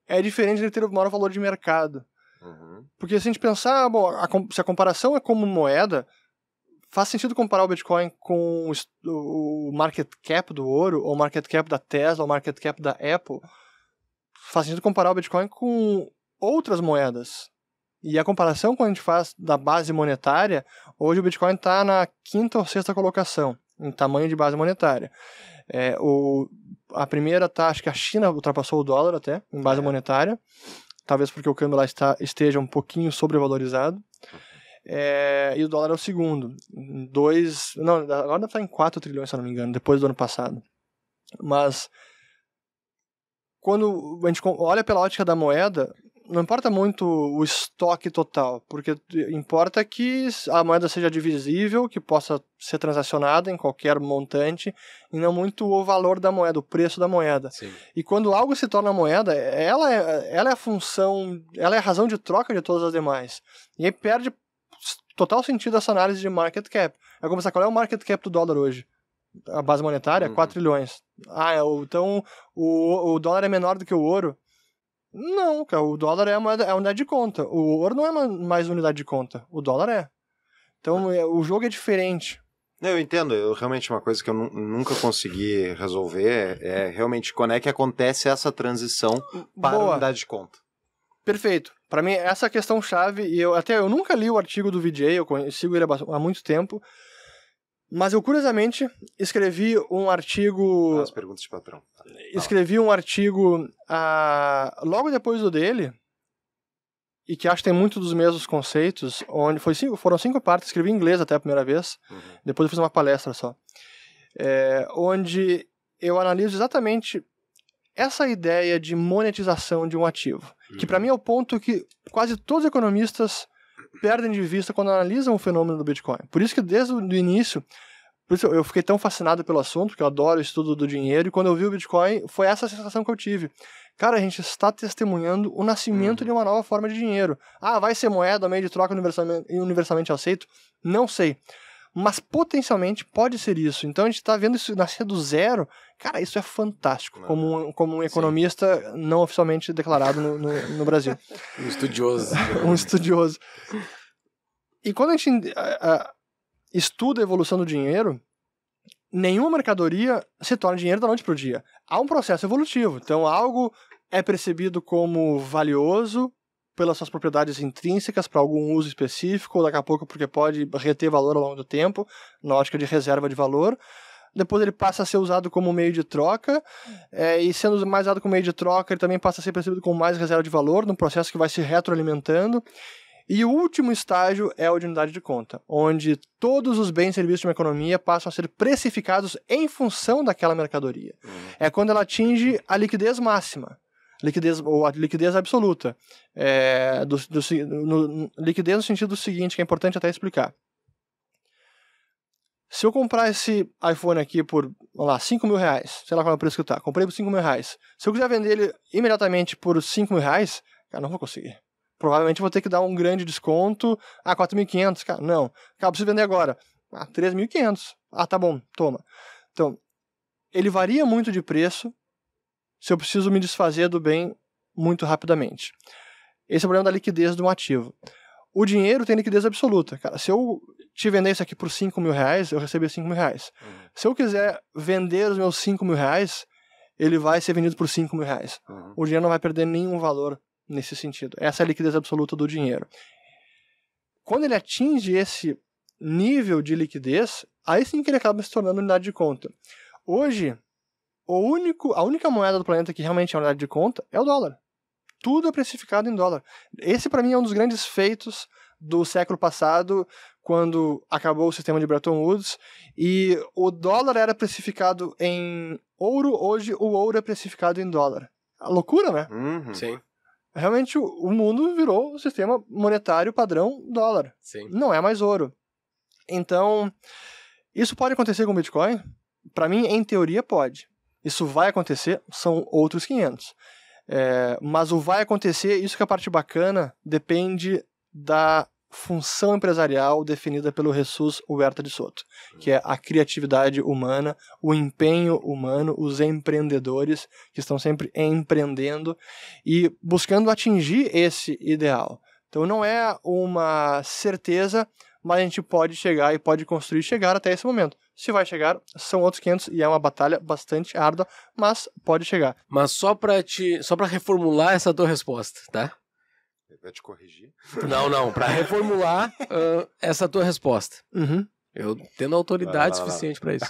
é diferente de ter o maior valor de mercado. Uhum. Porque se a gente pensar, bom, a, se a comparação é como moeda, faz sentido comparar o Bitcoin com o, o market cap do ouro, ou o market cap da Tesla, ou o market cap da Apple. Faz sentido comparar o Bitcoin com outras moedas. E a comparação quando a gente faz da base monetária, hoje o Bitcoin está na quinta ou sexta colocação em tamanho de base monetária. É, o a primeira tá, acho que a China ultrapassou o dólar até, em base é. monetária. Talvez porque o câmbio lá está, esteja um pouquinho sobrevalorizado. É, e o dólar é o segundo. Dois. Não, agora deve estar em 4 trilhões, se eu não me engano, depois do ano passado. Mas. Quando a gente olha pela ótica da moeda, não importa muito o estoque total, porque importa que a moeda seja divisível, que possa ser transacionada em qualquer montante, e não muito o valor da moeda, o preço da moeda. Sim. E quando algo se torna moeda, ela é, ela é a função, ela é a razão de troca de todas as demais. E aí perde total sentido essa análise de market cap. É como pensar qual é o market cap do dólar hoje a base monetária, é uhum. 4 trilhões. Ah, é, então o, o dólar é menor do que o ouro. Não, cara, é o dólar é, uma, é unidade de conta. O ouro não é mais unidade de conta. O dólar é. Então é. É, o jogo é diferente. Eu entendo, eu, realmente uma coisa que eu nunca consegui resolver é, realmente quando é que acontece essa transição para Boa. unidade de conta. Perfeito. Para mim, essa questão chave, e eu até eu nunca li o artigo do VJ, eu sigo ele há muito tempo, mas eu, curiosamente, escrevi um artigo. Ah, as perguntas de patrão. Tá. Escrevi um artigo ah, logo depois do dele, e que acho que tem muito dos mesmos conceitos, onde foi cinco, foram cinco partes, escrevi em inglês até a primeira vez, uhum. depois eu fiz uma palestra só. É, onde eu analiso exatamente essa ideia de monetização de um ativo, uhum. que para mim é o ponto que quase todos os economistas perdem de vista quando analisam o fenômeno do Bitcoin. Por isso que desde o início, por isso eu fiquei tão fascinado pelo assunto, porque eu adoro o estudo do dinheiro, e quando eu vi o Bitcoin, foi essa a sensação que eu tive. Cara, a gente está testemunhando o nascimento uhum. de uma nova forma de dinheiro. Ah, vai ser moeda, meio de troca universalmente, universalmente aceito? Não sei mas potencialmente pode ser isso. Então a gente está vendo isso nascer do zero. Cara, isso é fantástico, ah, como um, como um economista sim. não oficialmente declarado no, no, no Brasil. um estudioso. um estudioso. E quando a gente a, a, estuda a evolução do dinheiro, nenhuma mercadoria se torna dinheiro da noite para o dia. Há um processo evolutivo. Então algo é percebido como valioso pelas suas propriedades intrínsecas para algum uso específico, ou daqui a pouco porque pode reter valor ao longo do tempo, na ótica de reserva de valor. Depois ele passa a ser usado como meio de troca, é, e sendo mais usado como meio de troca, ele também passa a ser percebido como mais reserva de valor, num processo que vai se retroalimentando. E o último estágio é o de unidade de conta, onde todos os bens e serviços de uma economia passam a ser precificados em função daquela mercadoria. Uhum. É quando ela atinge a liquidez máxima liquidez, ou a liquidez absoluta. É, do, do, no, liquidez no sentido seguinte, que é importante até explicar. Se eu comprar esse iPhone aqui por, lá, 5 mil reais, sei lá qual é o preço que está comprei por 5 mil reais. Se eu quiser vender ele imediatamente por 5 mil reais, cara, não vou conseguir. Provavelmente vou ter que dar um grande desconto a ah, 4.500, cara, não. Cara, preciso vender agora. Ah, 3.500. Ah, tá bom, toma. Então, ele varia muito de preço se eu preciso me desfazer do bem muito rapidamente. Esse é o problema da liquidez de um ativo. O dinheiro tem liquidez absoluta. Cara, se eu te vender isso aqui por 5 mil reais, eu recebi 5 mil reais. Uhum. Se eu quiser vender os meus 5 mil reais, ele vai ser vendido por 5 mil reais. Uhum. O dinheiro não vai perder nenhum valor nesse sentido. Essa é a liquidez absoluta do dinheiro. Quando ele atinge esse nível de liquidez, aí sim que ele acaba se tornando unidade de conta. Hoje, o único, a única moeda do planeta que realmente é unidade de conta é o dólar. Tudo é precificado em dólar. Esse, para mim, é um dos grandes feitos do século passado, quando acabou o sistema de Bretton Woods, e o dólar era precificado em ouro, hoje o ouro é precificado em dólar. A loucura, né? Uhum. Sim. Realmente o mundo virou o sistema monetário padrão dólar. Sim. Não é mais ouro. Então, isso pode acontecer com o Bitcoin? Para mim, em teoria, pode. Isso vai acontecer, são outros 500. É, mas o vai acontecer, isso que é a parte bacana, depende da função empresarial definida pelo ressus Huerta de Soto, que é a criatividade humana, o empenho humano, os empreendedores que estão sempre empreendendo e buscando atingir esse ideal. Então não é uma certeza, mas a gente pode chegar e pode construir chegar até esse momento. Se vai chegar, são outros 500 e é uma batalha bastante árdua, mas pode chegar. Mas só para te, só para reformular essa tua resposta, tá? Vai te corrigir? Não, não, para reformular uh, essa tua resposta. Uhum. Eu tendo autoridade suficiente para isso.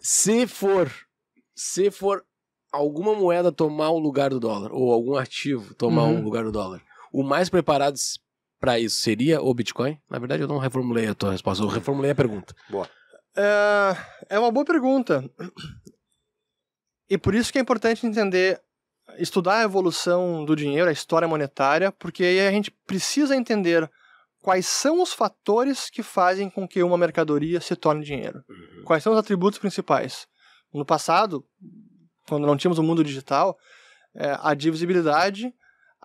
se for, se for alguma moeda tomar o lugar do dólar ou algum ativo tomar o uhum. lugar do dólar, o mais preparado para isso seria o Bitcoin? Na verdade, eu não reformulei a tua resposta, eu reformulei a pergunta. Boa. É, é uma boa pergunta. E por isso que é importante entender, estudar a evolução do dinheiro, a história monetária, porque aí a gente precisa entender quais são os fatores que fazem com que uma mercadoria se torne dinheiro. Uhum. Quais são os atributos principais? No passado, quando não tínhamos o um mundo digital, é, a divisibilidade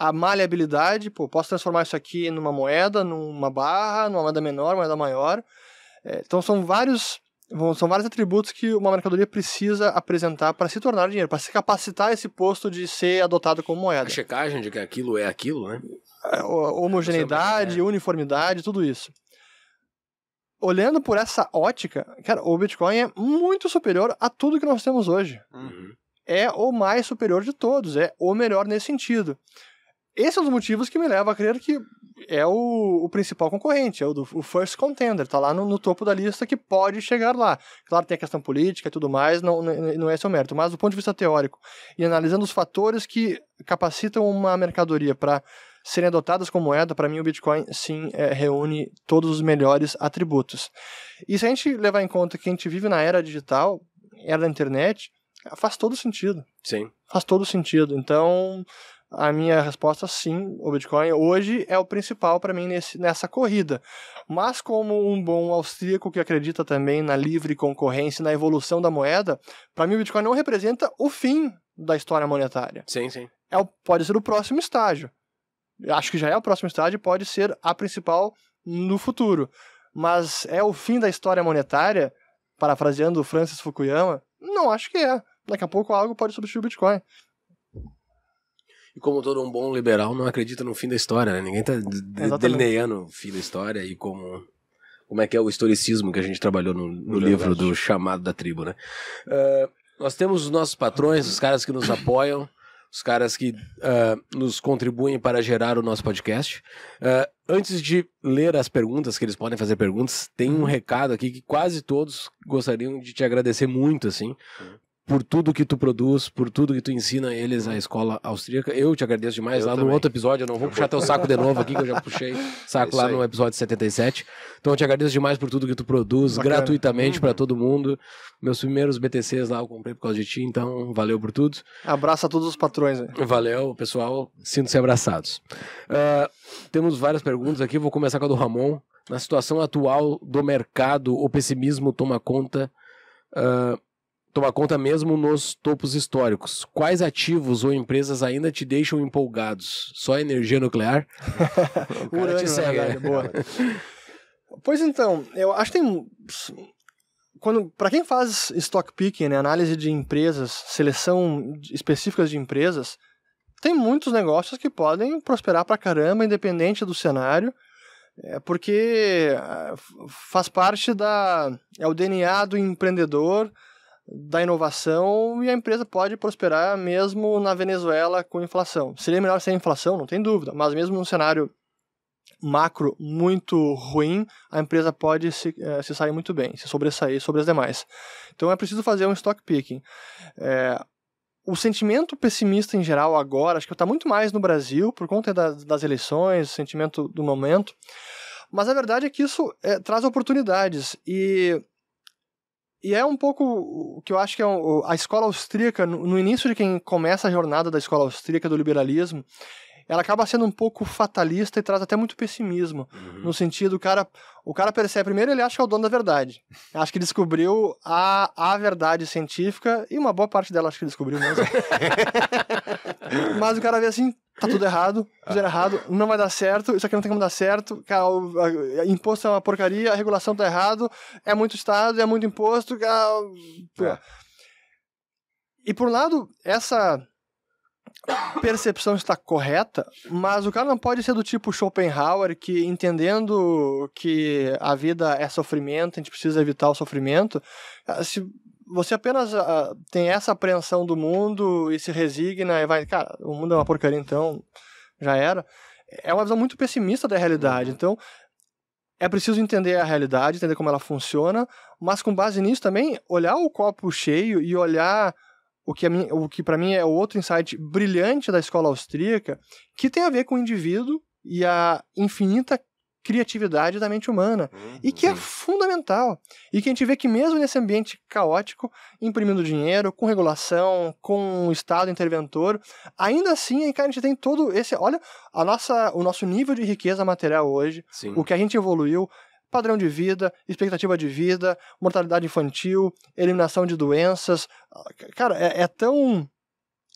a maleabilidade, pô, posso transformar isso aqui numa moeda, numa barra, numa moeda menor, moeda maior. É, então são vários são vários atributos que uma mercadoria precisa apresentar para se tornar dinheiro, para se capacitar esse posto de ser adotado como moeda. A checagem de que aquilo é aquilo, né? É, homogeneidade, é. uniformidade, tudo isso. Olhando por essa ótica, cara, o Bitcoin é muito superior a tudo que nós temos hoje. Uhum. É o mais superior de todos, é o melhor nesse sentido. Esse é um dos motivos que me leva a crer que é o, o principal concorrente, é o, do, o first contender, tá lá no, no, topo da lista que pode chegar lá. Claro, tem a questão política e tudo mais, não, não é seu mérito, mas do ponto de vista teórico e analisando os fatores que capacitam uma mercadoria para serem adotadas como moeda, para mim o Bitcoin sim é, reúne todos os melhores atributos. E se a gente levar em conta que a gente vive na era digital, era da internet, faz todo sentido. Sim. Faz todo sentido. Então, a minha resposta sim, o Bitcoin hoje é o principal para mim nesse, nessa corrida. Mas como um bom austríaco que acredita também na livre concorrência na evolução da moeda, para mim o Bitcoin não representa o fim da história monetária. Sim, sim. É, pode ser o próximo estágio. Acho que já é o próximo estágio, pode ser a principal no futuro. Mas é o fim da história monetária, parafraseando Francis Fukuyama? Não acho que é. Daqui a pouco algo pode substituir o Bitcoin. E como todo um bom liberal, não acredita no fim da história, né? Ninguém tá delineando o fim da história e como como é que é o historicismo que a gente trabalhou no, no livro do Chamado da Tribo, né? Uh, nós temos os nossos patrões, os caras que nos apoiam, os caras que uh, nos contribuem para gerar o nosso podcast. Uh, antes de ler as perguntas, que eles podem fazer perguntas, tem um uhum. recado aqui que quase todos gostariam de te agradecer muito, assim, por tudo que tu produz, por tudo que tu ensina eles a escola austríaca. Eu te agradeço demais. Eu lá também. no outro episódio, eu não vou puxar teu saco de novo aqui, que eu já puxei saco é lá aí. no episódio 77. Então eu te agradeço demais por tudo que tu produz Bacana. gratuitamente uhum. para todo mundo. Meus primeiros BTCs lá eu comprei por causa de ti, então valeu por tudo. Abraço a todos os patrões. Né? Valeu, pessoal. Sinto-se abraçados. Uh, temos várias perguntas aqui, vou começar com a do Ramon. Na situação atual do mercado, o pessimismo toma conta. Uh, tomar conta mesmo nos topos históricos. Quais ativos ou empresas ainda te deixam empolgados? Só energia nuclear? Urânio, segue, né? verdade, boa. pois então, eu acho que tem quando para quem faz stock picking, né, análise de empresas, seleção específicas de empresas, tem muitos negócios que podem prosperar para caramba, independente do cenário, é, porque ah, faz parte da é o DNA do empreendedor, da inovação e a empresa pode prosperar mesmo na Venezuela com inflação. Seria melhor sem inflação, não tem dúvida, mas mesmo num cenário macro muito ruim, a empresa pode se, é, se sair muito bem, se sobressair sobre as demais. Então é preciso fazer um stock picking. É, o sentimento pessimista em geral agora, acho que está muito mais no Brasil, por conta das, das eleições, sentimento do momento, mas a verdade é que isso é, traz oportunidades e e é um pouco o que eu acho que é um, a escola austríaca, no, no início de quem começa a jornada da escola austríaca do liberalismo, ela acaba sendo um pouco fatalista e traz até muito pessimismo. Uhum. No sentido, o cara, o cara percebe, primeiro ele acha que é o dono da verdade. Acho que descobriu a, a verdade científica, e uma boa parte dela acho que descobriu mesmo. Mas o cara vê assim, tá tudo errado, tudo ah. errado, não vai dar certo, isso aqui não tem como dar certo, cara, o, a, a, imposto é uma porcaria, a regulação tá errado, é muito Estado, é muito imposto, cara, é. E por um lado, essa percepção está correta, mas o cara não pode ser do tipo Schopenhauer que entendendo que a vida é sofrimento, a gente precisa evitar o sofrimento. Ah, se você apenas uh, tem essa apreensão do mundo e se resigna e vai, cara, o mundo é uma porcaria então, já era. É uma visão muito pessimista da realidade. Uhum. Então, é preciso entender a realidade, entender como ela funciona, mas com base nisso também olhar o copo cheio e olhar o que, que para mim é outro insight brilhante da escola austríaca, que tem a ver com o indivíduo e a infinita criatividade da mente humana, uhum. e que é fundamental. E que a gente vê que mesmo nesse ambiente caótico, imprimindo dinheiro, com regulação, com o Estado interventor, ainda assim, cara, a gente tem todo esse, olha, a nossa, o nosso nível de riqueza material hoje, Sim. o que a gente evoluiu, padrão de vida, expectativa de vida, mortalidade infantil, eliminação de doenças. Ah, cara, é, é tão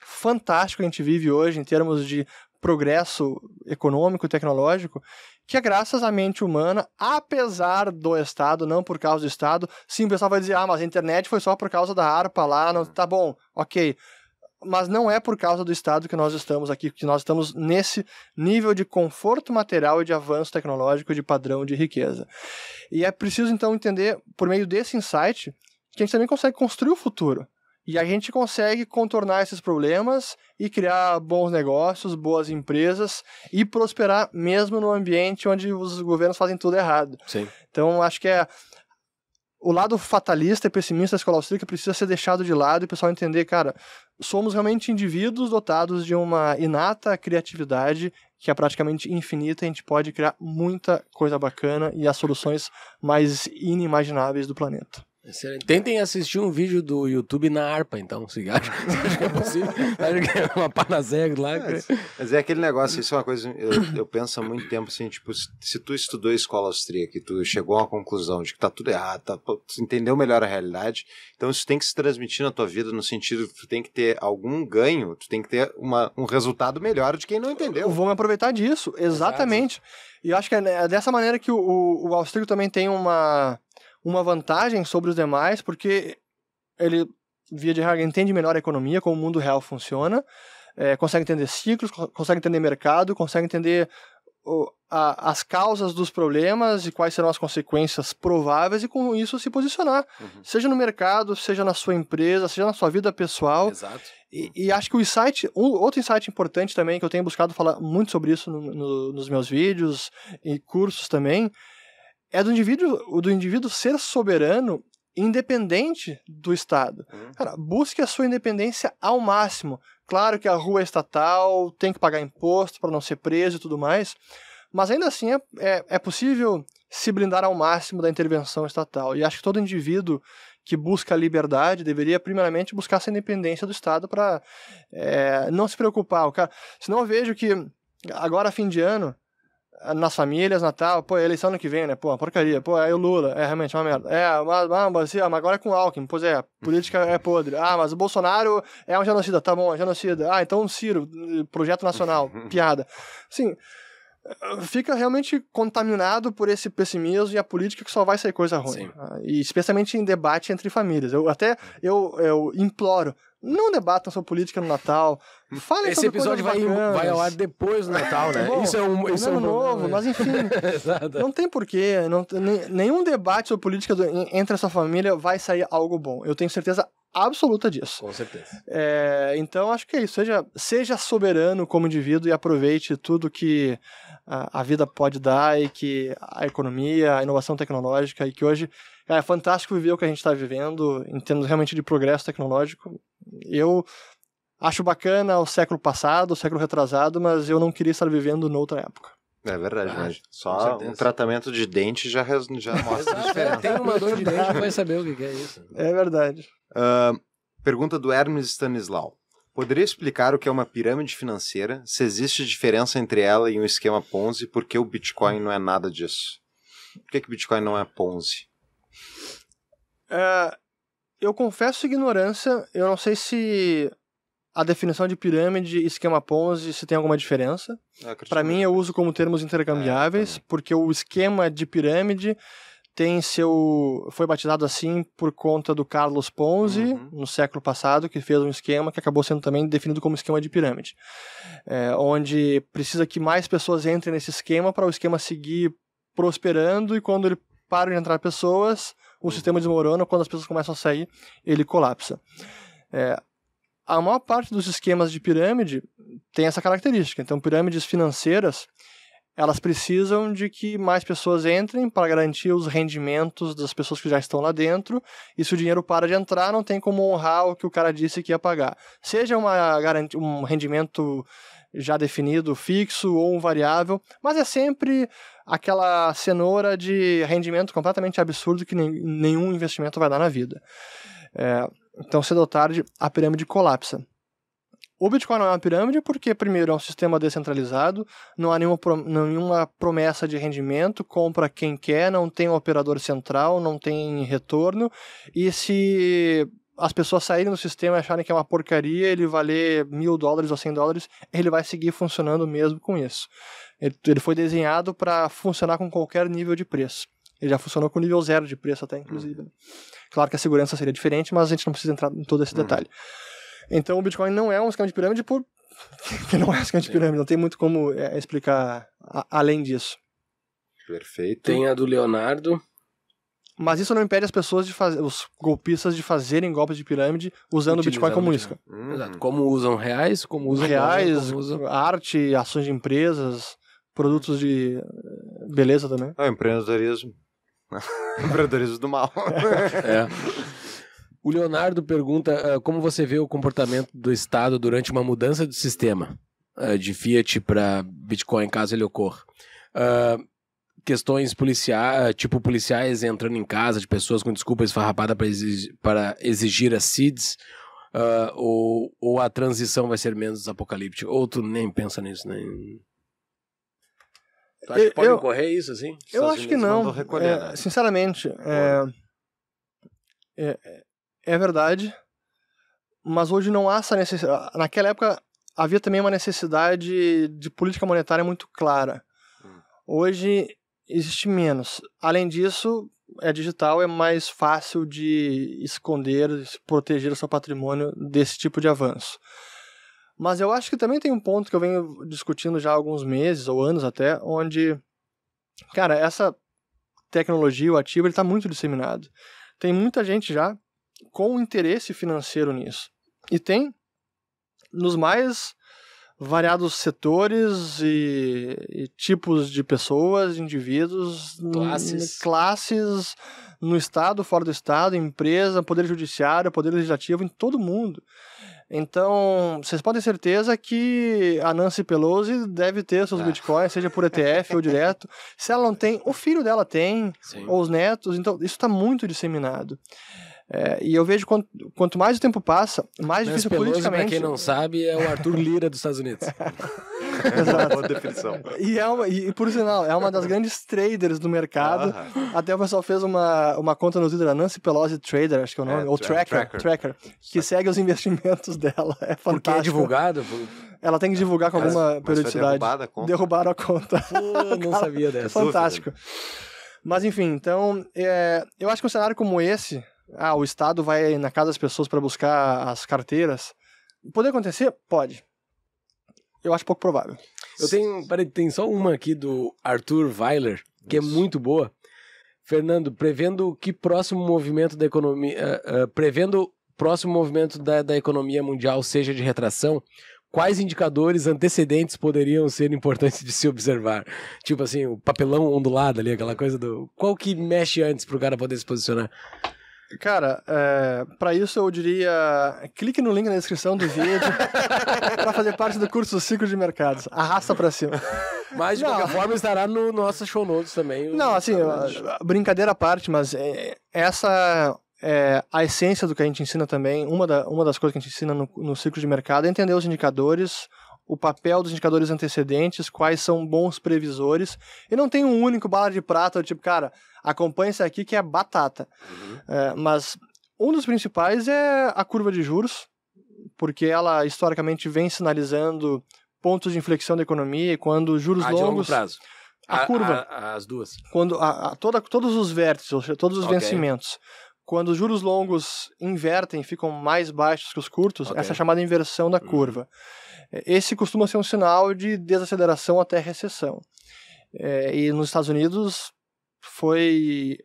fantástico a gente vive hoje em termos de progresso econômico e tecnológico, que é graças à mente humana, apesar do Estado, não por causa do Estado. Sim, o pessoal vai dizer, ah, mas a internet foi só por causa da ARPA lá, não, tá bom, ok mas não é por causa do estado que nós estamos aqui, que nós estamos nesse nível de conforto material e de avanço tecnológico, de padrão de riqueza. E é preciso então entender, por meio desse insight, que a gente também consegue construir o futuro. E a gente consegue contornar esses problemas e criar bons negócios, boas empresas e prosperar mesmo no ambiente onde os governos fazem tudo errado. Sim. Então, acho que é o lado fatalista e pessimista da escola austríaca precisa ser deixado de lado e o pessoal entender, cara, somos realmente indivíduos dotados de uma inata criatividade que é praticamente infinita e a gente pode criar muita coisa bacana e as soluções mais inimagináveis do planeta. Excelente. Tentem assistir um vídeo do YouTube na harpa, então, se acha, acho que é possível. acho que é uma panaceia lá. É, mas é aquele negócio, isso é uma coisa, eu, eu penso há muito tempo assim, tipo, se tu estudou escola austríaca e tu chegou a uma conclusão de que tá tudo errado, tá, tu entendeu melhor a realidade, então isso tem que se transmitir na tua vida no sentido que tu tem que ter algum ganho, tu tem que ter uma, um resultado melhor de quem não entendeu. Vão aproveitar disso, exatamente. Exato. E eu acho que é, é dessa maneira que o, o, o austríaco também tem uma uma vantagem sobre os demais, porque ele, via de regra, entende melhor a economia, como o mundo real funciona, é, consegue entender ciclos, consegue entender mercado, consegue entender o, a, as causas dos problemas e quais serão as consequências prováveis e com isso se posicionar, uhum. seja no mercado, seja na sua empresa, seja na sua vida pessoal. Exato. E, e, acho que o insight, um, outro insight importante também, que eu tenho buscado falar muito sobre isso no, no, nos meus vídeos e cursos também, é do indivíduo, do indivíduo ser soberano independente do Estado. Hum. Cara, busque a sua independência ao máximo. Claro que a rua é estatal, tem que pagar imposto para não ser preso e tudo mais, mas ainda assim é, é, é, possível se blindar ao máximo da intervenção estatal. E acho que todo indivíduo que busca a liberdade deveria, primeiramente, buscar essa independência do Estado para é, não se preocupar. cara, senão eu vejo que agora, fim de ano, nas famílias, Natal, pô, eleição ano que vem, né? Pô, porcaria, pô, é o Lula, é realmente uma merda. É, mas, mas, mas agora é com o Alckmin, pois é, política é podre. Ah, mas o Bolsonaro é um genocida, tá bom, é genocida. Ah, então o Ciro, projeto nacional, piada. Sim, fica realmente contaminado por esse pessimismo e a política que só vai sair coisa ruim. Sim. Ah, e especialmente em debate entre famílias. Eu até, eu, eu imploro, não debatam sobre política no Natal. Falem Esse sobre episódio vai, vai ao ar depois do Natal, né? Bom, isso é um. Isso é um novo, né? mas enfim. não tem porquê. Não, nenhum debate sobre política entre a sua família vai sair algo bom. Eu tenho certeza absoluta disso. Com certeza. É, então, acho que é isso. Seja, seja soberano como indivíduo e aproveite tudo que a, a, vida pode dar e que a economia, a inovação tecnológica e que hoje é fantástico viver o que a gente está vivendo em termos realmente de progresso tecnológico. Eu acho bacana o século passado, o século retrasado, mas eu não queria estar vivendo noutra época. É verdade, ah, mas só um tratamento de dente já, já mostra a diferença. É, tem uma dor de dente, vai saber o que é isso. É verdade. Uh, pergunta do Hermes Stanislau. Poderia explicar o que é uma pirâmide financeira, se existe diferença entre ela e um esquema Ponzi, por que o Bitcoin não é nada disso? Por que, que o Bitcoin não é Ponzi? Uh, eu confesso ignorância, eu não sei se a definição de pirâmide e esquema Ponzi se tem alguma diferença. Para mim, eu uso como termos intercambiáveis, é, porque o esquema de pirâmide tem seu foi batizado assim por conta do Carlos Ponzi uhum. no século passado que fez um esquema que acabou sendo também definido como esquema de pirâmide é, onde precisa que mais pessoas entrem nesse esquema para o esquema seguir prosperando e quando ele para de entrar pessoas o sistema desmorona, quando as pessoas começam a sair, ele colapsa. É, a maior parte dos esquemas de pirâmide tem essa característica. Então, pirâmides financeiras, elas precisam de que mais pessoas entrem para garantir os rendimentos das pessoas que já estão lá dentro. E se o dinheiro para de entrar, não tem como honrar o que o cara disse que ia pagar. Seja uma um rendimento já definido, fixo ou um variável, mas é sempre aquela cenoura de rendimento completamente absurdo que nenhum investimento vai dar na vida. É, então, cedo ou tarde, a pirâmide colapsa. O Bitcoin não é uma pirâmide porque, primeiro, é um sistema descentralizado, não há nenhuma, nenhuma promessa de rendimento, compra quem quer, não tem um operador central, não tem retorno, e se as pessoas saírem do sistema e acharem que é uma porcaria, ele valer mil dólares ou cem dólares, ele vai seguir funcionando mesmo com isso. Ele, ele foi desenhado para funcionar com qualquer nível de preço. Ele já funcionou com nível zero de preço até, inclusive. Uhum. Né? Claro que a segurança seria diferente, mas a gente não precisa entrar em todo esse uhum. detalhe. Uhum. Então o Bitcoin não é um esquema de pirâmide por... que não é um esquema de pirâmide, não tem muito como é, explicar a, além disso. Perfeito. Tem a do Leonardo, mas isso não impede as pessoas de fazer, os golpistas de fazerem golpes de pirâmide usando o Bitcoin como isca. Hum. Exato. Como usam reais, como usam reais, como usam... arte, ações de empresas, produtos de eh, beleza também. É, empreendedorismo. empreendedorismo do mal. é. O Leonardo pergunta uh, como você vê o comportamento do Estado durante uma mudança de sistema uh, de Fiat para Bitcoin, caso ele ocorra. Uh, questões policiais, eh, tipo policiais entrando em casa de pessoas com desculpa esfarrapada para exigir, a exigir CIDs, uh, ah, ou, ou a transição vai ser menos apocalíptica, ou tu nem pensa nisso, nem... Né? Tu acha eu, que pode eu, ocorrer isso, assim? Eu Estados acho Unidos que não. Recolher, é, né? Sinceramente, é, é, é, é, verdade, mas hoje não há essa necessidade. Naquela época havia também uma necessidade de política monetária muito clara. Hum. Hoje existe menos. Além disso, é digital, é mais fácil de esconder, de proteger o seu patrimônio desse tipo de avanço. Mas eu acho que também tem um ponto que eu venho discutindo já há alguns meses ou anos até, onde, cara, essa tecnologia, o ativo, ele está muito disseminado. Tem muita gente já com interesse financeiro nisso. E tem nos mais variados setores e, e tipos de pessoas, indivíduos, classes. classes no estado, fora do estado, empresa, poder judiciário, poder legislativo, em todo mundo. Então, vocês podem ter certeza que a Nancy Pelosi deve ter seus ah. bitcoins, seja por ETF ou direto. Se ela não tem, o filho dela tem, Sim. ou os netos. Então, isso está muito disseminado. É, e eu vejo quanto, quanto, mais o tempo passa, mais difícil Pelosi, politicamente. Pra quem não sabe, é o Arthur Lira dos Estados Unidos. Exato. Boa definição. E, é uma, e por sinal, é uma das grandes traders do mercado. Ah. Até o pessoal fez uma, uma conta no Twitter, a Nancy Pelosi Trader, acho que é o nome, é, ou tra tracker, tracker, tracker, que segue os investimentos dela. É, é fantástico. Porque é divulgado? Ela tem que divulgar com alguma mas, periodicidade. Derrubada a conta. Derrubaram a conta. Pô, ah, não sabia dessa. Fantástico. Mas enfim, então, é, eu acho que um cenário como esse, ah, o Estado vai na casa das pessoas para buscar as carteiras. Poder acontecer? Pode. Eu acho pouco provável. Eu tenho, peraí, tem só uma aqui do Arthur Weiler, que é Isso. é muito boa. Fernando, prevendo que próximo movimento da economia, uh, uh, prevendo próximo movimento da, da economia mundial seja de retração, quais indicadores antecedentes poderiam ser importantes de se observar? Tipo assim, o papelão ondulado ali, aquela coisa do. Qual que mexe antes para o cara poder se posicionar? Cara, é, para isso eu diria: clique no link na descrição do vídeo para fazer parte do curso do Ciclo de Mercados. Arrasta para cima. Mas, de não, qualquer forma, estará no nosso show notes também. Não, assim, brincadeira à parte, mas é, essa é a essência do que a gente ensina também. Uma, da, uma das coisas que a gente ensina no, no Ciclo de Mercado é entender os indicadores o papel dos indicadores antecedentes, quais são bons previsores. E não tem um único bala de prata, tipo, cara, acompanha isso aqui que é batata. Uhum. É, mas um dos principais é a curva de juros, porque ela historicamente vem sinalizando pontos de inflexão da economia e quando juros ah, longos. De longo prazo. A, a curva. A, a, as duas. Quando a, toda, todos os vértices, todos os okay. vencimentos. Quando os juros longos invertem, ficam mais baixos que os curtos, okay. essa é chamada inversão da uhum. curva. Uhum. Esse costuma ser um sinal de desaceleração até recessão. É, e nos Estados Unidos foi.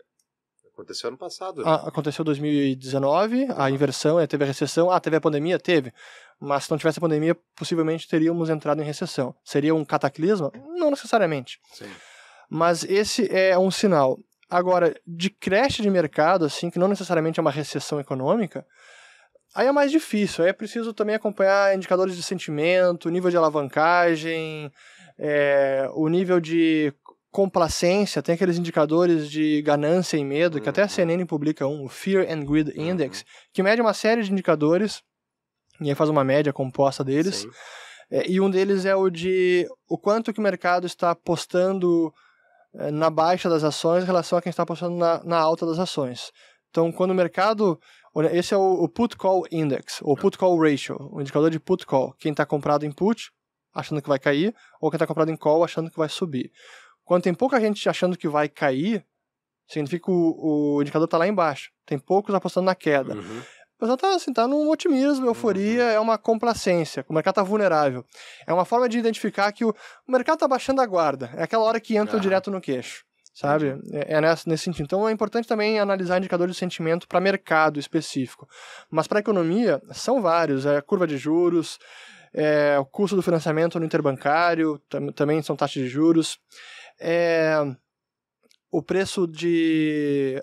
Aconteceu ano passado. Né? Ah, a, aconteceu 2019, a inversão, né, teve a recessão. Ah, teve a pandemia? Teve. Mas se não tivesse a pandemia, possivelmente teríamos entrado em recessão. Seria um cataclisma? Não necessariamente. Sim. Mas esse é um sinal. Agora, de creche de mercado, assim, que não necessariamente é uma recessão econômica, Aí é mais difícil, aí é preciso também acompanhar indicadores de sentimento, nível de alavancagem, é, o nível de complacência, tem aqueles indicadores de ganância e medo, que até a uhum. CNN publica um, o Fear and Greed uhum. Index, que mede uma série de indicadores, e aí faz uma média composta deles, é, e um deles é o de o quanto que o mercado está apostando é, na baixa das ações em relação a quem está apostando na, na alta das ações. Então, quando o mercado. Esse é o put call index, ou put call ratio, o indicador de put call. Quem está comprado em put, achando que vai cair, ou quem está comprado em call, achando que vai subir. Quando tem pouca gente achando que vai cair, significa que o, o indicador está lá embaixo. Tem poucos apostando na queda. Uhum. O pessoal está assim, tá num otimismo, euforia, uhum. é uma complacência. O mercado está vulnerável. É uma forma de identificar que o, o mercado está baixando a guarda. É aquela hora que entra direto no queixo sabe? É, é nessa, nesse sentido. Então é importante também analisar indicadores de sentimento para mercado específico. Mas para economia, são vários: é a curva de juros, é o custo do financiamento no interbancário, tam, também são taxas de juros, é o preço de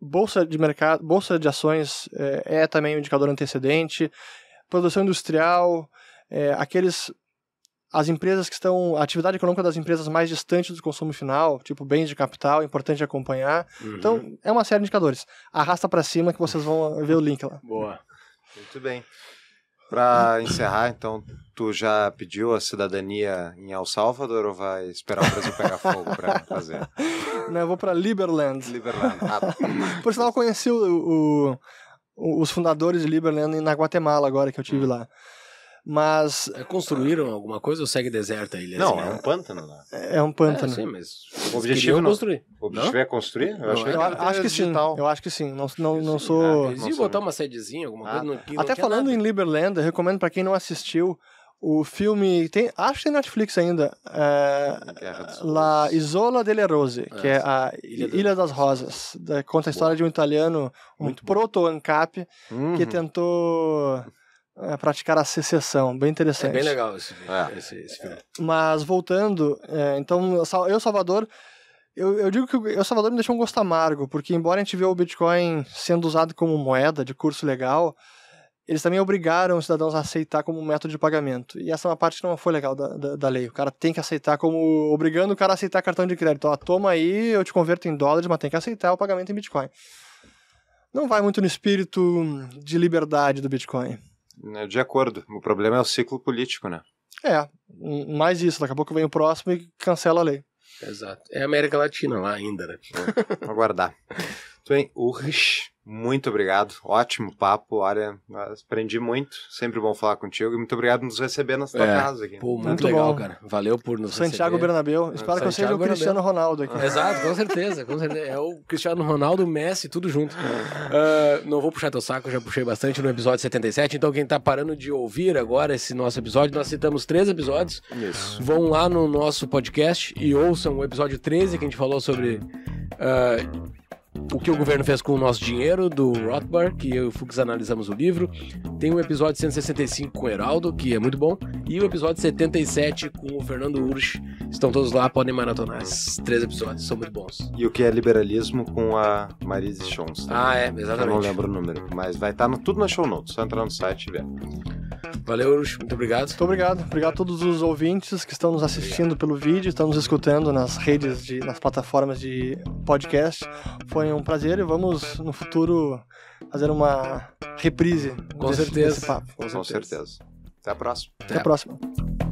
bolsa de mercado, bolsa de ações é, é também um indicador antecedente, produção industrial, é, aqueles as empresas que estão. A atividade econômica das empresas mais distantes do consumo final, tipo bens de capital, é importante acompanhar. Uhum. Então, é uma série de indicadores. Arrasta para cima que vocês vão ver o link lá. Boa. Muito bem. Para encerrar, então, tu já pediu a cidadania em El Salvador ou vai esperar o Brasil pegar fogo para fazer? Não, eu vou para Liberland. Liberland. Ah. Por sinal, eu conheci o, o, os fundadores de Liberland na Guatemala agora que eu tive hum. lá. Mas. É, construíram alguma coisa ou segue deserta a ilha? Não, assim, é um pântano lá. É, é um pântano. É, sim, mas. O objetivo não. Construir. O objetivo não? é construir? Eu, não, acho, eu acho, que digital. sim. Eu acho que sim. Não, não, não sou. Ah, botar uma sedezinha, alguma ah, coisa. Tá. Até falando nada. em Liberland, eu recomendo para quem não assistiu. O filme tem, acho que tem Netflix ainda. É, La Isola delle Rose, ah, que é, a Ilha, das Rosas. Da, conta a história Boa. de um italiano, um proto-ANCAP, uhum. que tentou é, praticar a secessão. Bem interessante. É bem legal esse, é. esse, esse filme. Mas voltando, é, então, eu, Salvador. Eu, eu digo que o Salvador me deixou um gosto amargo, porque embora a gente vê o Bitcoin sendo usado como moeda de curso legal, eles também obrigaram os cidadãos a aceitar como método de pagamento. E essa é uma parte que não foi legal da, da, da lei. O cara tem que aceitar como. obrigando o cara a aceitar cartão de crédito. Ó, toma aí, eu te converto em dólares, mas tem que aceitar o pagamento em Bitcoin. Não vai muito no espírito de liberdade do Bitcoin. Né, de acordo. O problema é o ciclo político, né? É, mais isso. Daqui a pouco vem o próximo e cancela a lei. Exato. É América Latina lá ainda, né? Aguardar. Muito bem, Ursh, muito obrigado. Ótimo papo, olha, aprendi muito. Sempre bom falar contigo. E muito obrigado por nos receber na sua é. casa aqui. Pô, muito, legal, bom. cara. Valeu por nos Santiago receber. Bernabéu. Espero Santiago que eu seja o Bernabéu. Cristiano Ronaldo aqui. Exato, com certeza, com certeza. É o Cristiano Ronaldo, o Messi, tudo junto. Uh, não vou puxar teu saco, já puxei bastante no episódio 77. Então, quem tá parando de ouvir agora esse nosso episódio, nós citamos três episódios. Isso. Vão lá no nosso podcast e ouçam o episódio 13 que a gente falou sobre. Uh, o que o governo fez com o nosso dinheiro, do Rothbard, que eu e o Fux analisamos o livro. Tem o episódio 165 com o Heraldo, que é muito bom. E o episódio 77 com o Fernando Ursch. Estão todos lá, podem maratonar. Esses três episódios são muito bons. E o que é liberalismo com a Marise Schons. Ah, é, exatamente. Eu não lembro o número, mas vai estar tá no, tudo na show notes. Só entrar no site e ver. Valeu, Ursch. Muito obrigado. Muito obrigado. Obrigado a todos os ouvintes que estão nos assistindo obrigado. pelo vídeo, estão nos escutando nas redes, de, nas plataformas de podcast. Foi foi um prazer e vamos no futuro fazer uma reprise com desse, certeza. Desse papo. Com, com certeza. Até a próxima. Até, Até a próxima.